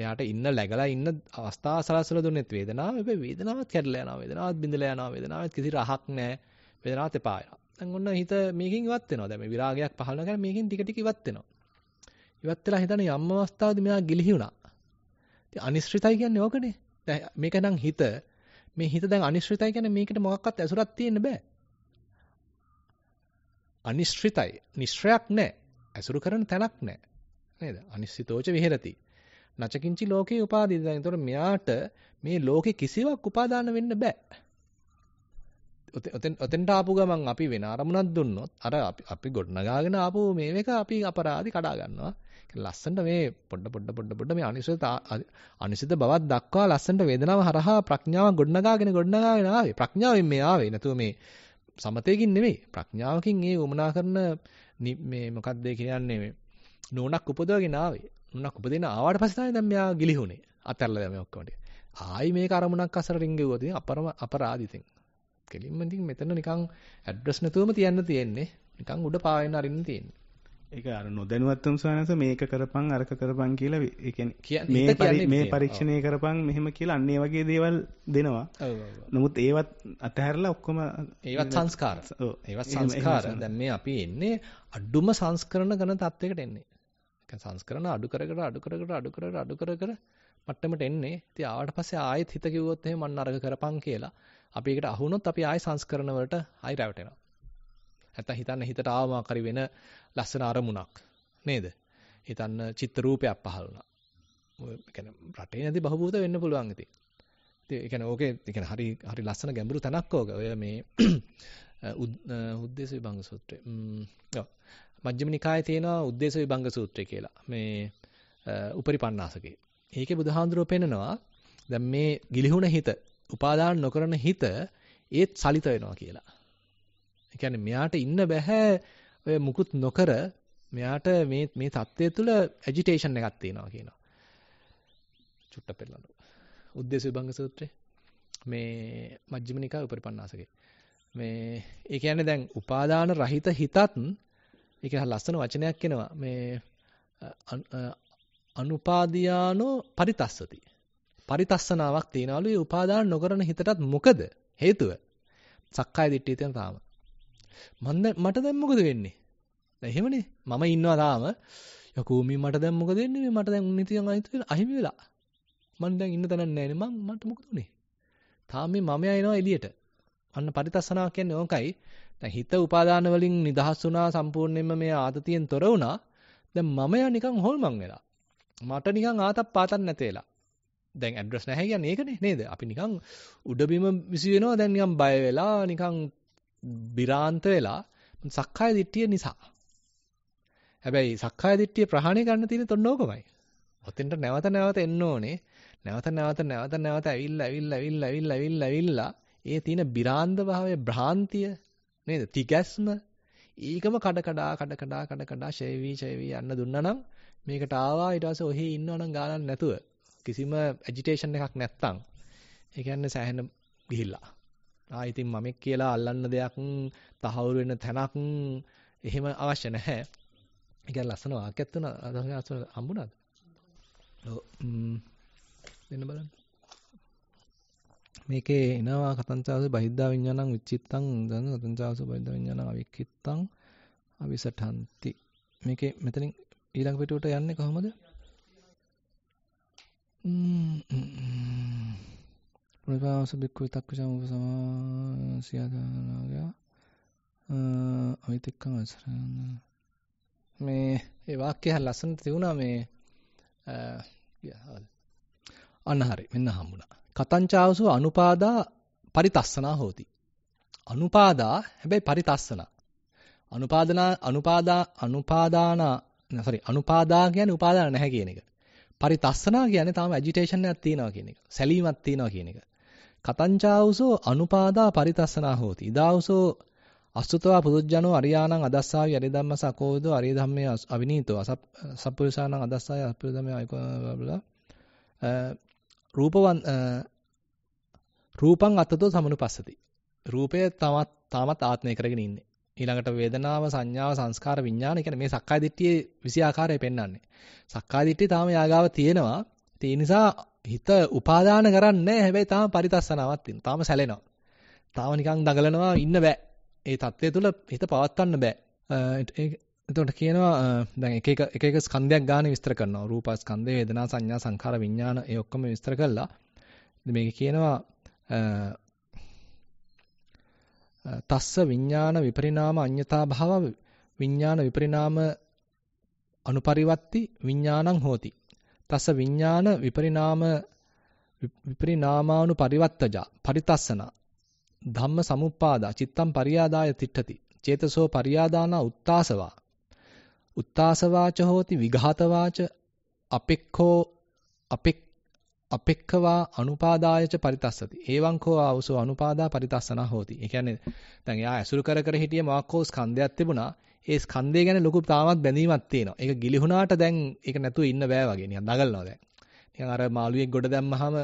එයාට ඉන්න läගලා ඉන්න අවස්ථා සලසලා දුන්නෙත් වේදනාව. හැබැයි වේදනාවත් කැඩලා යනවා. වේදනාවත් බිඳලා යනවා. වේදනාවත් කිසි රහක් නැහැ. වේදනාවත් එපා වෙනවා. දැන් ඔන්න හිත මේකෙන් ඉවත් වෙනවා. දැන් මේ විරාගයක් පහළ වෙනවා මේකෙන් ටික ටික ඉවත් වෙනවා. ඉවත් වෙලා හිතන යම් අවස්ථාවකදී මෙයා ගිලිහි වුණා. ඉතින් අනිශ්චිතයි කියන්නේ ඕකනේ. දැන් මේක නම් හිත මේ හිත දැන් අනිශ්චිතයි කියන්නේ මේකට මොකක්වත් ඇසුරක් තියෙන්න බෑ. අනිශ්චිතයි. නිශ්‍රයක් නැහැ. ඇසුරු කරන තැනක් නැහැ. නේද? අනිශ්චිතෝච විහෙරති. නචකින්චි ලෝකේ උපාදීත. ඒතකොට මෙයාට මේ ලෝකේ කිසිවක් උපාදාන වෙන්න බෑ. ඔතෙන් ඔතෙන්ට ආපු ගමන් අපි වෙන අරමුණක් දුන්නොත් අර අපි ගොඩනගාගෙන ආපු මේ එක අපි අපරාධි කඩා ගන්නවා. ලස්සනට මේ පොඩ පොඩ පොඩ පොඩ මේ අනිසිත අනිසිත බවක් දක්වා ලස්සනට වේදනාව හරහා ප්‍රඥාව ගොඩනගාගෙන ගොඩනගාගෙන ආවේ. ප්‍රඥාවෙන් මේ ආවේ. නැතුව මේ සමතේකින් නෙමෙයි. ප්‍රඥාවකින් ඒ වමනා කරන මේ මොකක්ද කියන්නේ මේ නෝණක් උපදවගෙන ආවේ. අරමුණක් උපදින ආවට පස්සේ තමයි දැන් මෙයා ගිලිහුනේ. අතහැරලා දැන් මේ ඔක්කොම ටික. ආයි මේක අරමුණක් අසර රිංගෙව්වොත් ඉතින් අපරම අපරාධිතින්. කෙලින්ම ඉතින් මෙතන නිකන් ඇඩ්‍රස් නැතුවම තියන්න තියෙන්නේ. නිකන් උඩ පාවෙන්න අරින්න තියෙන්නේ. ඒක අර නොදැනුවත්වම සානස මේක කරපන් අරක කරපන් කියලා ඒ කියන්නේ මේ මේ පරීක්ෂණය කරපන් මෙහෙම කියලා අන්න ඒ වගේ දේවල් දෙනවා. නමුත් ඒවත් අතහැරලා ඔක්කොම ඒවත් සංස්කාර. ඒවත් සංස්කාර. දැන් මේ අපි එන්නේ අඩුම සංස්කරණ කරන තත්වයකට එන්නේ. සංස්කරණ අඩු කර කර අඩු කර කර අඩු කර කර අඩු කර කර මට්ටමට එන්නේ. ඉතින් ආවට පස්සේ ආයෙත් හිත කිව්වොත් එහෙම මන්න අරග කරපන් කියලා. අපි ඒකට අහු වුණොත් අපි ආයෙ සංස්කරණ වලට ආයෙ රැවටෙනවා. නැත්තම් හිතන්න හිතට ආවම කරි වෙන ලස්සන අරමුණක් නේද? හිතන්න චිත්ත රූපයක් පහළ වුණා. ඔය කියන්නේ රටේ නැති බහූත වෙන්න පුළුවන් ඉතින්. ඉතින් ඒ කියන්නේ ඕකේ ඒ කියන්නේ හරි හරි ලස්සන ගැඹුරු තැනක් ඕක. ඔය මේ උද්දේශ විභංග සූත්‍රය. ම්ම් ඔව්. මජ්ක්‍ධිම නිකායේ තියෙනවා උද්දේශ විභංග සූත්‍රය කියලා. මේ උපරිපණ්ණාසකේ. ඒකේ බුදුහාඳුරෝ පෙන්නනවා දැන් මේ ගිලිහුණ හිත, උපාදාන නොකරන හිත ඒත් සලිත වෙනවා කියලා. ඒ කියන්නේ මෙයාට ඉන්න බෑ ඔය මුකුත් නොකර මෙයාට මේ මේ தත්ත්වය තුළ ඇජිටේෂන් එකක් තියෙනවා කියනවා. චුට්ට පෙරලන. උද්දේශ විභංග සූත්‍රය මේ මජ්ක්‍ධිම නිකාය උපරිපණ්ණාසකේ. මේ ඒ කියන්නේ දැන් උපාදාන රහිත හිතත් ඒක ලස්සන වචනයක් එනවා මේ අනුපාදියානෝ පරිතස්සති. පරිතස්සනාවක් තියනවලු ඒ උපාදාන නොකරන හිතටත් මොකද හේතුව? සක්කාය දිට්ඨිය තියෙන තාම. මම මට දැන් මොකද වෙන්නේ? දැන් එහෙමනේ මම ඉන්නවා තාම. යකෝ මේ මට දැන් මොකද වෙන්නේ? මේ මට දැන් නිතියන් අහිමි වෙලා. මම දැන් ඉන්න තැනක් නැහැ නේ මං මට මොකද උනේ? තාම මේ මමයා එනවා එළියට. අන්න පරිතස්සනාව කියන්නේ ඕකයි. දැන් හිත උපාදාන වලින් නිදහස් වුණා සම්පූර්ණයෙන්ම මේ ආතතියෙන් තොර වුණා. දැන් මම යා නිකන් හොල්මන් වෙලා. මට නිකන් ආතත් පාතක් නැතේලා. දැන් ඇඩ්‍රස් නැහැ කියන්නේ ඒකනේ නේද? අපි නිකන් උඩබිම විසි වෙනවා දැන් නිකන් බය වෙලා නිකන් බිරාන්ත වෙලා සක්කාය දිට්ඨිය නිසා. හැබැයි සක්කාය දිට්ඨිය ප්‍රහාණය කරන්න තියෙන තොන්නෝකමයි. ඔතෙන්ට නැවත නැවත එන්න ඕනේ. නැවත නැවත නැවත නැවත ඇවිල්ලා ඇවිල්ලා ඇවිල්ලා ඇවිල්ලා ඇවිල්ලා ඒ තියෙන බිරාන්ද භාවය භ්‍රාන්තිය නේද? තිගැස්ම ඒකම කඩ කඩා කඩ කඩා කඩ කඩා ෂේවි ෂේවි යන්න දුන්නා නම් මේකට ආවා ඊට පස්සේ ඔහි ඉන්නවනම් ගානක් නැතුව කිසිම ඇජිටේෂන් එකක් නැත්තම් ඒ කියන්නේ සෑහෙන ගිහිල්ලා ආ ඉතින් මමෙක් කියලා අල්ලන්න දෙයක් තහවුරු වෙන තැනක් එහෙම අවශ්‍ය නැහැ. ඒක ලස්සන වාක්‍යයක් තුන අදහස් හම්බුණාද? ඔව්. දෙන්න බලන්න. මේකේ එනවා කතංචාස බහිද්ධා විඤ්ඤාණං විචිත්තං දන කතංචාස බහිද්ධා විඤ්ඤාණං අවික්කිත්තං අවිසඨಂತಿ මේකේ මෙතනින් ඊළඟ පිටුවට යන්නේ කොහොමද ප්‍රභාවස බික්කු තක්කසම උපසමා සියාදානාගය අවිතික්කම අසරණ මේ ඒ වාක්‍යය ලස්සනට තියුණා මේ අන්න හරි මෙන්න හම්බුණා කතංචාවසෝ අනුපාදා පරිතස්සනා හෝති. අනුපාදා හැබැයි පරිතස්සනා. අනුපාදනා අනුපාදා අනුපාදානා sorry අනුපාදා කියන්නේ උපාදාන නැහැ කියන එක. පරිතස්සනා කියන්නේ තාම ඇජිටේෂන් එකක් තියෙනවා කියන එක. සැලීමක් තියෙනවා කියන එක. කතංචාවසෝ අනුපාදා පරිතස්සනා හෝති. ඉදාවසෝ අසුතවා පුදුජ්ජනෝ අරියාණං අදස්සාවි අරි ධම්ම සකෝදෝ අරි ධම්මේ අවිනීතෝ සප්පුරුසාණං අදස්සාය අසප්පුරුසමේ අයකෝ බබලා රූපවන් රූපං අතතෝ සමනුපස්සති. රූපය තවත් තාමත් ආත්මය කරගෙන ඉන්නේ. ඊළඟට වේදනාව සංඥාව සංස්කාර විඥාන කියන්නේ මේ සක්කාය දිට්ඨියේ විසි ආකාරය පෙන්වන්නේ. සක්කාය දිට්ඨිය තාම යාගාව තියෙනවා. ඒ නිසා හිත උපාදාන කරන්නේ නැහැ. හැබැයි තාම පරිතස්සනාවක් තියෙනවා. තාම සැලෙනවා. තාම නිකන් දඟලනවා ඉන්න බෑ. ඒ தත්ත්වය තුළ හිත පවත්වන්න බෑ. එතකොට කියනවා දැන් එක එක එක එක ස්කන්ධයක් ගන්න විස්තර කරනවා. රූප ස්කන්ධය, වේදනා, සංඥා, සංඛාර, විඥාන ඒ ඔක්කොම විස්තර කළා. මේක කියනවා තස්ස විඥාන විපරිණාම අඤ්‍යතා භාව විඥාන විපරිණාම අනුපරිවත්ති විඥානං හෝති. තස්ස විඥාන විපරිණාම විපරිණාමානු පරිවත්තජා පරිතස්සන ධම්ම සමුප්පාදා චිත්තම් පරියාදාය තිට්ඨති චේතසෝ පරියාදානා උත්තාසවා උත්තාසවාච හෝති විඝාතවාච අපෙක්ඛෝ අපෙක් අපෙක්ඛවා අනුපාදායච පරිතස්සති. ඒවං කෝ ආවසෝ අනුපාදා පරිතස්සන හෝති. ඒ කියන්නේ දැන් එයා ඇසුරු කර කර හිටිය මොකක් හෝ ස්කන්ධයක් තිබුණා. ඒ ස්කන්ධය ගැන ලොකු තාමත් බැඳීමක් තියෙනවා. ඒක ගිලිහුණාට දැන් ඒක නැතුව ඉන්න බෑ වගේ නිකන් දඟලනවා දැන්. නිකන් අර මාළුවෙක් ගොඩ දැම්මහම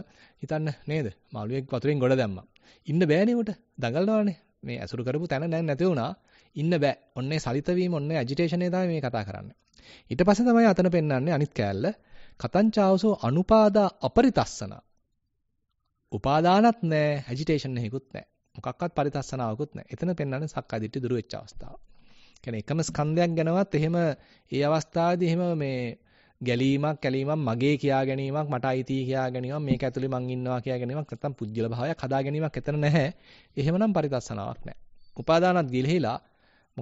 හිතන්න නේද? මාළුවෙක් වතුරෙන් ගොඩ දැම්මා. ඉන්න බෑනේ උට. දඟලනවානේ. මේ ඇසුරු කරපු තැන දැන් නැති වුණා. ඉන්න බෑ. ඔන්නේ සලිත වීම ඔන්නේ ඇජිටේෂනේ තමයි මේ කතා කරන්නේ. ඊට පස්සේ තමයි අතන පෙන්වන්නේ අනිත් කෑල්ල. කතංචාවසෝ අනුපාදා අපරිතස්සන. උපාදානත් නෑ, ඇජිටේෂන් එකකුත් නෑ. මොකක්වත් පරිතස්සනාවකුත් නෑ. එතන පෙන්වන්නේ සක්කාදිට්ඨි දුරු වෙච්ච අවස්ථාව. කියන්නේ එකම ස්කන්ධයක් ගැනවත් එහෙම ඒ අවස්ථාවේදී එහෙම මේ ගැලීමක් කැලීමක් මගේ කියා ගැනීමක් මට අයිති කියා ගැනීමක් මේක ඇතුලේ මං ඉන්නවා කියා ගැනීමක් නැත්තම් පුජ්‍යල භාවයක් හදා ගැනීමක් එතන නැහැ. එහෙමනම් පරිදස්සනාවක් නැහැ. උපාදානත් ගිලිහිලා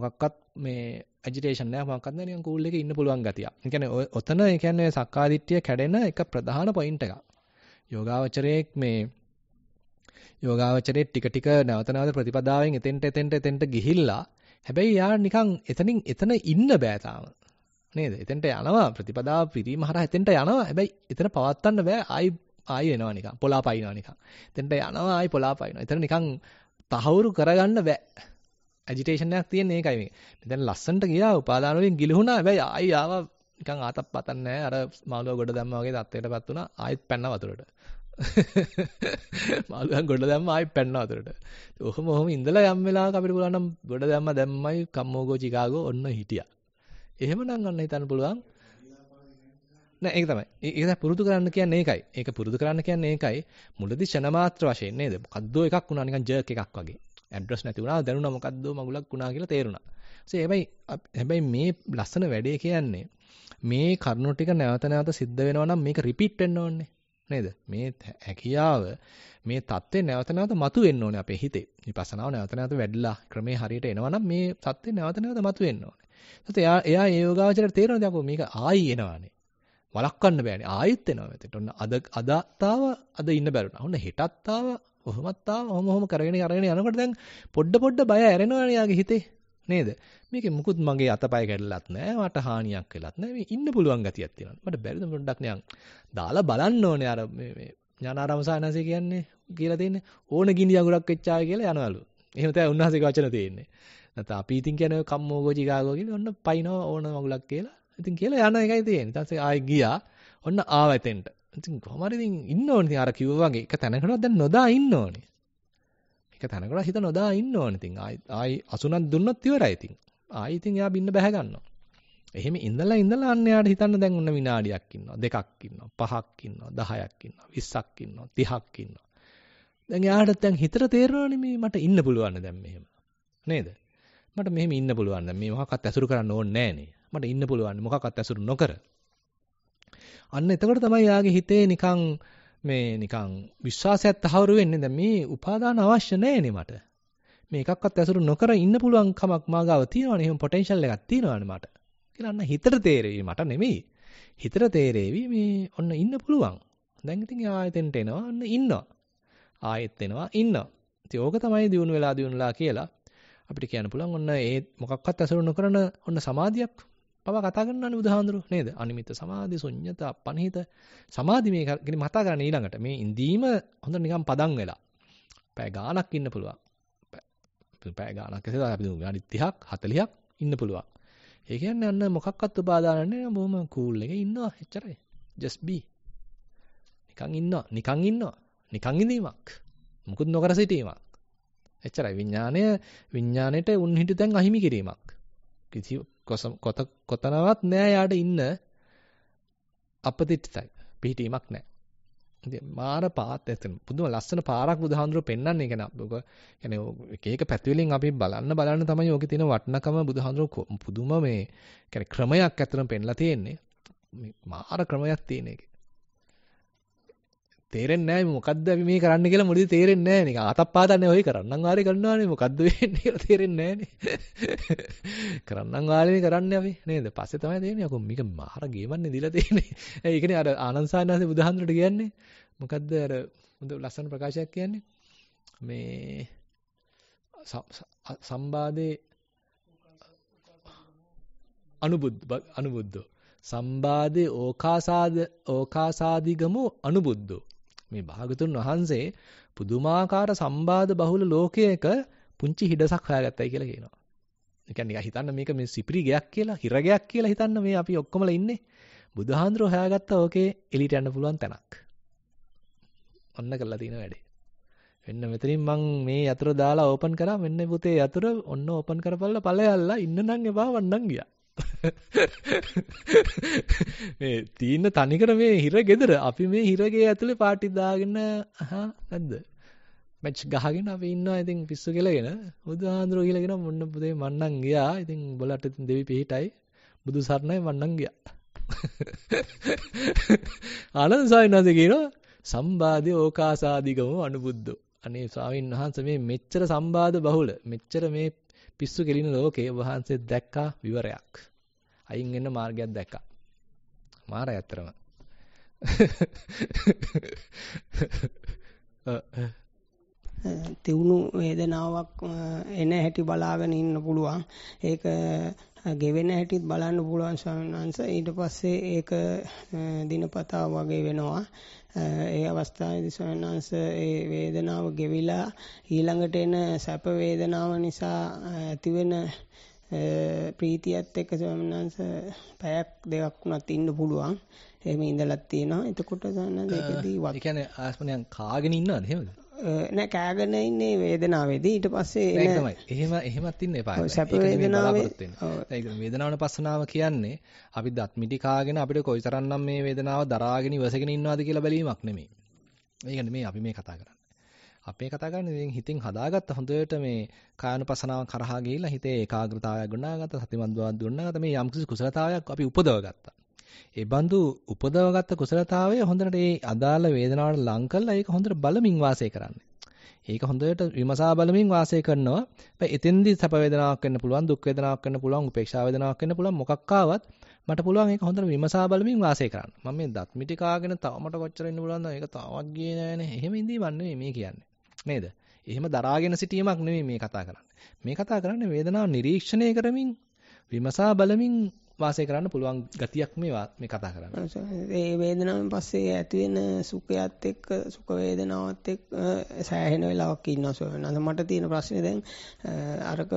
මොකක්වත් මේ ඇජිටේෂන් නැහැ මොකක්වත් නැහැ නිකන් කූල් එකේ ඉන්න පුළුවන් ගතිය. ඒ කියන්නේ ඔතන ඒ කියන්නේ සක්කාදිට්ඨිය කැඩෙන එක ප්‍රධාන පොයින්ට් එකක්. යෝගාවචරයේ මේ යෝගාවචරයේ ටික ටික නැවත නැවත ප්‍රතිපදාවෙන් එතෙන්ට එතෙන්ට එතෙන්ට ගිහිල්ලා හැබැයි යා නිකන් එතනින් එතන ඉන්න බෑ තාම. නේද? එතෙන්ට යනවා ප්‍රතිපදාව පිරීම හරහා එතෙන්ට යනවා. හැබැයි එතන පවත්වන්න බෑ. ආයි ආයි එනවා නිකන්. පොලාපයිනවා නිකන්. එතෙන්ට යනවා ආයි පොලාපයිනවා. එතන නිකන් තහවුරු කරගන්න බෑ. ඇජිටේෂන් එකක් තියෙන්නේ ඒකයි මේ. දැන් ලස්සනට ගියා උපාදාන වලින් ගිලිහුණා. හැබැයි ආයි ආවා නිකන් ආතප් පතන්නේ අර මාළුව ගොඩ දැම්මා වගේ තත්ත්වයටපත් වුණා. ආයෙත් පැන්න වතුරට. මාළුවන් ගොඩ දැම්ම ආයෙත් පැන්න වතුරට. ඔහොම ඔහොම ඉඳලා යම් වෙලාවක අපිට පුළුවන් නම් ගොඩ දැම්ම දැම්මයි කම්මෝගෝ චිකාගෝ ඔන්න හිටියා. එහෙමනම් අන්න හිතන්න පුළුවන් නෑ ඒක තමයි. ඒක පුරුදු කරන්න කියන්නේ ඒකයි. ඒක පුරුදු කරන්න කියන්නේ ඒකයි. මුලදී ෂණ මාත්‍ර වශයෙන් නේද? මොකද්දෝ එකක් වුණා නිකන් ජර්ක් එකක් වගේ. ඇඩ්‍රස් නැති වුණා දැනුණා මොකද්ද මගුලක් වුණා කියලා තේරුණා. ඒ හැබැයි හැබැයි මේ ලස්සන වැඩේ කියන්නේ මේ කරුණු ටික නැවත නැවත සිද්ධ වෙනවා නම් මේක රිපීට් වෙන්න ඕනේ නේද? මේ හැකියාව මේ தත්ත්වේ නැවත නැවත මතු වෙන්න ඕනේ අපේ හිතේ. විපස්සනාව නැවත නැවත වැඩිලා ක්‍රමේ හරියට එනවා නම් මේ தත්ත්වේ නැවත නැවත මතු වෙන්න ඕනේ. ඒත් එයා එයා ඒ යෝගාවචරයට තේරෙනවා දැන් මේක ආයි එනවානේ. වළක්වන්න බෑනේ. ආයෙත් එනවා මෙතෙන්ට. ඔන්න අද අදතාව අද ඉන්න බැරුණා. ඔන්න හෙටත්තාව කොහොමත් ආව ඔහොම ඔහොම කරගෙන කරගෙන යනකොට දැන් පොඩ පොඩ බය ඇරෙනවනේ යාගේ හිතේ නේද මේකේ මුකුත් මගේ අතපය කැඩලත් නැහැ මට හානියක් වෙලත් නැහැ මේ ඉන්න පුළුවන් ගතියක් තියෙනවා මට බැරිද පොඩ්ඩක් නියන් දාලා බලන්න ඕනේ අර මේ මේ ඥානාරාම සානසී කියන්නේ කියලා තියෙන්නේ ඕන ගිනි අඟුරක් වෙච්චාය කියලා යනවලු එහෙම තමයි උන්වහන්සේගේ වචන තියෙන්නේ නැත්නම් අපි ඉතින් කියන්නේ කම්මෝගෝ ජිගාගෝ කියලා ඔන්න පයින්ව ඕන මඟුලක් කියලා ඉතින් කියලා යන එකයි තියෙන්නේ ඊට පස්සේ ආයෙ ගියා ඔන්න ආව එතෙන්ට ඉතින් කොහොම හරි ඉතින් ඉන්න ඕනේ ඉතින් අර කිව්වා වගේ එක තැනකටවත් දැන් නොදා ඉන්න ඕනේ. එක තැනකට හිත නොදා ඉන්න ඕනේ ඉතින් ආයි ආයි අසුනක් දුන්නොත් ඉවරයි ඉතින්. ආයි ඉතින් එයා බින්න බැහැ ගන්නවා. එහෙම ඉඳලා ඉඳලා අන්න යාට හිතන්න දැන් ඔන්න විනාඩියක් ඉන්නවා, දෙකක් ඉන්නවා, පහක් ඉන්නවා, 10ක් ඉන්නවා, 20ක් ඉන්නවා, 30ක් ඉන්නවා. දැන් යාට දැන් හිතට තේරෙනවනේ මේ මට ඉන්න පුළුවන් දැන් මෙහෙම. නේද? මට මෙහෙම ඉන්න පුළුවන් දැන් මේ මොකක්වත් ඇසුරු කරන්න ඕනේ නැහැ නේ. මට ඉන්න පුළුවන් මොකක්වත් ඇසුරු නොකර. අන්න එතකොට තමයි යාගේ හිතේ නිකන් මේ නිකන් විශ්වාසයක් තහවුරු වෙන්නේ. දැන් මේ උපාදාන අවශ්‍ය නැහැනේ මට. මේ එකක්වත් ඇසුරු නොකර ඉන්න පුළුවන් කමක් මාගාව තියෙනවනේ. එහෙම පොටෙන්ෂල් එකක් තියෙනවනේ මට. කියලා අන්න හිතට තේරෙවි මට නෙමෙයි. හිතට තේරෙවි මේ ඔන්න ඉන්න පුළුවන්. දැන් ඉතින් ආයෙතෙන්ට එනවා. ඔන්න ඉන්නවා. ආයෙත් එනවා ඉන්නවා. ඉතින් ඕක තමයි දිනුන වෙලා දිනුනලා කියලා අපිට කියන්න පුළුවන්. ඔන්න ඒ මොකක්වත් ඇසුරු නොකරන ඔන්න සමාධියක් පවා කතා කරනවානේ බුදුහාඳුරෝ නේද? අනිමිත් සමාධි, ශුන්්‍යත, අපනහිත සමාධි මේ ගැන කතා කරන්නේ ඊළඟට. මේ ඉඳීම හොඳට නිකන් පදන් වෙලා. පැය ගාණක් ඉන්න පුළුවන්. පැය ගාණක් කියලා අපි දුන්නු ගාණි 30ක් 40ක් ඉන්න පුළුවන්. ඒ කියන්නේ අන්න මොකක්වත් උපාදාන නැහැ බොහොම කූල් එකේ ඉන්නවා එච්චරයි. just be. නිකන් ඉන්නවා, නිකන් ඉන්නවා. නිකන් ඉඳීමක්. මුකුත් නොකර සිටීමක්. එච්චරයි විඥාණය විඥාණයට උන්හිටි දැන් අහිමි කිරීමක්. කිසි කොත කොතනවත් නෑ යාට ඉන්න අපතිත්තයි. පිහිටීමක් නෑ. ඉතින් මාර පාත් එතන පුදුම ලස්සන පාරක් බුදුහාඳුර පෙන්වන්නේ කියන ඔක يعني එක එක පැතිවලින් අපි බලන්න බලන්න තමයි ඔකේ තියෙන වටිනකම බුදුහාඳුර පුදුම මේ يعني ක්‍රමයක් අතරම පෙන්ලා තියෙන්නේ. මේ මාර ක්‍රමයක් තියෙන එකේ. තේරෙන්නේ නැහැ මොකද්ද අපි මේ කරන්න කියලා මුලදී තේරෙන්නේ නැහැ නිකන් අතප්පාදන්නේ ඔය කරන්නම් වාරේ කරනවානේ මොකද්ද වෙන්නේ කියලා තේරෙන්නේ නැහැනේ කරන්නම් වාරේ කරන්නේ අපි නේද පස්සේ තමයි තේරෙන්නේ අකෝ මේක මාර ගේමන්නේ දීලා තියෙන්නේ ඒ කියන්නේ අර ආනන්ද සානහසේ බුදුහන්තරට කියන්නේ මොකද්ද අර හොඳ ලස්සන ප්‍රකාශයක් කියන්නේ මේ සම්බාදේ අනුබුද්ධ අනුබුද්ධෝ සම්බාධේ ඕකාසාද ඕකාසාදිගමෝ අනුබුද්ධෝ මේ භාගතුන් වහන්සේ පුදුමාකාර සම්බාධ බහුල ලෝකයක පුංචි හිඩසක් හොයාගත්තයි කියලා කියනවා. ඒ කියන්නේ හිතන්න මේක මේ සිපිරි ගයක් කියලා, හිර ගයක් කියලා හිතන්න මේ අපි ඔක්කොමලා ඉන්නේ. බුදුහාඳුරෝ හොයාගත්ත ඕකේ එලිට යන්න පුළුවන් තැනක්. ඔන්න කරලා තියෙන වැඩේ. මෙන්න මෙතනින් මං මේ යතුරු දාලා ඕපන් කරා. මෙන්න පුතේ යතුරු ඔන්න ඕපන් කරපල්ලා පළයල්ලා ඉන්න නම් එපා වන්නම් ගියා. මේ තීන්න තනිකර මේ හිර ගෙදර අපි මේ හිරගේ ඇතුලේ පාටි දාගෙන හා නැද්ද මැච් ගහගෙන අපි ඉන්නවා ඉතින් පිස්සු කෙලගෙන බුදුහාඳුරෝ කියලාගෙන මොන්න පුතේ මන්නම් ගියා ඉතින් උඹලට ඉතින් දෙවි පිහිටයි බුදු සරණයි මන්නම් ගියා ආනන්ද සාවිනාද කියනවා සම්බාධ්‍ය ඕකාසාදිගම අනුබුද්ධෝ අනේ ස්වාමීන් වහන්සේ මේ මෙච්චර සම්බාධ බහුල මෙච්චර මේ පිස්සු කෙලින ලෝකේ වහන්සේ දැක්කා විවරයක්. අයින් වෙන්න මාර්ගයක් දැක්කා. මාරය ඇත්තරම. තිවුණු වේදනාවක් එන හැටි බලාගෙන ඉන්න පුළුවන්. ඒක ගෙවෙන හැටිත් බලන්න පුළුවන් ස්වාමීන් වහන්සේ. ඊට පස්සේ ඒක දිනපතා වගේ වෙනවා. ඒ අවස්ථාවේදී ස්වාමීන් වහන්සේ ඒ වේදනාව ගෙවිලා ඊළඟට එන සැප වේදනාව නිසා ඇතිවෙන ප්‍රීතියත් එක්ක ස්වාමීන් වහන්සේ පැයක් දෙකක් වුණත් ඉන්න පුළුවන්. එහෙම ඉඳලක් තියෙනවා. එතකොට ගන්න දෙකදී වත්. ඒ කියන්නේ ආස්මනයන් කාගෙන ඉන්නවද? එහෙමද? නෑ කෑගෙන ඉන්නේ වේදනාවේදී ඊට පස්සේ එන තමයි. එහෙම එහෙමත් ඉන්න එපා. සැප වේදනාවේ දැන් වේදනාවන පස්සනාව කියන්නේ අපි දත් මිටි කාගෙන අපිට කොයිතරම්නම් මේ වේදනාව දරාගෙන ඉවසගෙන ඉන්නවද කියලා බැලීමක් නෙමෙයි. ඒක නෙමෙයි අපි මේ කතා කරන්නේ. අපේ කතා කරන්නේ ඉතින් හිතින් හදාගත්ත හොඳට මේ කායනුපසනාව කරහා ගිහිල්ලා හිතේ ඒකාග්‍රතාවයක් ගොඩනගාගත්ත සතිමත් බවක් ගොඩනගාගත්ත මේ යම්කිසි කුසලතාවයක් අපි උපදවගත්තා. ඒ බඳු උපදවගත්ත කුසලතාවය හොඳට ඒ අදාළ වේදනාවට ලං කරලා ඒක හොඳට බලමින් වාසය කරන්න. ඒක හොඳට විමසා බලමින් වාසය කරනවා. හැබැයි එතෙන්දී සැප වේදනාවක් වෙන්න පුළුවන්, දුක් වේදනාවක් වෙන්න පුළුවන්, උපේක්ෂා වේදනාවක් වෙන්න පුළුවන් මොකක් ආවත් මට පුළුවන් ඒක හොඳට විමසා බලමින් වාසය කරන්න. මම මේ දත් මිටි කාගෙන තව මට කොච්චර ඉන්න පුළුවන්ද? ඒක තවත් ගියේ නෑනේ. එහෙම ඉඳීවන් නෙමෙයි මේ කියන්නේ. නේද? එහෙම දරාගෙන සිටීමක් නෙමෙයි මේ කතා කරන්නේ. මේ කතා කරන්නේ වේදනාව නිරීක්ෂණය කරමින් විමසා බලමින් වාසය කරන්න පුළුවන් ගතියක් මේ මේ කතා කරන්නේ. ඒ වේදනාවෙන් පස්සේ ඇති වෙන සුඛයත් එක්ක සුඛ වේදනාවත් එක්ක සෑහෙන වෙලාවක් ඉන්නවා සොයනවා. මට තියෙන ප්‍රශ්නේ දැන් අරක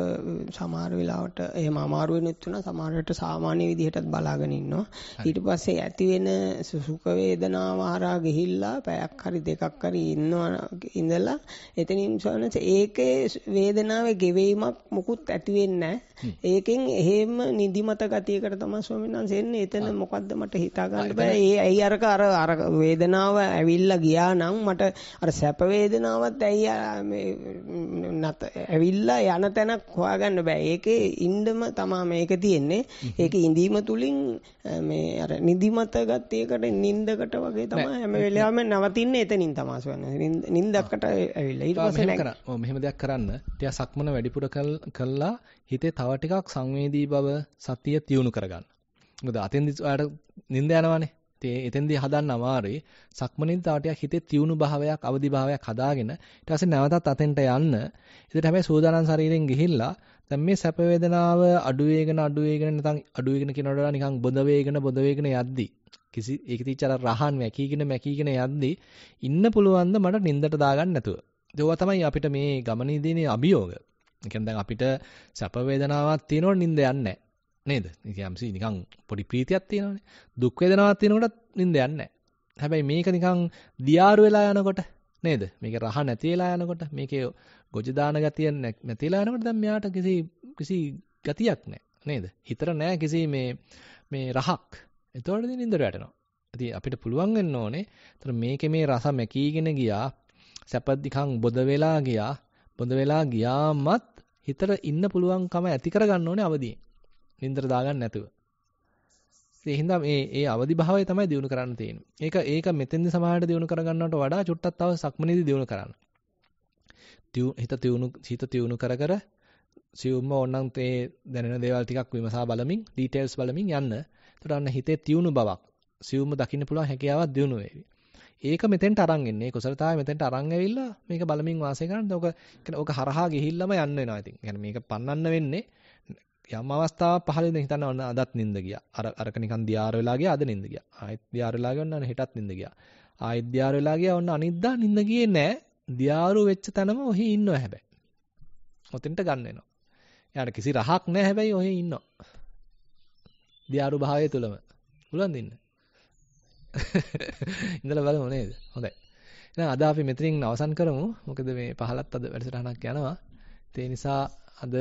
සමහර වෙලාවට එහෙම අමාරු වෙනුත් උනා සමහරට සාමාන්‍ය විදිහටත් බලාගෙන ඉන්නවා. ඊට පස්සේ ඇති වෙන සුඛ වේදනාව හරහා ගිහිල්ලා පැයක් හරි දෙකක් හරි ඉන්නවා ඉඳලා එතනින් සොයනස ඒකේ වේදනාවේ ගෙවීමක් මොකුත් ඇති වෙන්නේ නැහැ. ඒකෙන් එහෙම නිදිමත ගතියකට තැනකට තමයි ස්වාමීන් වහන්සේ එන්නේ. එතන මොකද්ද මට හිතා ගන්න බෑ. ඒ ඇයි අරක අර අර වේදනාව ඇවිල්ලා ගියා නම් මට අර සැප වේදනාවත් ඇයි මේ නැත ඇවිල්ලා යන තැනක් හොයාගන්න බෑ. ඒකේ ඉන්නම තමයි මේක තියෙන්නේ. ඒක ඉඳීම තුලින් මේ අර නිදිමත ගත්තේකට නිින්දකට වගේ තමයි හැම වෙලාවෙම නවතින්නේ එතනින් තමයි ස්වාමීන් වහන්සේ. නිින්දකට ඇවිල්ලා ඊට පස්සේ මෙහෙම දෙයක් කරන්න. ටිකක් සක්මන වැඩිපුර කළා හිතේ තව ටිකක් සංවේදී බව සතිය තියුණු කරගන්න. මොකද අතෙන්දි ඔයාලට නිින්ද යනවානේ. ඉතින් එතෙන්දී හදන්න අමාරුයි. සක්මනින් තව ටිකක් හිතේ තියුණු භාවයක්, අවදි භාවයක් හදාගෙන ඊට පස්සේ නැවතත් අතෙන්ට යන්න. ඉතින් හැබැයි සූදානම් ශරීරයෙන් ගිහිල්ලා දැන් මේ සැප වේදනාව අඩු වේගෙන අඩු වේගෙන නැත්නම් අඩු වේගෙන කියනකොට නිකන් බොඳ වේගෙන බොඳ වේගෙන යද්දී කිසි ඒක තිච්ච අර රහන් මැකීගෙන මැකීගෙන යද්දී ඉන්න පුළුවන් ද මට නින්දට දාගන්න නැතුව. ඒවා තමයි අපිට මේ ගමනේදීනේ අභියෝග. ඒ කියන්නේ දැන් අපිට සැප වේදනාවක් තියෙනකොට නිින්ද යන්නේ නේද? ඒ කියන්නේ නිකන් පොඩි ප්‍රීතියක් තියෙනවනේ. දුක් වේදනාවක් තියෙනකොටත් නිින්ද යන්නේ හැබැයි මේක නිකන් දියාරු වෙලා යනකොට නේද? මේක රහ නැති වෙලා යනකොට මේකේ ගොජ දාන ගතිය නැතිලා යනකොට දැන් මෙයාට කිසි කිසි ගතියක් නැහැ නේද? හිතර නැහැ කිසි මේ මේ රහක්. එතකොට නිින්දට වැටෙනවා. ඉතින් අපිට පුළුවන් වෙන්න ඕනේ. ඒතර මේකේ මේ රස මැකීගෙන ගියා. සැප දිකන් බොද වෙලා ගියා. බොඳ වෙලා ගියාමත් හිතට ඉන්න පුළුවන්කම ඇති කරගන්න ඕනේ අවදියෙන්. නින්දර දාගන්න නැතුව. ඒ හින්දා මේ ඒ අවදි භාවය තමයි දිනු කරන්න තියෙන්නේ. ඒක ඒක මෙතෙන්දි සමාහයට දිනු කරගන්නවට වඩා චුට්ටක් තව සක්මනේදී දිනු කරන්න. හිත තියුණු හිත තියුණු කර කර සියුම්ම ඕනනම් තේ දැනෙන දේවල් ටිකක් විමසා බලමින් ඩීටේල්ස් බලමින් යන්න. එතකොට අන්න හිතේ තියුණු බවක් සියුම්ම දකින්න පුළුවන් හැකියාවක් දිනු වේවි. ඒක මෙතෙන්ට අරන් එන්නේ කුසලතාවය මෙතෙන්ට අරන් ඇවිල්ලා මේක බලමින් වාසය කරන්න. ඕක ඕක හරහා ගිහිල්ලාම යන්න වෙනවා ඉතින්. يعني මේක පන්නන්න වෙන්නේ යම් අවස්ථාවක් පහළ වෙන හිතන්න ඔන්න අදත් නිින්ද ගියා. අර අරක නිකන් දියාර වෙලා ගියා අද නිින්ද ගියා. ආයෙත් දියාර වෙලා ගියා ඔන්න හෙටත් නිින්ද ගියා. ආයෙත් දියාර වෙලා ගියා ඔන්න අනිද්දා නිින්ද ගියේ නෑ. දියාරු වෙච්ච තැනම ඔහි ඉන්නවා හැබැයි. ඔතෙන්ට ගන්න වෙනවා. එයාට කිසි රහක් නෑ හැබැයි ඔහි ඉන්නවා. දියාරු භාවය තුලම. පුළුවන් දින්න. ඉඳලා බලමු නේද? හොඳයි. එහෙනම් අද අපි මෙතනින් අවසන් කරමු. මොකද මේ 15ත් අද වැඩසටහනක් යනවා. ඒ නිසා අද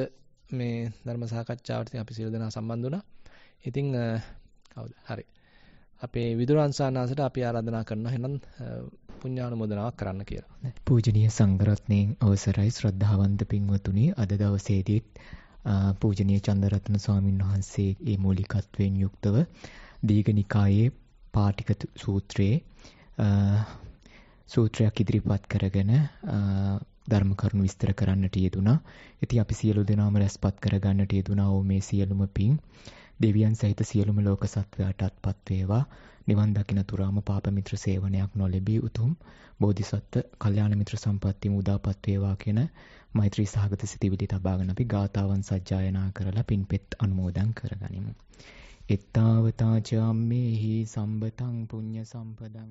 මේ ධර්ම සාකච්ඡාවට අපි සියලු දෙනා සම්බන්ධ වුණා. ඉතින් කවුද? හරි. අපේ විදුරන් සානාසට අපි ආරාධනා කරනවා එහෙනම් පුණ්‍යානුමෝදනාවක් කරන්න කියලා. පූජනීය සංඝරත්නයෙන් අවසරයි ශ්‍රද්ධාවන්ත පින්වතුනි අද දවසේදීත් පූජනීය චන්දරත්න ස්වාමින් වහන්සේ ඒ මූලිකත්වයෙන් යුක්තව දීඝනිකායේ පාටික සූත්‍රයේ සූත්‍රයක් ඉදිරිපත් කරගෙන ධර්ම කරුණු විස්තර කරන්නට යෙදුනා. ඉතින් අපි සියලු දෙනාම රැස්පත් කරගන්නට යෙදුනා ඕ මේ සියලුම පින්. දෙවියන් සහිත සියලුම ලෝක සත්වයාටත්පත් වේවා. නිවන් දකින තුරාම පාප මිත්‍ර සේවනයක් නොලැබී උතුම් බෝධිසත්ව කල්යාණ මිත්‍ර සම්පත්තියම උදාපත් වේවා කියන මෛත්‍රී සහගත සිතිවිලි තබාගෙන අපි ගාතාවන් සජ්ජායනා කරලා පින්පෙත් අනුමෝදන් කරගනිමු. එත්තාවතාචාම්මේහි සම්බතං පුඤ්ඤ සම්පදං